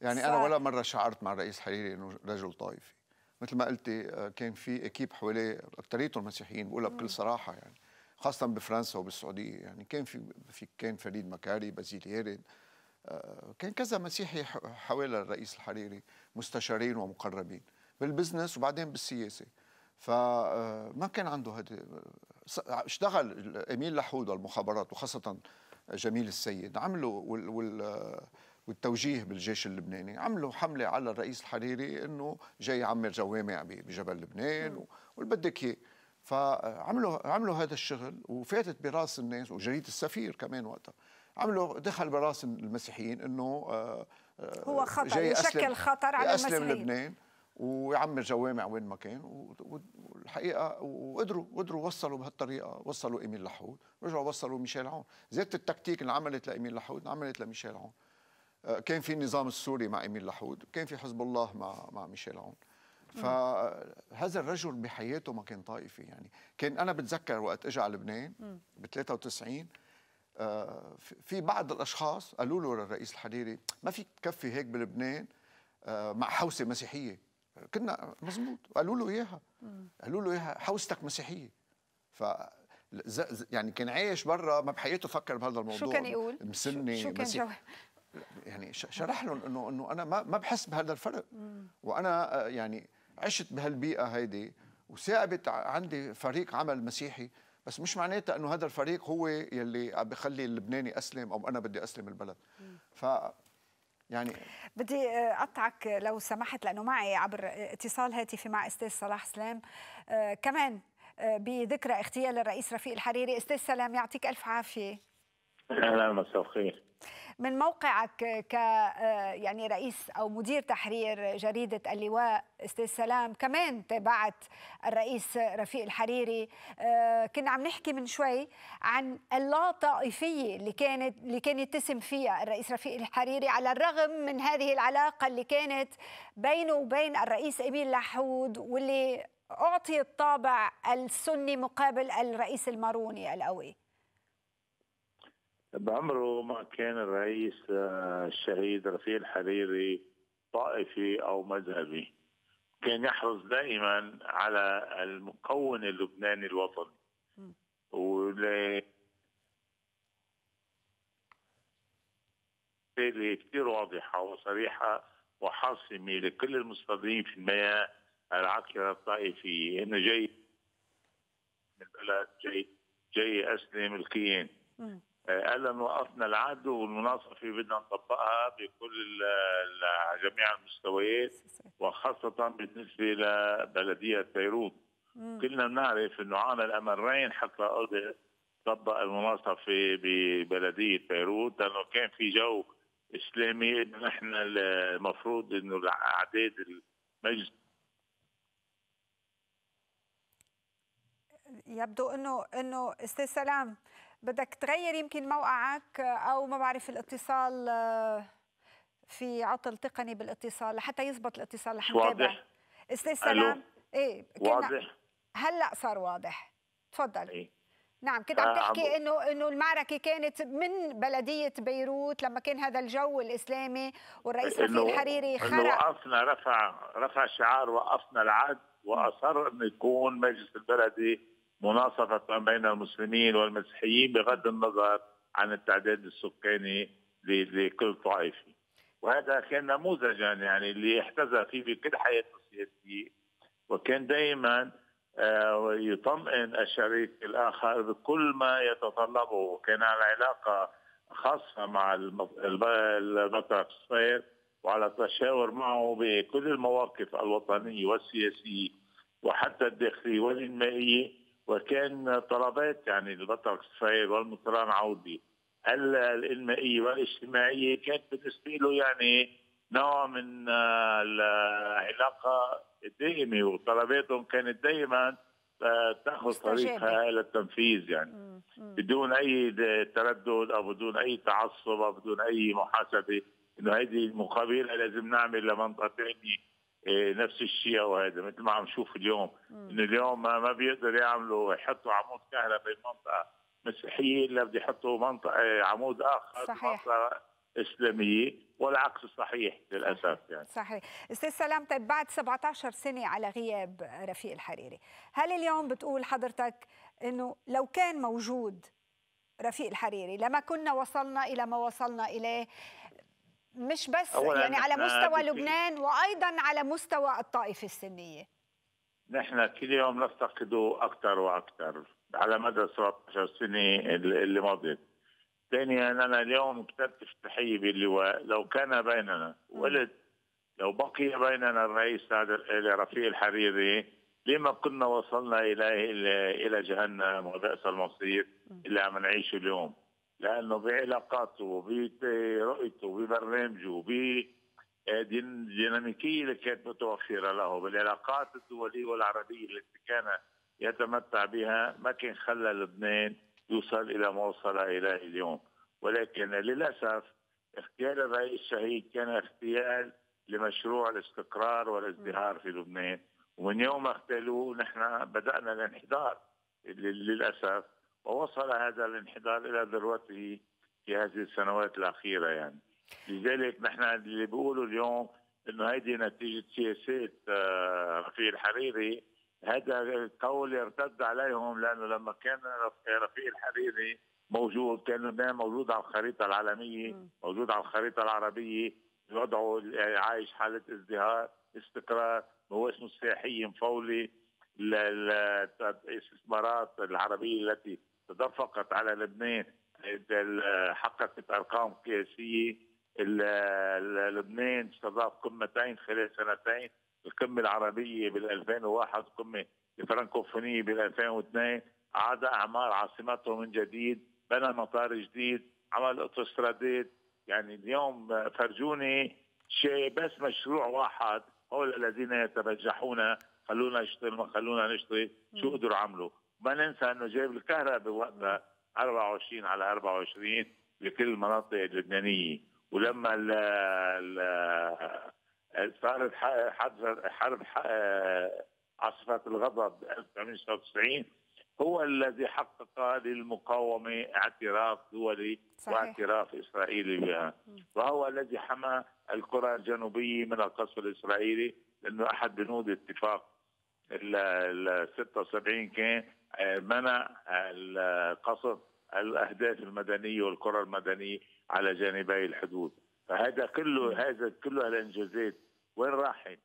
يعني ف... انا ولا مره شعرت مع الرئيس حريري انه رجل طائفي مثل ما قلتي آه، كان في اكيب حواليه اكثريتهم مسيحيين بقولها بكل صراحه يعني خاصه بفرنسا وبالسعوديه يعني كان في, في كان فريد مكاري بازيل يارد آه، كان كذا مسيحي حوالي الرئيس الحريري مستشارين ومقربين بالبزنس وبعدين بالسياسه فما آه، كان عنده هذا اشتغل امين لحود والمخابرات وخاصه جميل السيد عملوا وال وال والتوجيه بالجيش اللبناني عملوا حمله على الرئيس الحريري انه جاي يعمر جوامع بجبل لبنان واللي بدك اياه فعملوا عملوا هذا الشغل وفاتت براس الناس وجريده السفير كمان وقتها عملوا دخل براس المسيحيين انه آه، هو آه، خطر يشكل خطر على المسيحيين لبنان ويعمر جوامع وين ما كان والحقيقه وقدروا قدروا وصلوا بهالطريقه وصلوا ايميل لحود رجعوا وصلوا ميشيل عون زادت التكتيك اللي عملت لايميل لحود عملت لميشيل عون آه، كان في النظام السوري مع ايميل لحود كان في حزب الله مع مع ميشيل عون فهذا الرجل بحياته ما كان طائفي يعني كان انا بتذكر وقت اجى على لبنان ب 93 آه، في بعض الاشخاص قالوا له للرئيس الحريري ما فيك تكفي هيك بلبنان آه، مع حوسه مسيحيه كنا مزبوط قالوا له اياها قالوا له اياها حوزتك مسيحيه ف يعني كان عايش برا ما بحياته فكر بهذا الموضوع شو كان يقول؟ مسني شو, شو كان مسيح. يعني شرح لهم انه انه انا ما ما بحس بهذا الفرق مم. وانا آه، يعني عشت بهالبيئه هيدي وثابت عندي فريق عمل مسيحي بس مش معناتها انه هذا الفريق هو يلي عم بخلي اللبناني اسلم او انا بدي اسلم البلد مم. ف يعني بدي آه، اقطعك لو سمحت لانه معي عبر اتصال هاتفي مع استاذ صلاح سلام آه، كمان آه، بذكرى اغتيال الرئيس رفيق الحريري استاذ سلام يعطيك الف عافيه اهلا مساء الخير من موقعك ك يعني رئيس او مدير تحرير جريده اللواء استاذ سلام كمان تابعت الرئيس رفيق الحريري آه، كنا عم نحكي من شوي عن اللا طائفيه اللي كانت اللي كان يتسم فيها الرئيس رفيق الحريري على الرغم من هذه العلاقه اللي كانت بينه وبين الرئيس امين لحود واللي اعطي الطابع السني مقابل الرئيس الماروني القوي بعمره ما كان الرئيس آه، الشهيد رفيق الحريري طائفي او مذهبي كان يحرص دائما على المكون اللبناني الوطني ولا كثير واضحه وصريحه وحاسمه لكل المستضيفين في المياه العكرة الطائفية إنه جاي من البلد جاي جاي أسلم الكيان قال آه، لن وقفنا العهد والمناصفه بدنا نطبقها بكل جميع المستويات وخاصه بالنسبه لبلديه بيروت كلنا بنعرف انه عانى الامرين حتى قدر طبق المناصفه ببلديه بيروت لانه كان في جو اسلامي انه نحن المفروض انه الاعداد المجلس يبدو انه انه استاذ سلام بدك تغير يمكن موقعك او ما بعرف الاتصال آه، في عطل تقني بالاتصال لحتى يزبط الاتصال رح واضح استاذ سلام ايه واضح هلا صار واضح تفضل إيه. نعم كنت آه، عم تحكي انه انه المعركه كانت من بلديه بيروت لما كان هذا الجو الاسلامي والرئيس رفيق الحريري خرق انه وقفنا رفع رفع شعار وقفنا العد واصر انه يكون مجلس البلدي مناصفة بين المسلمين والمسيحيين بغض النظر عن التعداد السكاني لكل طائفة وهذا كان نموذجا يعني اللي احتذى فيه بكل حياته السياسية وكان دائما آه، يطمئن الشريك الآخر بكل ما يتطلبه وكان على علاقة خاصة مع البطل الصغير وعلى تشاور معه بكل المواقف الوطنية والسياسية وحتى الداخلية والإنمائية وكان طلبات يعني البطل الاقتصادي والمطران عودي الانمائيه والاجتماعيه كانت بالنسبه له يعني نوع من آه، العلاقه الدائمه وطلباتهم كانت دائما آه، تاخذ طريقها الى التنفيذ يعني مم. مم. بدون اي تردد او بدون اي تعصب او بدون اي محاسبه انه هذه المقابله لازم نعمل لمنطقه ثانيه إيه، نفس الشيء وهذا مثل ما عم نشوف اليوم انه اليوم ما, ما بيقدروا يعملوا يحطوا عمود كهرباء بمنطقه مسيحيه الا بده يحطوا منطقه إيه، عمود اخر صحيح. منطقه اسلاميه والعكس صحيح للاسف يعني صحيح استاذ سلام طيب بعد 17 سنه على غياب رفيق الحريري هل اليوم بتقول حضرتك انه لو كان موجود رفيق الحريري لما كنا وصلنا الى ما وصلنا اليه مش بس يعني على مستوى لبنان وايضا على مستوى الطائفه السنيه نحن كل يوم نفتقده اكثر واكثر على مدى 17 سنه اللي مضت ثانيا انا اليوم كتبت افتتاحيه باللواء لو كان بيننا ولد لو بقي بيننا الرئيس رفيق الحريري لما كنا وصلنا الى الى جهنم وبئس المصير اللي عم نعيشه اليوم لانه بعلاقاته وبرؤيته وببرنامجه وب ديناميكيه اللي كانت متوفره له بالعلاقات الدوليه والعربيه التي كان يتمتع بها ما كان خلى لبنان يوصل الى ما وصل اليه اليوم ولكن للاسف اغتيال الرئيس الشهيد كان اغتيال لمشروع الاستقرار والازدهار في لبنان ومن يوم اغتالوه نحن بدانا الانحدار للاسف ووصل هذا الانحدار الى ذروته في هذه السنوات الاخيره يعني لذلك نحن اللي بيقولوا اليوم انه هيدي نتيجه سياسات آه، رفيق الحريري هذا قول يرتد عليهم لانه لما كان رفيق الحريري موجود كان موجود على الخريطه العالميه موجود على الخريطه العربيه وضعه عايش حاله ازدهار استقرار هو اسمه مستحي مفولي الاستثمارات العربيه التي تدفقت على لبنان حققت ارقام قياسيه لبنان استضاف قمتين خلال سنتين القمه العربيه بال 2001 قمه الفرنكوفونيه بال 2002 عاد اعمار عاصمته من جديد بنى مطار جديد عمل اوتوسترادات يعني اليوم فرجوني شيء بس مشروع واحد هو الذين يتبجحون خلونا نشتغل ما خلونا نشتغل شو قدروا عملوا ما ننسى انه جايب الكهرباء بوقتها 24 على 24 لكل المناطق اللبنانيه ولما ال ال صارت حرب عاصفه الغضب ب 1999 هو الذي حقق للمقاومه اعتراف دولي صحيح. واعتراف اسرائيلي بها وهو الذي حمى الكره الجنوبيه من القصف الاسرائيلي لانه احد بنود اتفاق ال 76 كان منع قصف الاهداف المدنيه والقرى المدنيه على جانبي الحدود فهذا كله هذا كله الانجازات وين راحت؟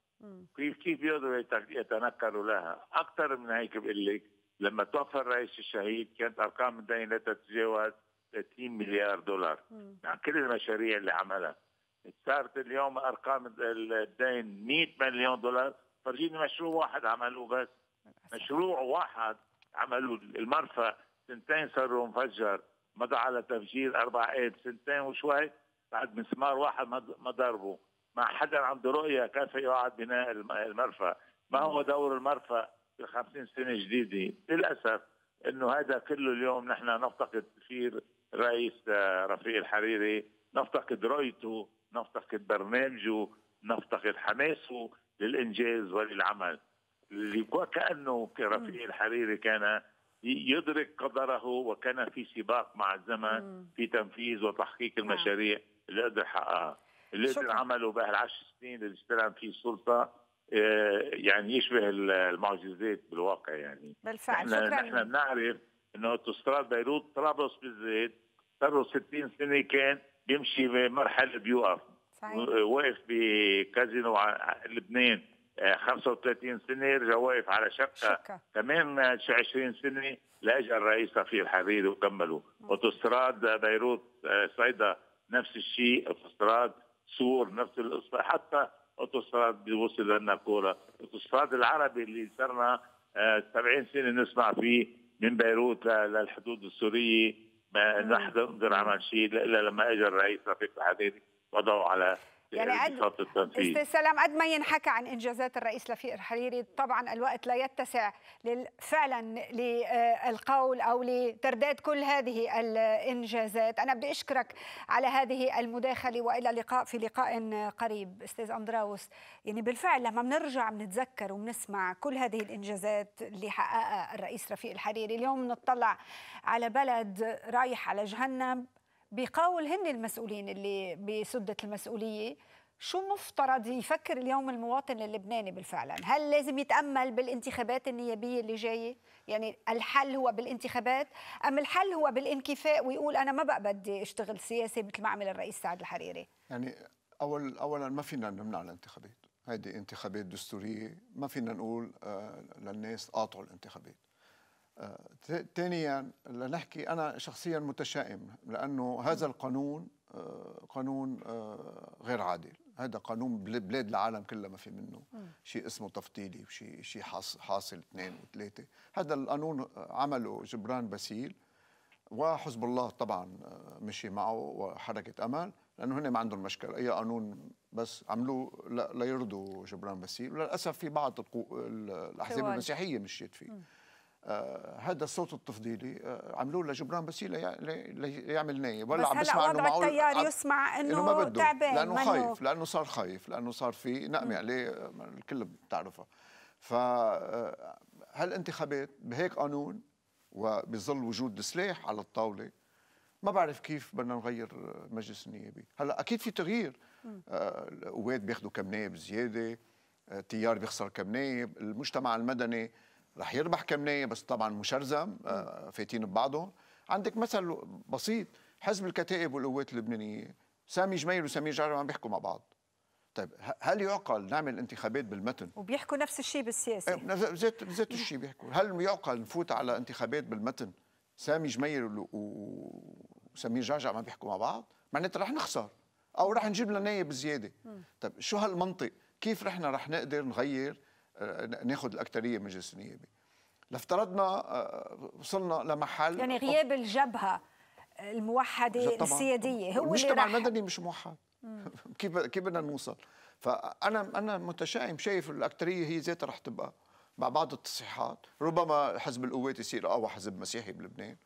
كيف كيف يقدروا يتنكروا لها؟ اكثر من هيك بقول لك لما توفى الرئيس الشهيد كانت ارقام الدين لا تتجاوز 30 مليار دولار مع يعني كل المشاريع اللي عملها صارت اليوم ارقام الدين 100 مليون دولار فرجيني مشروع واحد عملوه بس مشروع واحد عملوا المرفأ سنتين صاروا مفجر مضى على تفجير أربع آب سنتين وشوي بعد مسمار واحد ما ضربه ما حدا عنده رؤية كيف يقعد بناء المرفأ ما هو دور المرفأ في 50 سنة جديدة للأسف أنه هذا كله اليوم نحن نفتقد كثير رئيس آه، رفيق الحريري نفتقد رؤيته نفتقد برنامجه نفتقد حماسه للإنجاز وللعمل وكأنه رفيق الحريري كان يدرك قدره وكان في سباق مع الزمن في تنفيذ وتحقيق نعم. المشاريع اللي قدر حققها اللي قدر عمله بهالعشر سنين اللي استلم فيه السلطه آه، يعني يشبه المعجزات بالواقع يعني بالفعل نحن, شكرا نحن بنعرف انه اوتوستراد بيروت طرابلس بالذات له 60 سنه كان بيمشي بمرحله بيوقف صحيح. واقف بكازينو لبنان 35 سنه رجع واقف على شقه كمان 20 سنه لاجى الرئيس رفيق الحريري وكملوا اوتوستراد بيروت آه، صيدا نفس الشيء اوتوستراد سور نفس القصه حتى اوتوستراد بيوصل لنا كوره اوتوستراد العربي اللي صرنا 70 آه، سنه نسمع فيه من بيروت للحدود السوريه ما نقدر نعمل شيء الا لما اجى الرئيس رفيق الحريري وضعه على يعني, يعني قد استاذ سلام قد ما ينحكى عن انجازات الرئيس لفيق الحريري طبعا الوقت لا يتسع فعلا للقول آه، او لترداد كل هذه الانجازات انا بدي اشكرك على هذه المداخله والى لقاء في لقاء قريب استاذ اندراوس يعني بالفعل لما بنرجع بنتذكر وبنسمع كل هذه الانجازات اللي حققها الرئيس رفيق الحريري اليوم بنطلع على بلد رايح على جهنم بقول هن المسؤولين اللي بسدة المسؤولية شو مفترض يفكر اليوم المواطن اللبناني بالفعل يعني هل لازم يتأمل بالانتخابات النيابية اللي جاية يعني الحل هو بالانتخابات أم الحل هو بالانكفاء ويقول أنا ما بقى بدي أشتغل سياسي مثل ما عمل الرئيس سعد الحريري يعني أول أولا ما فينا نمنع الانتخابات هذه انتخابات دستورية ما فينا نقول آه، للناس قاطعوا الانتخابات ثانيا يعني لنحكي انا شخصيا متشائم لانه هذا القانون آه، قانون آه، غير عادل هذا قانون بلاد العالم كلها ما في منه شيء اسمه تفضيلي وشيء شيء حاصل اثنين وثلاثه هذا القانون عمله جبران باسيل وحزب الله طبعا آه، مشي معه وحركه امل لانه هنا ما عندهم مشكله اي قانون بس عملوه ليرضوا جبران باسيل وللاسف في بعض الاحزاب المسيحيه مشيت فيه آه، هذا الصوت التفضيلي آه، عملوه لجبران بسيلة ليعمل نايب ولا عم بسمع انه معقول التيار يسمع انه ما بده تعبان لانه خايف لانه صار خايف لانه صار في نقمه عليه آه، الكل بتعرفها ف هالانتخابات بهيك قانون وبظل وجود السلاح على الطاوله ما بعرف كيف بدنا نغير مجلس النيابي هلا اكيد في تغيير القوات بياخذوا كم نائب زياده التيار بيخسر كم نائب المجتمع المدني رح يربح كم نائب بس طبعا مشرزم آه، فاتين ببعضهم عندك مثل بسيط حزب الكتائب والقوات اللبنانية سامي جميل وسمير جعر عم بيحكوا مع بعض طيب هل يعقل نعمل انتخابات بالمتن وبيحكوا نفس الشيء بالسياسه إيه، ذات ذات الشيء بيحكوا هل يعقل نفوت على انتخابات بالمتن سامي جميل وسمير جعجع عم بيحكوا مع بعض معناتها رح نخسر او رح نجيب لنا نايب زياده طيب شو هالمنطق كيف رحنا رح نقدر نغير آه، ناخذ الاكثريه من مجلس النيابي لافترضنا آه، وصلنا لمحل يعني غياب الجبهه الموحده السياديه هو المجتمع المدني مش موحد كيف كيف بدنا نوصل فانا انا متشائم شايف الاكثريه هي ذاتها رح تبقى مع بعض التصحيحات ربما حزب القوات يصير اقوى حزب مسيحي بلبنان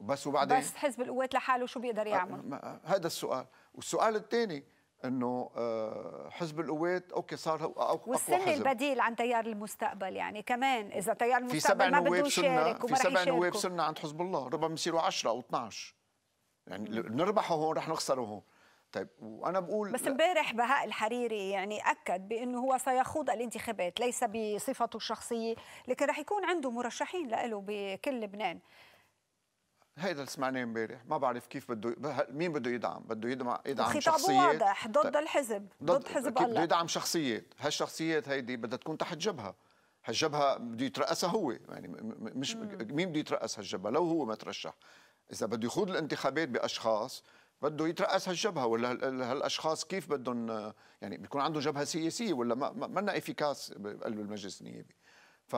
بس وبعدين بس حزب القوات لحاله شو بيقدر يعمل أه، هذا السؤال والسؤال الثاني انه آه، حزب القوات اوكي صار هو اقوى والسن حزب. البديل عن تيار المستقبل يعني كمان اذا تيار المستقبل ما بده يشارك في سبع نواب سنه عند حزب الله ربما بصيروا 10 او 12 يعني بنربحه هون رح نخسره هون طيب وانا بقول بس امبارح بهاء الحريري يعني اكد بانه هو سيخوض الانتخابات ليس بصفته الشخصيه لكن رح يكون عنده مرشحين له بكل لبنان هيدا اللي سمعناه امبارح ما بعرف كيف بده مين بده يدعم بده يدعم يدعم شخصيات واضح ضد طيب. الحزب ضد, ضد حزب الله بده يدعم شخصيات هالشخصيات هيدي بدها تكون تحت جبهه هالجبهه بده يترأسها هو يعني مش مم. مين بده يترأس هالجبهه لو هو ما ترشح اذا بده يخوض الانتخابات باشخاص بده يترأس هالجبهه ولا هالاشخاص كيف بدهم يعني بيكون عنده جبهه سياسيه ولا ما ما افيكاس بقلب المجلس النيابي ف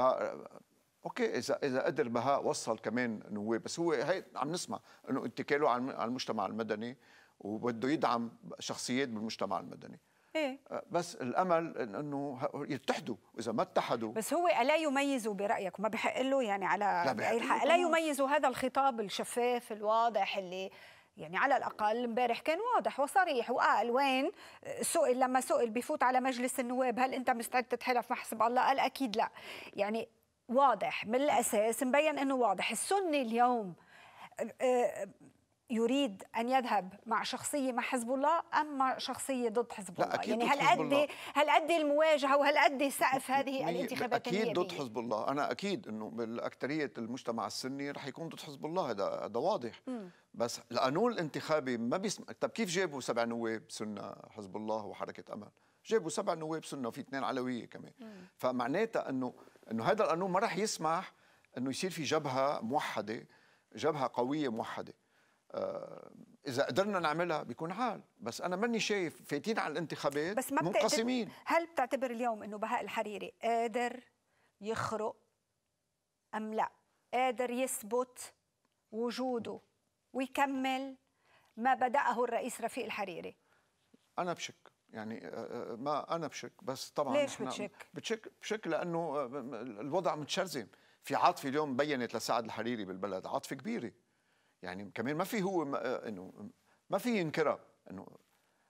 اوكي اذا اذا قدر بهاء وصل كمان نواب بس هو هي عم نسمع انه اتكاله على المجتمع المدني وبده يدعم شخصيات بالمجتمع المدني إيه؟ أه، بس الامل انه يتحدوا اذا ما اتحدوا بس هو الا يميز برايك ما بحق له يعني على بحق حق يعني الا يميزوا هذا الخطاب الشفاف الواضح اللي يعني على الاقل امبارح كان واضح وصريح وقال وين سئل لما سئل بفوت على مجلس النواب هل انت مستعد تتحلف مع حسب الله قال اكيد لا يعني واضح من الاساس مبين انه واضح السني اليوم آه، آه، يريد ان يذهب مع شخصيه مع حزب الله ام مع شخصيه ضد حزب الله؟ لا أكيد يعني هل قد هل قد المواجهه وهل قد سقف هذه الانتخابات اكيد ضد حزب الله، انا اكيد انه بالاكثريه المجتمع السني رح يكون ضد حزب الله هذا هذا واضح م. بس القانون الانتخابي ما بيسمع طب كيف جابوا سبع نواب سنه حزب الله وحركه امل؟ جابوا سبع نواب سنه وفي اثنين علويه كمان مم. فمعناتها انه انه هذا القانون ما راح يسمح انه يصير في جبهه موحده جبهه قويه موحده آه اذا قدرنا نعملها بيكون حال بس انا ماني شايف فايتين على الانتخابات بس ما منقسمين هل بتعتبر اليوم انه بهاء الحريري قادر يخرق ام لا قادر يثبت وجوده ويكمل ما بدأه الرئيس رفيق الحريري أنا بشك يعني آه، آه، ما انا بشك بس طبعا ليش بتشك؟ بتشك بشك لانه آه، الوضع متشرزم في عاطفه اليوم بينت لسعد الحريري بالبلد عاطفه كبيره يعني كمان ما في هو انه ما في ينكرها انه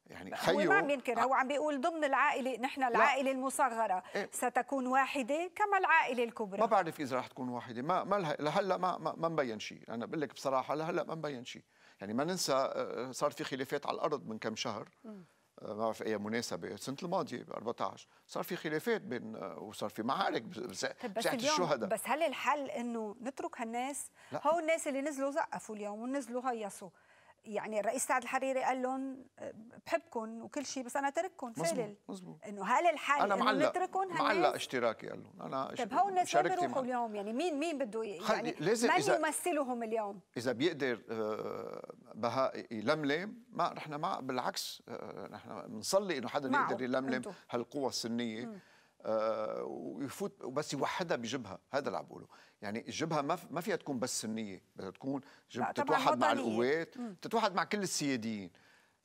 يعني خيو هو ما عم هو عم بيقول ضمن العائله نحن العائله المصغره إيه؟ ستكون واحده كما العائله الكبرى ما بعرف اذا رح تكون واحده ما ما لهلا ما ما مبين شيء انا بقول لك بصراحه لهلا ما مبين شيء يعني ما ننسى صار في خلافات على الارض من كم شهر م. ما بعرف اي مناسبه السنه الماضيه ب 14 صار في خلافات بين آه، وصار في معارك بساحه طيب، الشهداء بس هل الحل انه نترك هالناس هو الناس اللي نزلوا زقفوا اليوم ونزلوا هيصوا يعني الرئيس سعد الحريري قال لهم أه، بحبكم وكل شيء بس انا اترككم فلل انه هل الحال انا معلق نترككم معلق اشتراكي قال لهم انا طيب هول الناس بيروحوا اليوم يعني مين مين بده يعني لازم من يمثلهم اليوم اذا بيقدر أه، بهاء يلملم ما نحن ما بالعكس أه، نحن بنصلي انه حدا يقدر يلملم هالقوى السنيه م. آه، ويفوت بس يوحدها بجبهه هذا اللي عم بقوله يعني الجبهه ما ما فيها تكون بس سنيه بدها تكون جبهة تتوحد مع القوات تتوحد مع كل السياديين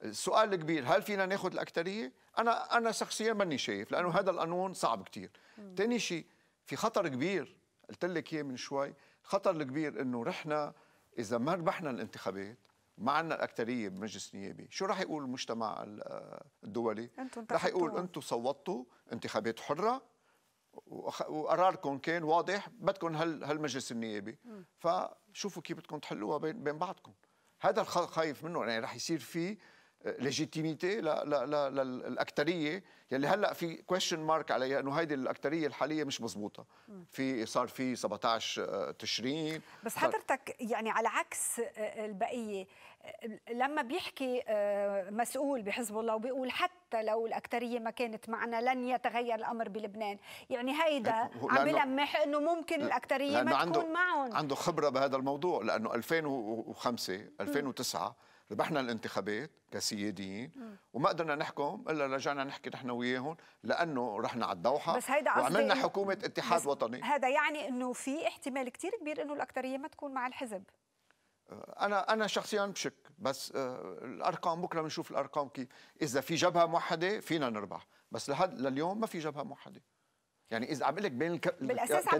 السؤال الكبير هل فينا ناخذ الاكثريه انا انا شخصيا ماني شايف لانه هذا القانون صعب كثير ثاني شيء في خطر كبير قلت لك اياه من شوي الخطر الكبير انه رحنا اذا ما ربحنا الانتخابات ما عنا الأكترية بمجلس النيابي شو راح يقول المجتمع آه، الدولي راح يقول أنتم صوتوا انتخابات حرة وقراركم كان واضح بدكم هالمجلس النيابي فشوفوا كيف بدكم تحلوها بين بعضكم هذا الخايف منه يعني راح يصير في ليجيتيميتي للاكثريه يلي هلا في كويشن مارك عليها انه هيدي الاكثريه الحاليه مش مزبوطه في صار في 17 تشرين بس حضرتك يعني على عكس آه، آه، البقيه آه، لما بيحكي مسؤول بحزب الله وبيقول حتى لو الاكثريه ما كانت معنا لن يتغير الأمر بلبنان يعني هيدا عم بلمح أنه ممكن الاكثريه ما تكون عنده معهم عنده خبرة بهذا الموضوع لأنه 2005 2009 ربحنا الانتخابات كسياديين وما قدرنا نحكم الا رجعنا نحكي نحن وياهم لانه رحنا على الدوحه بس هيدا وعملنا حكومه اتحاد وطني هذا يعني انه في احتمال كثير كبير انه الاكثريه ما تكون مع الحزب آه، انا انا شخصيا بشك بس آه، الارقام بكره بنشوف الارقام كيف اذا في جبهه موحده فينا نربح بس لحد لليوم ما في جبهه موحده يعني اذا عم لك بين الك... بالاساس عم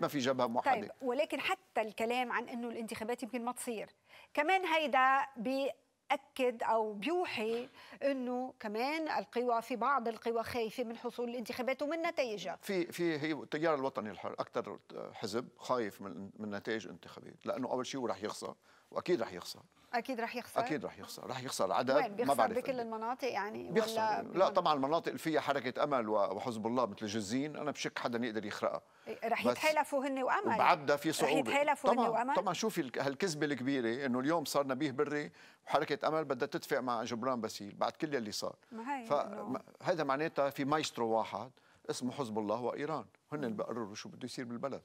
ما في جبهه موحده طيب ولكن حتى الكلام عن انه الانتخابات يمكن ما تصير كمان هيدا ب أكد أو بيوحي أنه كمان القوى في بعض القوى خايفة من حصول الانتخابات ومن نتائجها في في هي التيار الوطني الحر أكثر حزب خايف من من نتائج انتخابات لأنه أول شيء هو رح يخسر واكيد رح يخسر اكيد رح يخسر اكيد رح يخسر رح يخسر عدد ما بعرف بكل المناطق يعني بيخسر. ولا لا طبعا المناطق اللي فيها حركه امل وحزب الله مثل جزين انا بشك حدا يقدر يخرقها إيه، رح يتحالفوا هن وامل بعدها في صعوبه رح يتحالفوا هن وامل طبعا شوفي هالكذبه الكبيره انه اليوم صار نبيه بري وحركه امل بدها تدفع مع جبران باسيل بعد كل اللي صار ما هي فهذا معناتها في مايسترو واحد اسمه حزب الله وايران هن اللي بقرروا شو بده يصير بالبلد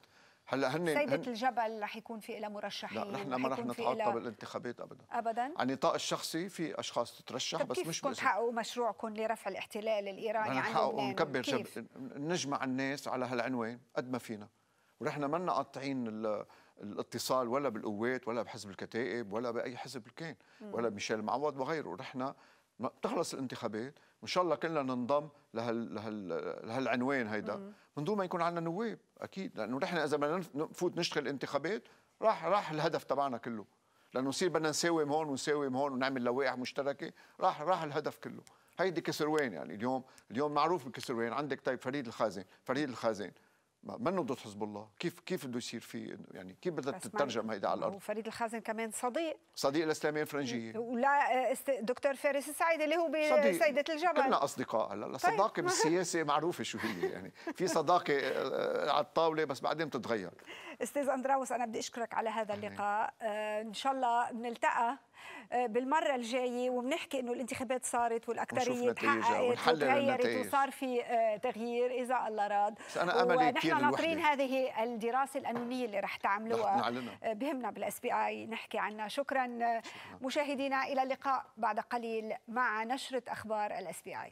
هلا هن سيدة هن الجبل رح يكون في لها مرشحين لا نحن ما رح نتعاطى بالانتخابات ابدا ابدا على النطاق الشخصي في اشخاص تترشح بس مش كنت تحققوا مشروعكم لرفع الاحتلال الايراني عن لبنان ونكبر جب... نجمع الناس على هالعنوان قد ما فينا ونحن ما قاطعين الاتصال ولا بالقوات ولا بحزب الكتائب ولا باي حزب كان ولا ميشيل معوض وغيره نحن بتخلص الانتخابات وان شاء الله كلنا ننضم لهالعنوان هيدا من دون ما يكون عندنا نواب اكيد لانه نحن اذا بدنا نفوت نشتغل انتخابات راح راح الهدف تبعنا كله لانه نصير بدنا نساوم هون ونساوم هون ونعمل لوائح مشتركه راح راح الهدف كله هيدي كسروان يعني اليوم اليوم معروف بكسروان عندك طيب فريد الخازن فريد الخازن من ضد حزب الله كيف كيف بده يصير في يعني كيف بدها تترجم هيدا على الارض وفريد الخازن كمان صديق صديق الاسلاميه الفرنجيه ولا دكتور فارس السعيد اللي هو بسيده الجبل كلنا اصدقاء هلا الصداقه طيب. بالسياسه معروفه شو هي يعني في صداقه آه، آه، على الطاوله بس بعدين بتتغير استاذ اندراوس انا بدي اشكرك على هذا اللقاء آه، ان شاء الله بنلتقى آه، بالمره الجايه وبنحكي انه الانتخابات صارت والاكثريه تحققت وتغيرت وصار في آه، تغيير اذا الله راد بس انا املي كثير ونحن ناطرين هذه الدراسه القانونيه اللي رح تعملوها آه، بهمنا بالاس بي اي نحكي عنها شكرا, شكرا مشاهدينا الى اللقاء بعد قليل مع نشره اخبار الاس بي اي